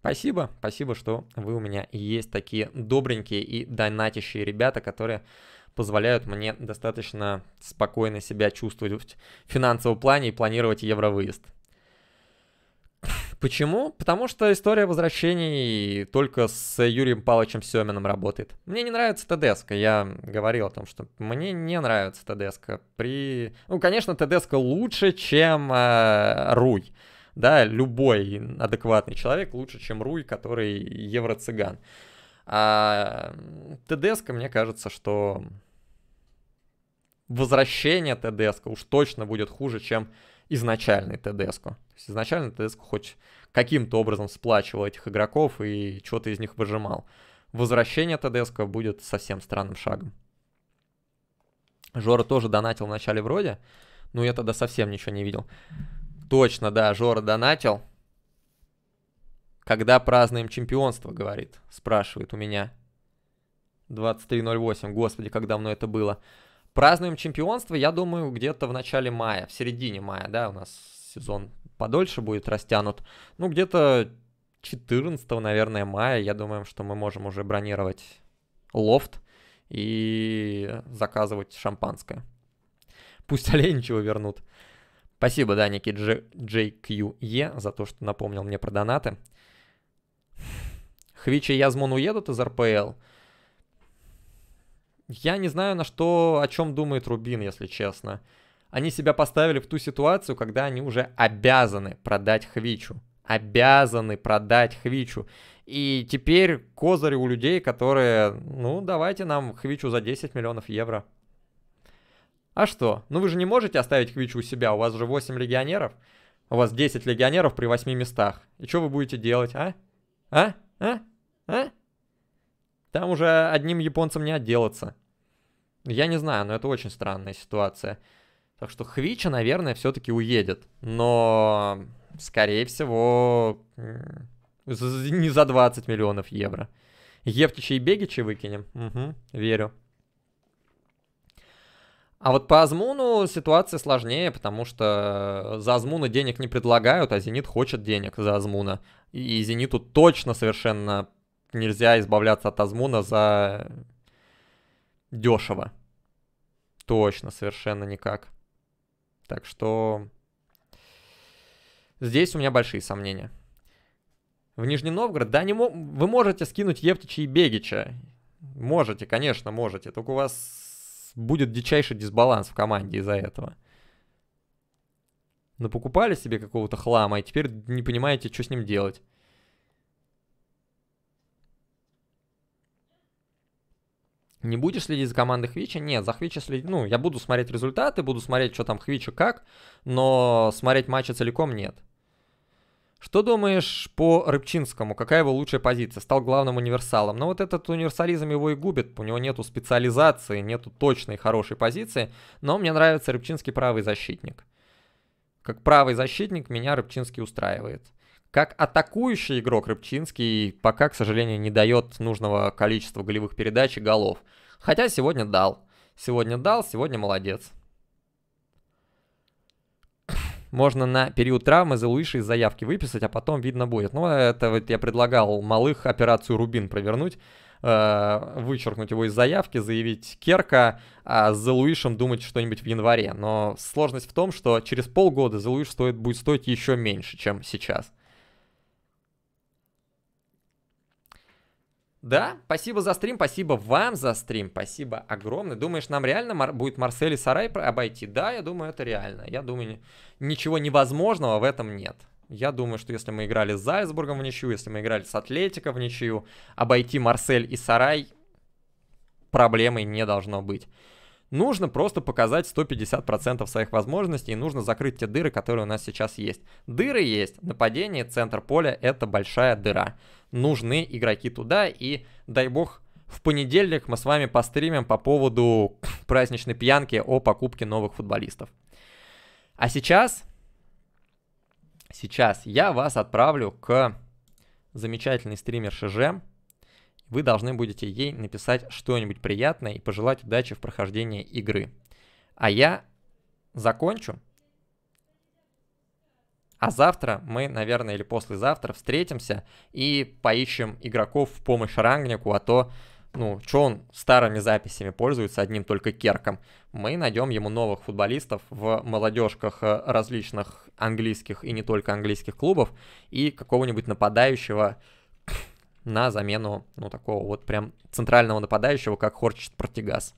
Спасибо, спасибо, что вы у меня есть такие добренькие и донатящие ребята, которые позволяют мне достаточно спокойно себя чувствовать в финансовом плане и планировать евровыезд. Почему? Потому что история возвращений только с Юрием Павловичем Семиным работает. Мне не нравится ТДСК, я говорил о том, что мне не нравится ТДСК. При... Ну, конечно, ТДСК лучше, чем э, Руй. Да, любой адекватный человек лучше, чем Руй, который евроцыган. цыган а ТДСК, мне кажется, что возвращение ТДСК уж точно будет хуже, чем изначальный ТДСК. То есть изначально ТДСК хоть каким-то образом сплачивал этих игроков и что-то из них выжимал. Возвращение ТДСК будет совсем странным шагом. Жора тоже донатил в начале вроде, но я тогда совсем ничего не видел. Точно, да, Жора донатил. «Когда празднуем чемпионство?» — говорит, спрашивает у меня. 23.08, господи, как давно это было. Празднуем чемпионство, я думаю, где-то в начале мая, в середине мая, да, у нас сезон подольше будет растянут. Ну, где-то 14, наверное, мая, я думаю, что мы можем уже бронировать лофт и заказывать шампанское. Пусть олень Оленичева вернут. Спасибо, да, Никит Дж... JQE, за то, что напомнил мне про донаты. Хвич и Язмон уедут из РПЛ. Я не знаю, на что, о чем думает Рубин, если честно. Они себя поставили в ту ситуацию, когда они уже обязаны продать Хвичу. Обязаны продать Хвичу. И теперь козыри у людей, которые, ну, давайте нам Хвичу за 10 миллионов евро. А что? Ну вы же не можете оставить Хвичу у себя, у вас же 8 легионеров. У вас 10 легионеров при 8 местах. И что вы будете делать, а? А? А? А? Там уже одним японцем не отделаться. Я не знаю, но это очень странная ситуация. Так что Хвича, наверное, все-таки уедет. Но, скорее всего, не за 20 миллионов евро. Евтича и Бегича выкинем? Угу, верю. А вот по Азмуну ситуация сложнее, потому что за Азмуна денег не предлагают, а Зенит хочет денег за Азмуна. И Зениту точно совершенно нельзя избавляться от Азмуна за дешево. Точно, совершенно никак. Так что здесь у меня большие сомнения. В Нижний Новгород, да, не мог... вы можете скинуть Евтича и Бегича. Можете, конечно, можете. Только у вас будет дичайший дисбаланс в команде из-за этого. Но покупали себе какого-то хлама, и теперь не понимаете, что с ним делать. Не будешь следить за командой Хвича? Нет, за Хвича следить, ну, я буду смотреть результаты, буду смотреть, что там Хвича как, но смотреть матчи целиком нет. Что думаешь по Рыбчинскому? Какая его лучшая позиция? Стал главным универсалом. Но ну, вот этот универсализм его и губит. У него нету специализации, нету точной хорошей позиции. Но мне нравится Рыбчинский правый защитник. Как правый защитник меня Рыбчинский устраивает. Как атакующий игрок Рыбчинский пока, к сожалению, не дает нужного количества голевых передач и голов. Хотя сегодня дал. Сегодня дал, сегодня молодец. Можно на период травмы за Луиши из заявки выписать, а потом видно будет. Ну это вот я предлагал малых операцию Рубин провернуть э, вычеркнуть его из заявки, заявить Керка, а за Луишем думать что-нибудь в январе. Но сложность в том, что через полгода за Луиш стоит, будет стоить еще меньше, чем сейчас. Да, спасибо за стрим, спасибо вам за стрим, спасибо огромное. Думаешь, нам реально мар будет Марсель и Сарай обойти? Да, я думаю, это реально. Я думаю, ничего невозможного в этом нет. Я думаю, что если мы играли с Зальцбургом в ничью, если мы играли с Атлетико в ничью, обойти Марсель и Сарай проблемой не должно быть. Нужно просто показать 150% своих возможностей и нужно закрыть те дыры, которые у нас сейчас есть. Дыры есть, нападение, центр поля — это большая дыра нужны игроки туда. И дай бог, в понедельник мы с вами постримим по поводу праздничной пьянки о покупке новых футболистов. А сейчас, сейчас я вас отправлю к замечательной стримерше Жем. Вы должны будете ей написать что-нибудь приятное и пожелать удачи в прохождении игры. А я закончу а завтра мы, наверное, или послезавтра встретимся и поищем игроков в помощь рангнику, а то, ну, что он старыми записями пользуется, одним только керком. Мы найдем ему новых футболистов в молодежках э, различных английских и не только английских клубов и какого-нибудь нападающего на замену, ну, такого вот прям центрального нападающего, как Хорчит Протигас.